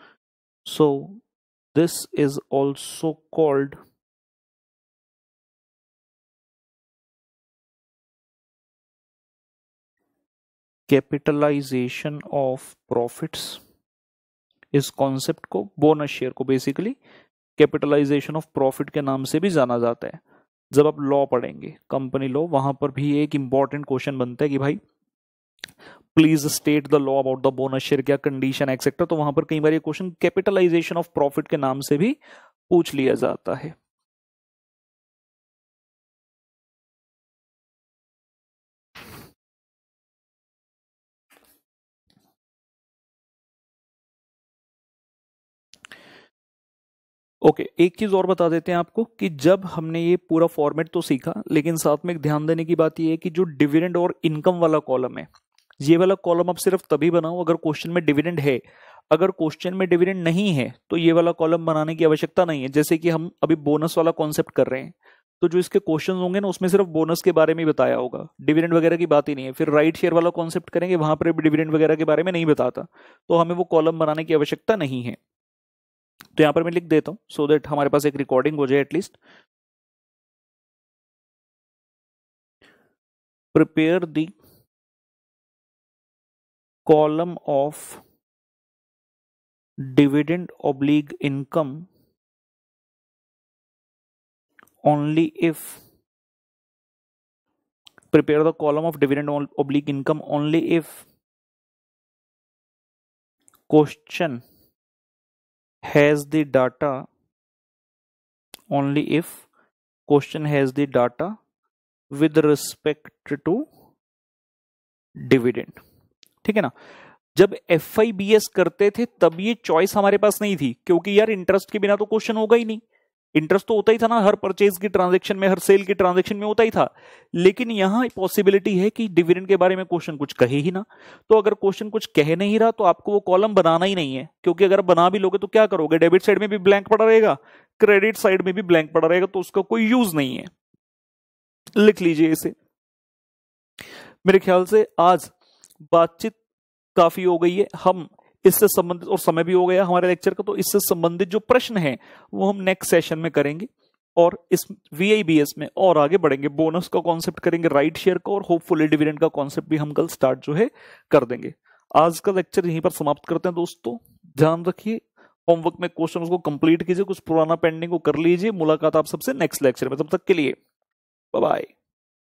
So this is also called capitalization of profit इस concept को bonus share को basically capitalization of profit के नाम से भी जाना जाता है जब आप लॉ पढ़ेंगे कंपनी लॉ वहां पर भी एक इंपॉर्टेंट क्वेश्चन बनता है कि भाई please state the law about the bonus share क्या कंडीशन एक्सेट्रा तो वहां पर कई बार ये क्वेश्चन कैपिटलाइजेशन ऑफ प्रॉफिट के नाम से भी पूछ लिया जाता है ओके okay, एक चीज और बता देते हैं आपको कि जब हमने ये पूरा फॉर्मेट तो सीखा लेकिन साथ में एक ध्यान देने की बात यह है कि जो डिविडेंड और इनकम वाला कॉलम है ये वाला कॉलम अब सिर्फ तभी बनाओ अगर क्वेश्चन में डिविडेंड है अगर क्वेश्चन में डिविडेंड नहीं है तो ये वाला कॉलम बनाने की आवश्यकता नहीं है जैसे कि हम अभी बोनस वाला कॉन्सेप्ट कर रहे हैं तो जो इसके क्वेश्चन होंगे ना उसमें सिर्फ बोनस के बारे में बताया होगा डिविडेंड वगैरह की बात ही नहीं है फिर राइट शेयर वाला कॉन्सेप्ट करेंगे वहां पर भी डिविडेंड वगैरह के बारे में नहीं बताता तो हमें वो कॉलम बनाने की आवश्यकता नहीं है तो यहां पर मैं लिख देता हूँ सो देट हमारे पास एक रिकॉर्डिंग हो जाए at least prepare the column of dividend oblique income only if prepare the column of dividend oblique income only if question has the data only if question has the data with respect to dividend ठीक है ना जब F I B S करते थे तब ये choice हमारे पास नहीं थी क्योंकि यार इंटरेस्ट के बिना तो क्वेश्चन होगा ही नहीं इंटरेस्ट तो होता ही था ना हर परचेज की ट्रांजेक्शन में हर सेल की ट्रांजेक्शन में होता ही था लेकिन यहां पॉसिबिलिटी है कि डिविडेंड के बारे में क्वेश्चन कुछ कहे ही ना तो अगर क्वेश्चन कुछ कह नहीं रहा तो आपको वो कॉलम बनाना ही नहीं है क्योंकि अगर बना भी लोगे तो क्या करोगे डेबिट साइड में भी ब्लैंक पड़ा रहेगा क्रेडिट साइड में भी ब्लैंक पड़ा रहेगा तो उसका कोई यूज नहीं है लिख लीजिए इसे मेरे ख्याल से आज बातचीत काफी हो गई है हम इससे संबंधित और समय भी हो गया हमारे लेक्चर का तो इससे संबंधित जो प्रश्न है वो हम नेक्स्ट सेशन में करेंगे और इस वी में और आगे बढ़ेंगे बोनस का कॉन्सेप्ट करेंगे राइट शेयर का और होपफुली डिविडेंड का कॉन्सेप्ट भी हम कल स्टार्ट जो है कर देंगे आज का लेक्चर यहीं पर समाप्त करते हैं दोस्तों ध्यान रखिए होमवर्क में क्वेश्चन को कंप्लीट कीजिए कुछ पुराना पेंडिंग को कर लीजिए मुलाकात आप सबसे नेक्स्ट लेक्चर में तब तक के लिए बाय